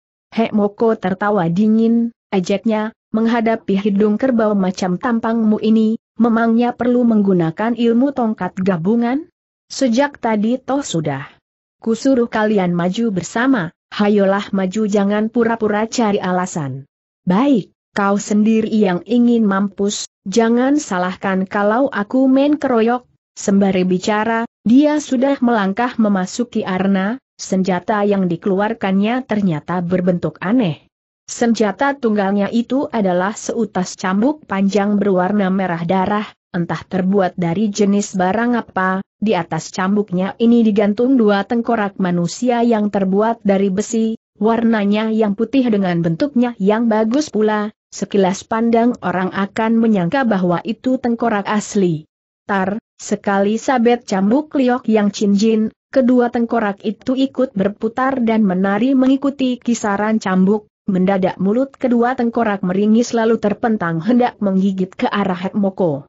[SPEAKER 1] Moko tertawa dingin, ajaknya, menghadapi hidung kerbau macam tampangmu ini, memangnya perlu menggunakan ilmu tongkat gabungan? Sejak tadi toh sudah. Kusuruh kalian maju bersama, hayolah maju jangan pura-pura cari alasan. Baik, kau sendiri yang ingin mampus, jangan salahkan kalau aku main keroyok, Sembari bicara, dia sudah melangkah memasuki arena. senjata yang dikeluarkannya ternyata berbentuk aneh. Senjata tunggalnya itu adalah seutas cambuk panjang berwarna merah darah, entah terbuat dari jenis barang apa, di atas cambuknya ini digantung dua tengkorak manusia yang terbuat dari besi, warnanya yang putih dengan bentuknya yang bagus pula, sekilas pandang orang akan menyangka bahwa itu tengkorak asli. Tar, Sekali sabet cambuk liok yang cinjin, kedua tengkorak itu ikut berputar dan menari mengikuti kisaran cambuk, mendadak mulut kedua tengkorak meringis lalu terpentang hendak menggigit ke arah Hek Moko.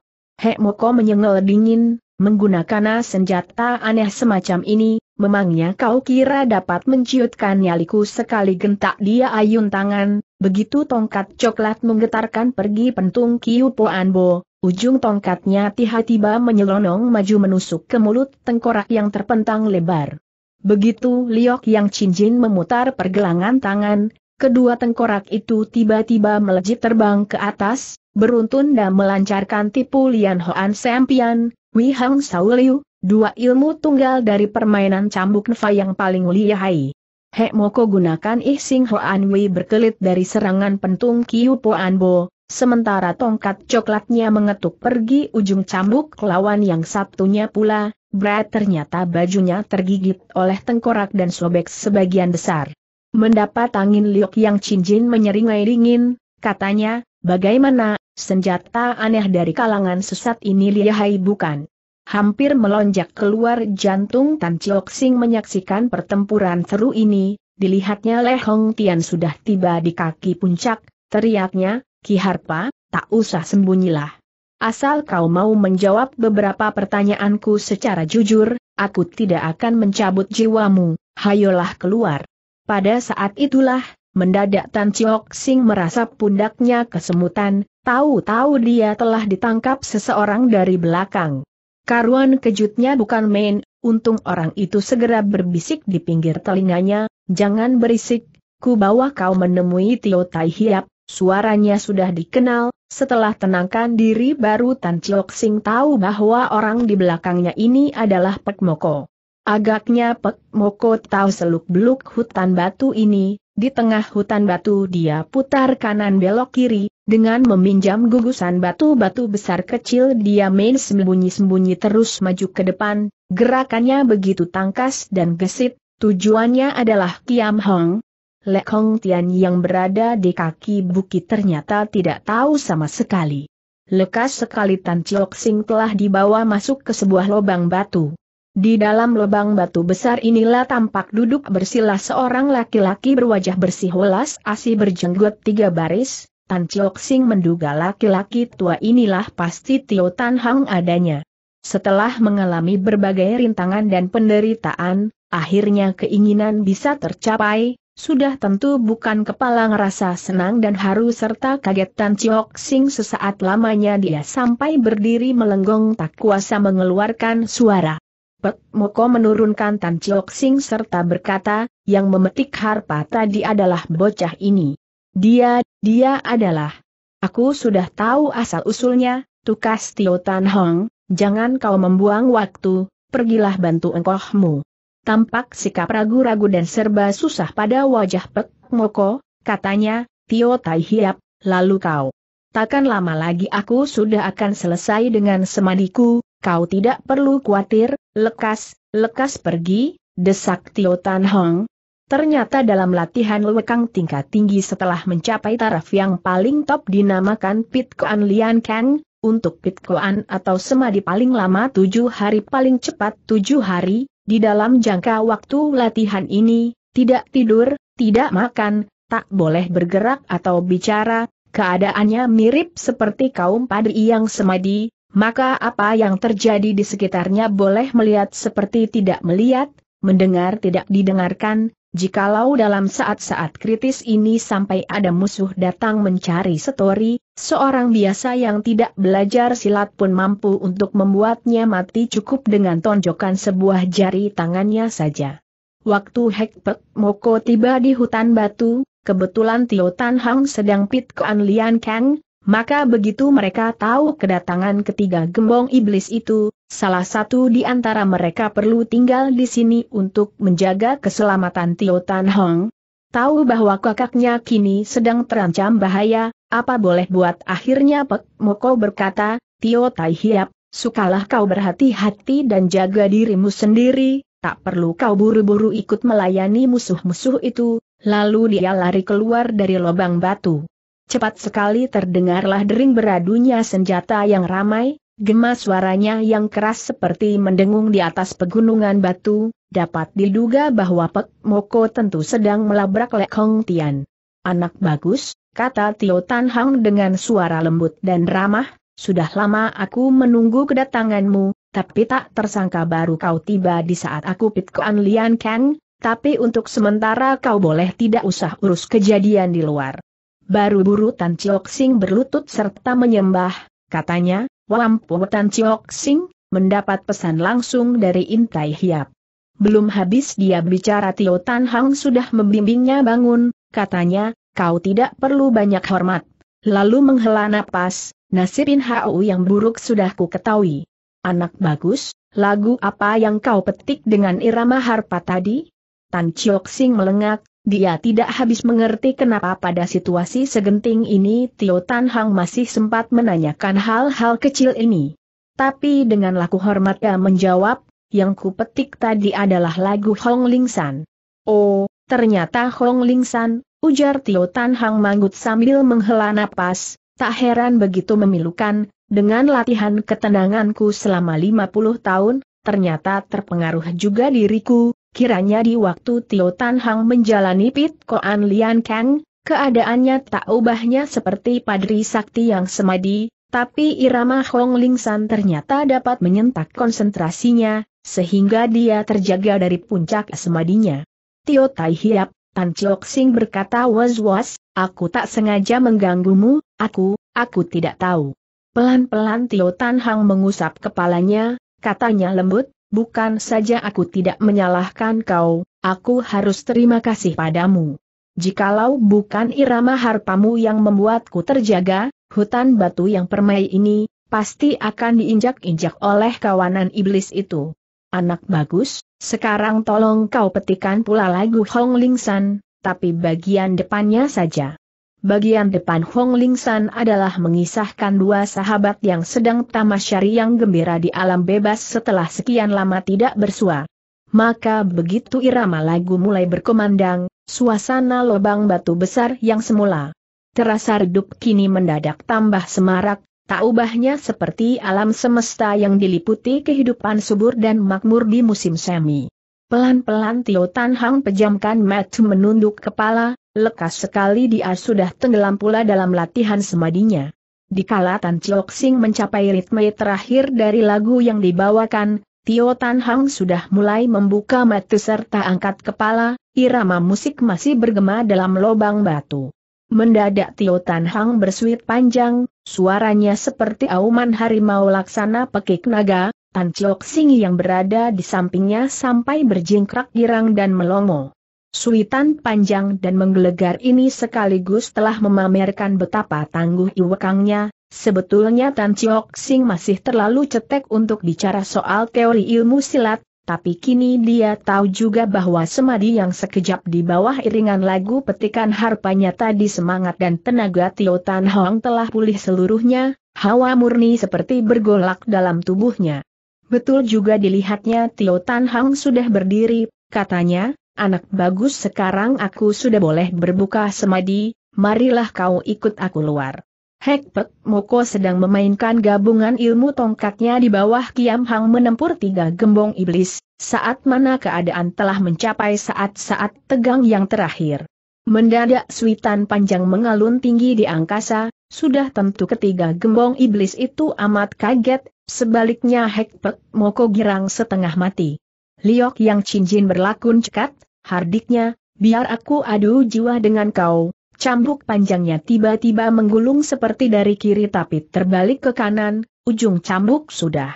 [SPEAKER 1] Moko menyengel dingin, menggunakan senjata aneh semacam ini, memangnya kau kira dapat menciutkan nyaliku sekali gentak dia ayun tangan, begitu tongkat coklat menggetarkan pergi pentung Kiu Anbo. Ujung tongkatnya tiba-tiba menyelonong maju menusuk ke mulut tengkorak yang terpentang lebar. Begitu Liok Yang Cinjin memutar pergelangan tangan, kedua tengkorak itu tiba-tiba melejit terbang ke atas, beruntun dan melancarkan tipu Lian Hoan Sempian, Wei Hang Sao Liu, dua ilmu tunggal dari permainan cambuk nefa yang paling lihai. Hek Moko gunakan Ih Sing Hoan Wei berkelit dari serangan pentung Kiu Poan Bo, Sementara tongkat coklatnya mengetuk pergi ujung cambuk lawan yang satunya pula, Brad ternyata bajunya tergigit oleh tengkorak dan sobek sebagian besar. Mendapat angin liuk yang cincin menyeringai dingin, katanya, bagaimana, senjata aneh dari kalangan sesat ini lihai bukan? Hampir melonjak keluar jantung Tan Chiok Sing menyaksikan pertempuran seru ini, dilihatnya Le Hong Tian sudah tiba di kaki puncak, teriaknya, Ki Harpa, tak usah sembunyilah. Asal kau mau menjawab beberapa pertanyaanku secara jujur, aku tidak akan mencabut jiwamu, hayolah keluar. Pada saat itulah, mendadak Tan Chiok Sing merasa pundaknya kesemutan, tahu-tahu dia telah ditangkap seseorang dari belakang. Karuan kejutnya bukan main, untung orang itu segera berbisik di pinggir telinganya, jangan berisik, ku bawa kau menemui Tio Tai Hiap, Suaranya sudah dikenal, setelah tenangkan diri baru Tan Chiok Sing tahu bahwa orang di belakangnya ini adalah Pek Moko. Agaknya Pek Moko tahu seluk-beluk hutan batu ini, di tengah hutan batu dia putar kanan belok kiri, dengan meminjam gugusan batu-batu besar kecil dia main sembunyi-sembunyi terus maju ke depan, gerakannya begitu tangkas dan gesit, tujuannya adalah Kiam Hong, Lekong Tian yang berada di kaki bukit ternyata tidak tahu sama sekali. Lekas sekali Tan Chiok Sing telah dibawa masuk ke sebuah lubang batu. Di dalam lubang batu besar inilah tampak duduk bersila seorang laki-laki berwajah bersih welas asi berjenggot tiga baris, Tan Chiok Sing menduga laki-laki tua inilah pasti Tio Tan Hang adanya. Setelah mengalami berbagai rintangan dan penderitaan, akhirnya keinginan bisa tercapai, sudah tentu bukan kepala ngerasa senang dan haru serta kaget Tan Chiok Sing sesaat lamanya dia sampai berdiri melenggong tak kuasa mengeluarkan suara. Pek Moko menurunkan Tan Chiok Sing serta berkata, yang memetik harpa tadi adalah bocah ini. Dia, dia adalah. Aku sudah tahu asal-usulnya, tukas Tio Tan Hong, jangan kau membuang waktu, pergilah bantu engkohmu. Tampak sikap ragu-ragu dan serba susah pada wajah Pek Moko, katanya, Tio Tai Hiap, lalu kau. Takkan lama lagi aku sudah akan selesai dengan semadiku, kau tidak perlu khawatir, lekas, lekas pergi, desak Tio Tan Hong. Ternyata dalam latihan lewekang tingkat tinggi setelah mencapai taraf yang paling top dinamakan Pitkoan Lian Kang, untuk Pitkoan atau semadi paling lama tujuh hari paling cepat tujuh hari, di dalam jangka waktu latihan ini, tidak tidur, tidak makan, tak boleh bergerak atau bicara, keadaannya mirip seperti kaum padri yang semadi, maka apa yang terjadi di sekitarnya boleh melihat seperti tidak melihat, mendengar tidak didengarkan, Jikalau dalam saat-saat kritis ini sampai ada musuh datang mencari setori, seorang biasa yang tidak belajar silat pun mampu untuk membuatnya mati cukup dengan tonjokan sebuah jari tangannya saja. Waktu Hek Pek Moko tiba di hutan batu, kebetulan Tio Tan Hang sedang pit ke Lian Kang, maka begitu mereka tahu kedatangan ketiga gembong iblis itu, Salah satu di antara mereka perlu tinggal di sini untuk menjaga keselamatan Tio Tan Hong. Tahu bahwa kakaknya kini sedang terancam bahaya, apa boleh buat akhirnya Pek Moko berkata, Tio Tai Hiap, sukalah kau berhati-hati dan jaga dirimu sendiri, tak perlu kau buru-buru ikut melayani musuh-musuh itu, lalu dia lari keluar dari lubang batu. Cepat sekali terdengarlah dering beradunya senjata yang ramai, Gema suaranya yang keras seperti mendengung di atas pegunungan batu, dapat diduga bahwa Pek Moko tentu sedang melabrak Lek Hong Tian. Anak bagus, kata Tio Tan Hang dengan suara lembut dan ramah, sudah lama aku menunggu kedatanganmu, tapi tak tersangka baru kau tiba di saat aku Pitkoan Lian Kang, tapi untuk sementara kau boleh tidak usah urus kejadian di luar. Baru buru Tan Chiok Sing berlutut serta menyembah, katanya, Wampu Tan Chiok Sing, mendapat pesan langsung dari Intai Hiap. Belum habis dia bicara Tio Tan Hang sudah membimbingnya bangun, katanya, kau tidak perlu banyak hormat. Lalu menghela napas, nasibin Hau yang buruk sudah ku ketahui. Anak bagus, lagu apa yang kau petik dengan irama harpa tadi? Tan Chiok Sing melengak, dia tidak habis mengerti kenapa pada situasi segenting ini Tio Tan Hang masih sempat menanyakan hal-hal kecil ini. Tapi dengan laku hormat ia menjawab, yang ku petik tadi adalah lagu Hong Ling San. Oh, ternyata Hong Ling San, ujar Tio Tan Hang manggut sambil menghela napas, tak heran begitu memilukan, dengan latihan ketenanganku selama 50 tahun, ternyata terpengaruh juga diriku, Kiranya di waktu Tio Tan Hang menjalani Pit Koan Lian Kang, keadaannya tak ubahnya seperti Padri Sakti yang semadi, tapi irama Hong Ling San ternyata dapat menyentak konsentrasinya, sehingga dia terjaga dari puncak semadinya. Tio Tai Hiap, Tan Chok Sing berkata was-was, aku tak sengaja mengganggumu, aku, aku tidak tahu. Pelan-pelan Tio Tan Hang mengusap kepalanya, katanya lembut, bukan saja aku tidak menyalahkan kau, aku harus terima kasih padamu. Jikalau bukan irama harpamu yang membuatku terjaga, hutan batu yang permai ini, pasti akan diinjak-injak oleh kawanan iblis itu. Anak bagus, sekarang tolong kau petikan pula lagu Hong San, tapi bagian depannya saja. Bagian depan Hong Ling San adalah mengisahkan dua sahabat yang sedang tamasyari yang gembira di alam bebas setelah sekian lama tidak bersua. Maka begitu irama lagu mulai berkumandang, suasana lubang batu besar yang semula terasa redup kini mendadak tambah semarak, tak ubahnya seperti alam semesta yang diliputi kehidupan subur dan makmur di musim semi. Pelan-pelan Tio Tan Hang pejamkan mata menunduk kepala, Lekas sekali dia sudah tenggelam pula dalam latihan semadinya. Dikala Tan Chok Sing mencapai ritme terakhir dari lagu yang dibawakan, Tio Tan Hang sudah mulai membuka mata serta angkat kepala, irama musik masih bergema dalam lobang batu. Mendadak Tio Tan Hang bersuit panjang, suaranya seperti auman harimau laksana pekik naga, Tan Chok Sing yang berada di sampingnya sampai berjingkrak girang dan melongo. Suitan panjang dan menggelegar ini sekaligus telah memamerkan betapa tangguh iwekangnya, sebetulnya Tan Chiok Sing masih terlalu cetek untuk bicara soal teori ilmu silat, tapi kini dia tahu juga bahwa semadi yang sekejap di bawah iringan lagu petikan harpanya tadi semangat dan tenaga Tio Tan Hong telah pulih seluruhnya, hawa murni seperti bergolak dalam tubuhnya. Betul juga dilihatnya Tio Tan Hong sudah berdiri, katanya, anak bagus sekarang aku sudah boleh berbuka semadi, marilah kau ikut aku luar. Hekpek Moko sedang memainkan gabungan ilmu tongkatnya di bawah Kiam Hang menempur tiga gembong iblis, saat mana keadaan telah mencapai saat-saat tegang yang terakhir. Mendadak suitan panjang mengalun tinggi di angkasa, sudah tentu ketiga gembong iblis itu amat kaget, sebaliknya Hekpek Moko girang setengah mati. Liok yang cincin berlakun cekat, hardiknya, biar aku adu jiwa dengan kau. Cambuk panjangnya tiba-tiba menggulung seperti dari kiri tapi terbalik ke kanan, ujung cambuk sudah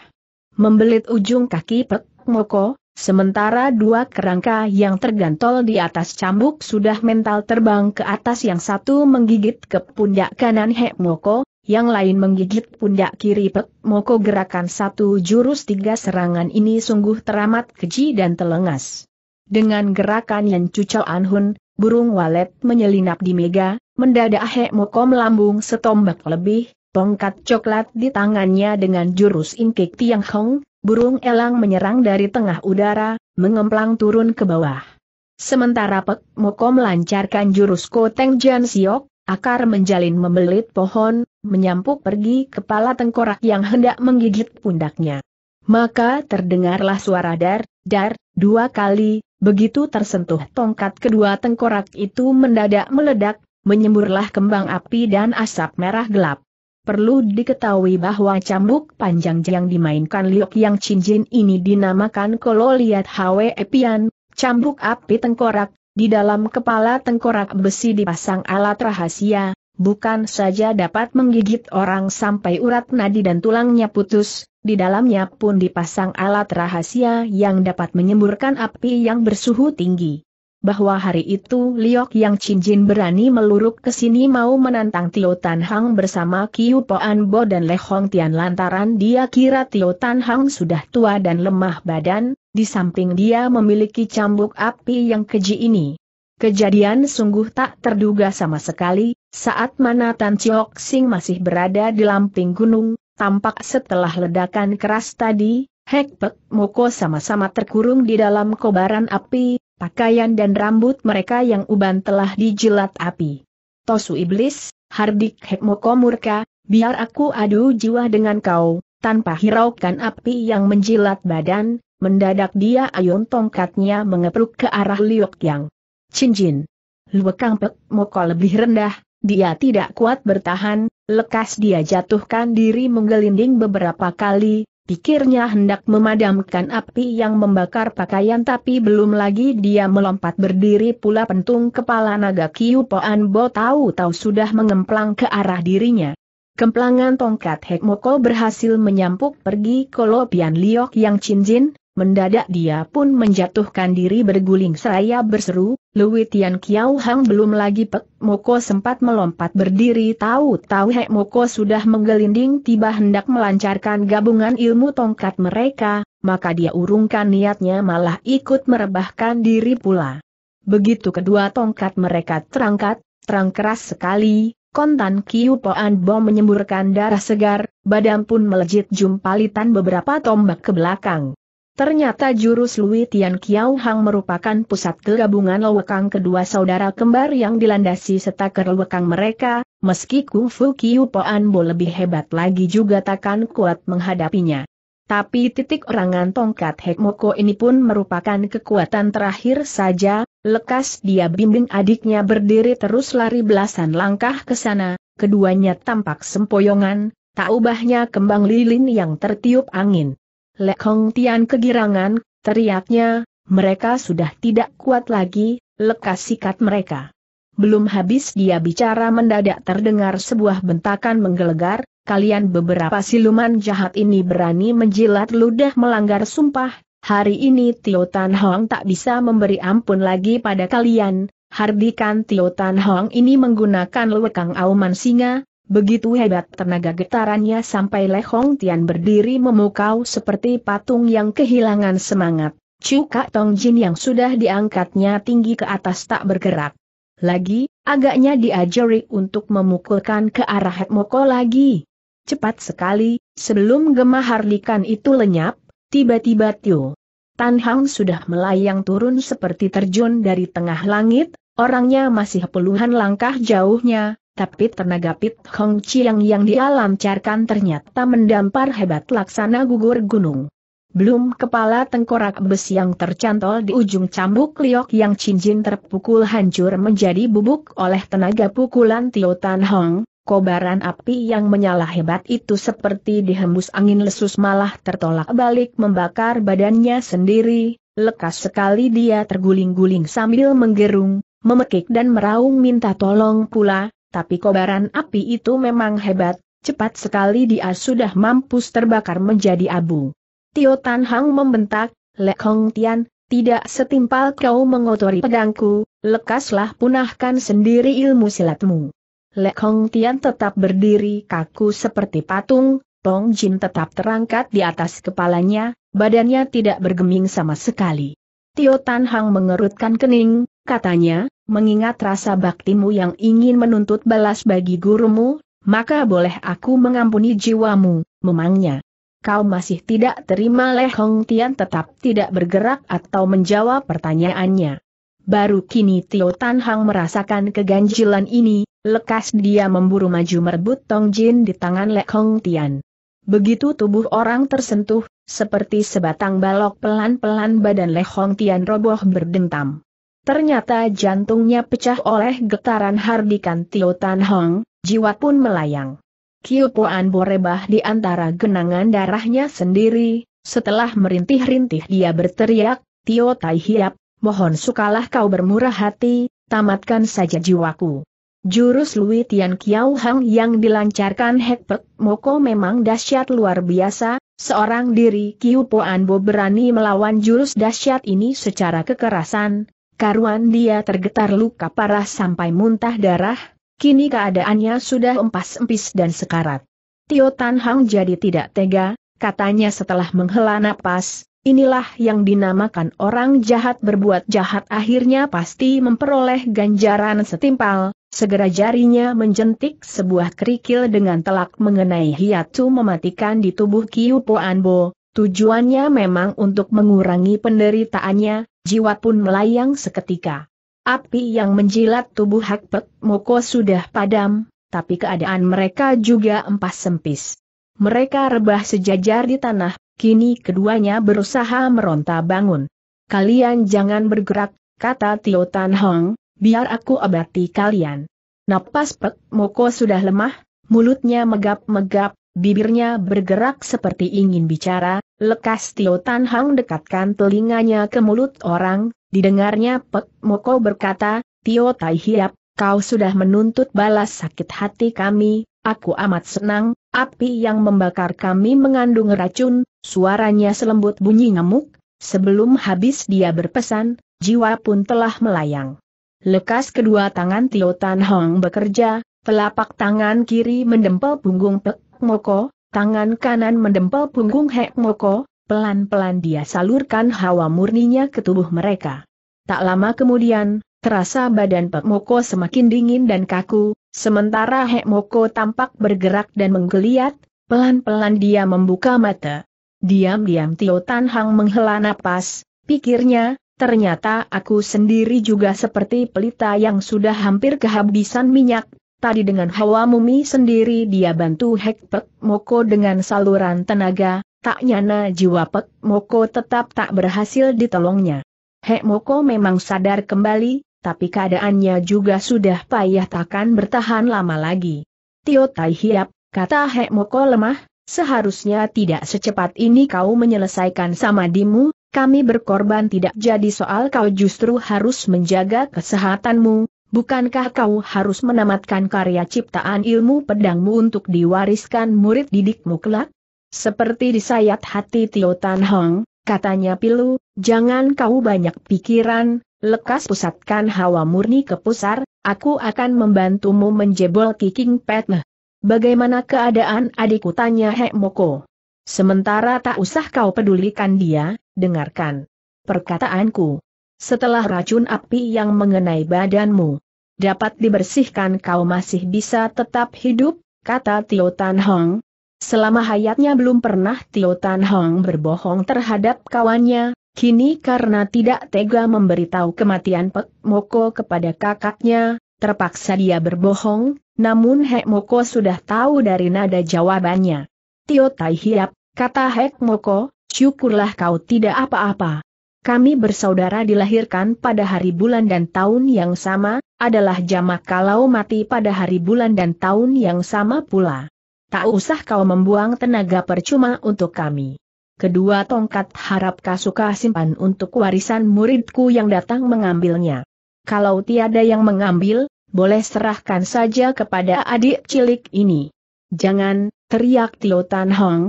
[SPEAKER 1] membelit ujung kaki Pek Moko, sementara dua kerangka yang tergantol di atas cambuk sudah mental terbang ke atas yang satu menggigit ke pundak kanan Hek Moko, yang lain menggigit pundak kiri Pek Moko gerakan satu jurus tiga serangan ini sungguh teramat keji dan telengas. Dengan gerakan yang cucol Anhun, burung walet menyelinap di mega, mendadak Hek Moko melambung setombak lebih, tongkat coklat di tangannya dengan jurus ingkik Tiang Hong, burung elang menyerang dari tengah udara, mengemplang turun ke bawah. Sementara Pek Moko melancarkan jurus Koteng Jan Siok, Akar menjalin membelit pohon, menyampuk pergi kepala tengkorak yang hendak menggigit pundaknya. Maka terdengarlah suara dar, dar, dua kali, begitu tersentuh tongkat kedua tengkorak itu mendadak meledak, menyemburlah kembang api dan asap merah gelap. Perlu diketahui bahwa cambuk panjang yang dimainkan Liok Yang Cincin ini dinamakan kalau lihat Epian, cambuk api tengkorak, di dalam kepala tengkorak besi dipasang alat rahasia, bukan saja dapat menggigit orang sampai urat nadi dan tulangnya putus, di dalamnya pun dipasang alat rahasia yang dapat menyemburkan api yang bersuhu tinggi bahwa hari itu Liok Yang cincin berani meluruk ke sini mau menantang Tio Tan Hang bersama Kiu Poan Bo dan Le Hong Tian lantaran dia kira Tio Tan Hang sudah tua dan lemah badan, di samping dia memiliki cambuk api yang keji ini. Kejadian sungguh tak terduga sama sekali, saat mana Tan Chiok Sing masih berada di lamping gunung, tampak setelah ledakan keras tadi, Hekpek Moko sama-sama terkurung di dalam kobaran api, pakaian dan rambut mereka yang uban telah dijilat api. Tosu Iblis, Hardik Hek Moko murka, biar aku adu jiwa dengan kau, tanpa hiraukan api yang menjilat badan, mendadak dia ayun tongkatnya mengepruk ke arah liuk Yang. Cincin. Luekang Pek Moko lebih rendah, dia tidak kuat bertahan, lekas dia jatuhkan diri menggelinding beberapa kali, Pikirnya hendak memadamkan api yang membakar pakaian tapi belum lagi dia melompat berdiri pula pentung kepala naga Kiu Poan Bo tahu-tahu sudah mengemplang ke arah dirinya. Kemplangan tongkat Hekmoko berhasil menyampuk pergi Kolopian Liok yang cincin, mendadak dia pun menjatuhkan diri berguling seraya berseru, Lui Tian Kiao Hang belum lagi Pek Moko sempat melompat berdiri tahu-tahu Hek Moko sudah menggelinding tiba hendak melancarkan gabungan ilmu tongkat mereka, maka dia urungkan niatnya malah ikut merebahkan diri pula. Begitu kedua tongkat mereka terangkat, terang keras sekali, kontan Kiu Poan Bom menyemburkan darah segar, badan pun melejit jumpalitan beberapa tombak ke belakang. Ternyata jurus Lui Tian Kiao Hang merupakan pusat kegabungan lewekang kedua saudara kembar yang dilandasi setaker lewekang mereka, meski Kung Fu Kiu Poan Bo lebih hebat lagi juga takkan kuat menghadapinya. Tapi titik erangan tongkat Hekmoko ini pun merupakan kekuatan terakhir saja, lekas dia bimbing adiknya berdiri terus lari belasan langkah ke sana, keduanya tampak sempoyongan, tak ubahnya kembang lilin yang tertiup angin. Lekong Tian kegirangan, teriaknya, mereka sudah tidak kuat lagi, lekas sikat mereka. Belum habis dia bicara mendadak terdengar sebuah bentakan menggelegar, kalian beberapa siluman jahat ini berani menjilat ludah melanggar sumpah, hari ini Tio Tan Hong tak bisa memberi ampun lagi pada kalian, hardikan Tio Tan Hong ini menggunakan lekang auman singa, Begitu hebat tenaga getarannya sampai Le Hong Tian berdiri memukau seperti patung yang kehilangan semangat. Cuka Tong Jin yang sudah diangkatnya tinggi ke atas tak bergerak. Lagi, agaknya diajari untuk memukulkan ke arah Moko lagi. Cepat sekali, sebelum gemah harlikan itu lenyap, tiba-tiba Tio. Tan Hang sudah melayang turun seperti terjun dari tengah langit, orangnya masih puluhan langkah jauhnya, tapi tenaga Pit Hong Chiang yang dialamcarkan ternyata mendampar hebat laksana gugur gunung. Belum kepala tengkorak besi yang tercantol di ujung cambuk liok yang cincin terpukul hancur menjadi bubuk oleh tenaga pukulan Tio Tan Hong, kobaran api yang menyala hebat itu seperti dihembus angin lesus malah tertolak balik membakar badannya sendiri, lekas sekali dia terguling-guling sambil menggerung, memekik dan meraung minta tolong pula, tapi kobaran api itu memang hebat, cepat sekali dia sudah mampus terbakar menjadi abu. Tio Tan Hang membentak, Lek Hong Tian, tidak setimpal kau mengotori pedangku, lekaslah punahkan sendiri ilmu silatmu. Lek Hong Tian tetap berdiri kaku seperti patung, Tong Jin tetap terangkat di atas kepalanya, badannya tidak bergeming sama sekali. Tio Tan Hang mengerutkan kening, katanya, mengingat rasa baktimu yang ingin menuntut balas bagi gurumu, maka boleh aku mengampuni jiwamu, memangnya. Kau masih tidak terima Leh Hong Tian tetap tidak bergerak atau menjawab pertanyaannya. Baru kini Tio Tan Hang merasakan keganjilan ini, lekas dia memburu maju merebut Tong Jin di tangan Leh Hong Tian. Begitu tubuh orang tersentuh, seperti sebatang balok pelan-pelan badan Leh Hong Tian roboh berdentam. Ternyata jantungnya pecah oleh getaran hardikan Tio Tan Hong, jiwa pun melayang. Kiu Puan rebah di antara genangan darahnya sendiri, setelah merintih-rintih dia berteriak, Tio Tai Hiap, mohon sukalah kau bermurah hati, tamatkan saja jiwaku. Jurus Lui Tian Kiao Hang yang dilancarkan Hekpek Moko memang dahsyat luar biasa, seorang diri Kiu Puan Bo berani melawan jurus dahsyat ini secara kekerasan, Karuan dia tergetar luka parah sampai muntah darah, kini keadaannya sudah empas-empis dan sekarat. Tio Tan Hang jadi tidak tega, katanya setelah menghela napas, inilah yang dinamakan orang jahat berbuat jahat akhirnya pasti memperoleh ganjaran setimpal, segera jarinya menjentik sebuah kerikil dengan telak mengenai hiatu mematikan di tubuh Kiu Poan Bo, tujuannya memang untuk mengurangi penderitaannya, jiwa pun melayang seketika. Api yang menjilat tubuh Hakpek Moko sudah padam, tapi keadaan mereka juga empas sempis. Mereka rebah sejajar di tanah, kini keduanya berusaha meronta bangun. Kalian jangan bergerak, kata Tio Tan Hong, biar aku abati kalian. Napas Pek Moko sudah lemah, mulutnya megap-megap, Bibirnya bergerak seperti ingin bicara, lekas Tio Tan Hang dekatkan telinganya ke mulut orang, didengarnya Pek Moko berkata, Tio Tai Hiap, kau sudah menuntut balas sakit hati kami, aku amat senang, api yang membakar kami mengandung racun, suaranya selembut bunyi ngamuk, sebelum habis dia berpesan, jiwa pun telah melayang. Lekas kedua tangan Tio Tan Hong bekerja, telapak tangan kiri mendempel punggung Pek Moko, tangan kanan mendempel punggung Hek Moko, pelan-pelan dia salurkan hawa murninya ke tubuh mereka. Tak lama kemudian, terasa badan Pek Moko semakin dingin dan kaku, sementara Hek Moko tampak bergerak dan menggeliat, pelan-pelan dia membuka mata. Diam-diam Tio Tan Hang menghela napas, pikirnya, ternyata aku sendiri juga seperti pelita yang sudah hampir kehabisan minyak, tadi dengan hawa mumi sendiri dia bantu Hek Pek Moko dengan saluran tenaga, tak nyana jiwa Pek Moko tetap tak berhasil ditolongnya. Hek Moko memang sadar kembali, tapi keadaannya juga sudah payah takkan bertahan lama lagi. Tio Tai Hiap, kata Hek Moko lemah, seharusnya tidak secepat ini kau menyelesaikan sama dimu, kami berkorban tidak jadi soal kau justru harus menjaga kesehatanmu, Bukankah kau harus menamatkan karya ciptaan ilmu pedangmu untuk diwariskan murid didikmu kelak? Seperti disayat hati Tio Tan Hong, katanya Pilu, jangan kau banyak pikiran, lekas pusatkan hawa murni ke pusar, aku akan membantumu menjebol kiking petne. Bagaimana keadaan adikku tanya Hek Moko? Sementara tak usah kau pedulikan dia, dengarkan perkataanku. Setelah racun api yang mengenai badanmu dapat dibersihkan kau masih bisa tetap hidup, kata Tio Tan Hong. Selama hayatnya belum pernah Tio Tan Hong berbohong terhadap kawannya, kini karena tidak tega memberitahu kematian Pek Moko kepada kakaknya, terpaksa dia berbohong, namun Hek Moko sudah tahu dari nada jawabannya. Tio Tai Hiap, kata Hek Moko, syukurlah kau tidak apa-apa. Kami bersaudara dilahirkan pada hari bulan dan tahun yang sama, adalah jamak kalau mati pada hari bulan dan tahun yang sama pula. Tak usah kau membuang tenaga percuma untuk kami. Kedua tongkat harap kasuka simpan untuk warisan muridku yang datang mengambilnya. Kalau tiada yang mengambil, boleh serahkan saja kepada adik cilik ini. Jangan, teriak Tio Tan Hong,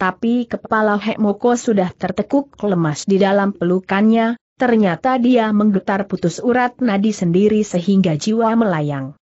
[SPEAKER 1] tapi kepala Hekmoko sudah tertekuk lemas di dalam pelukannya, ternyata dia menggetar putus urat nadi sendiri sehingga jiwa melayang.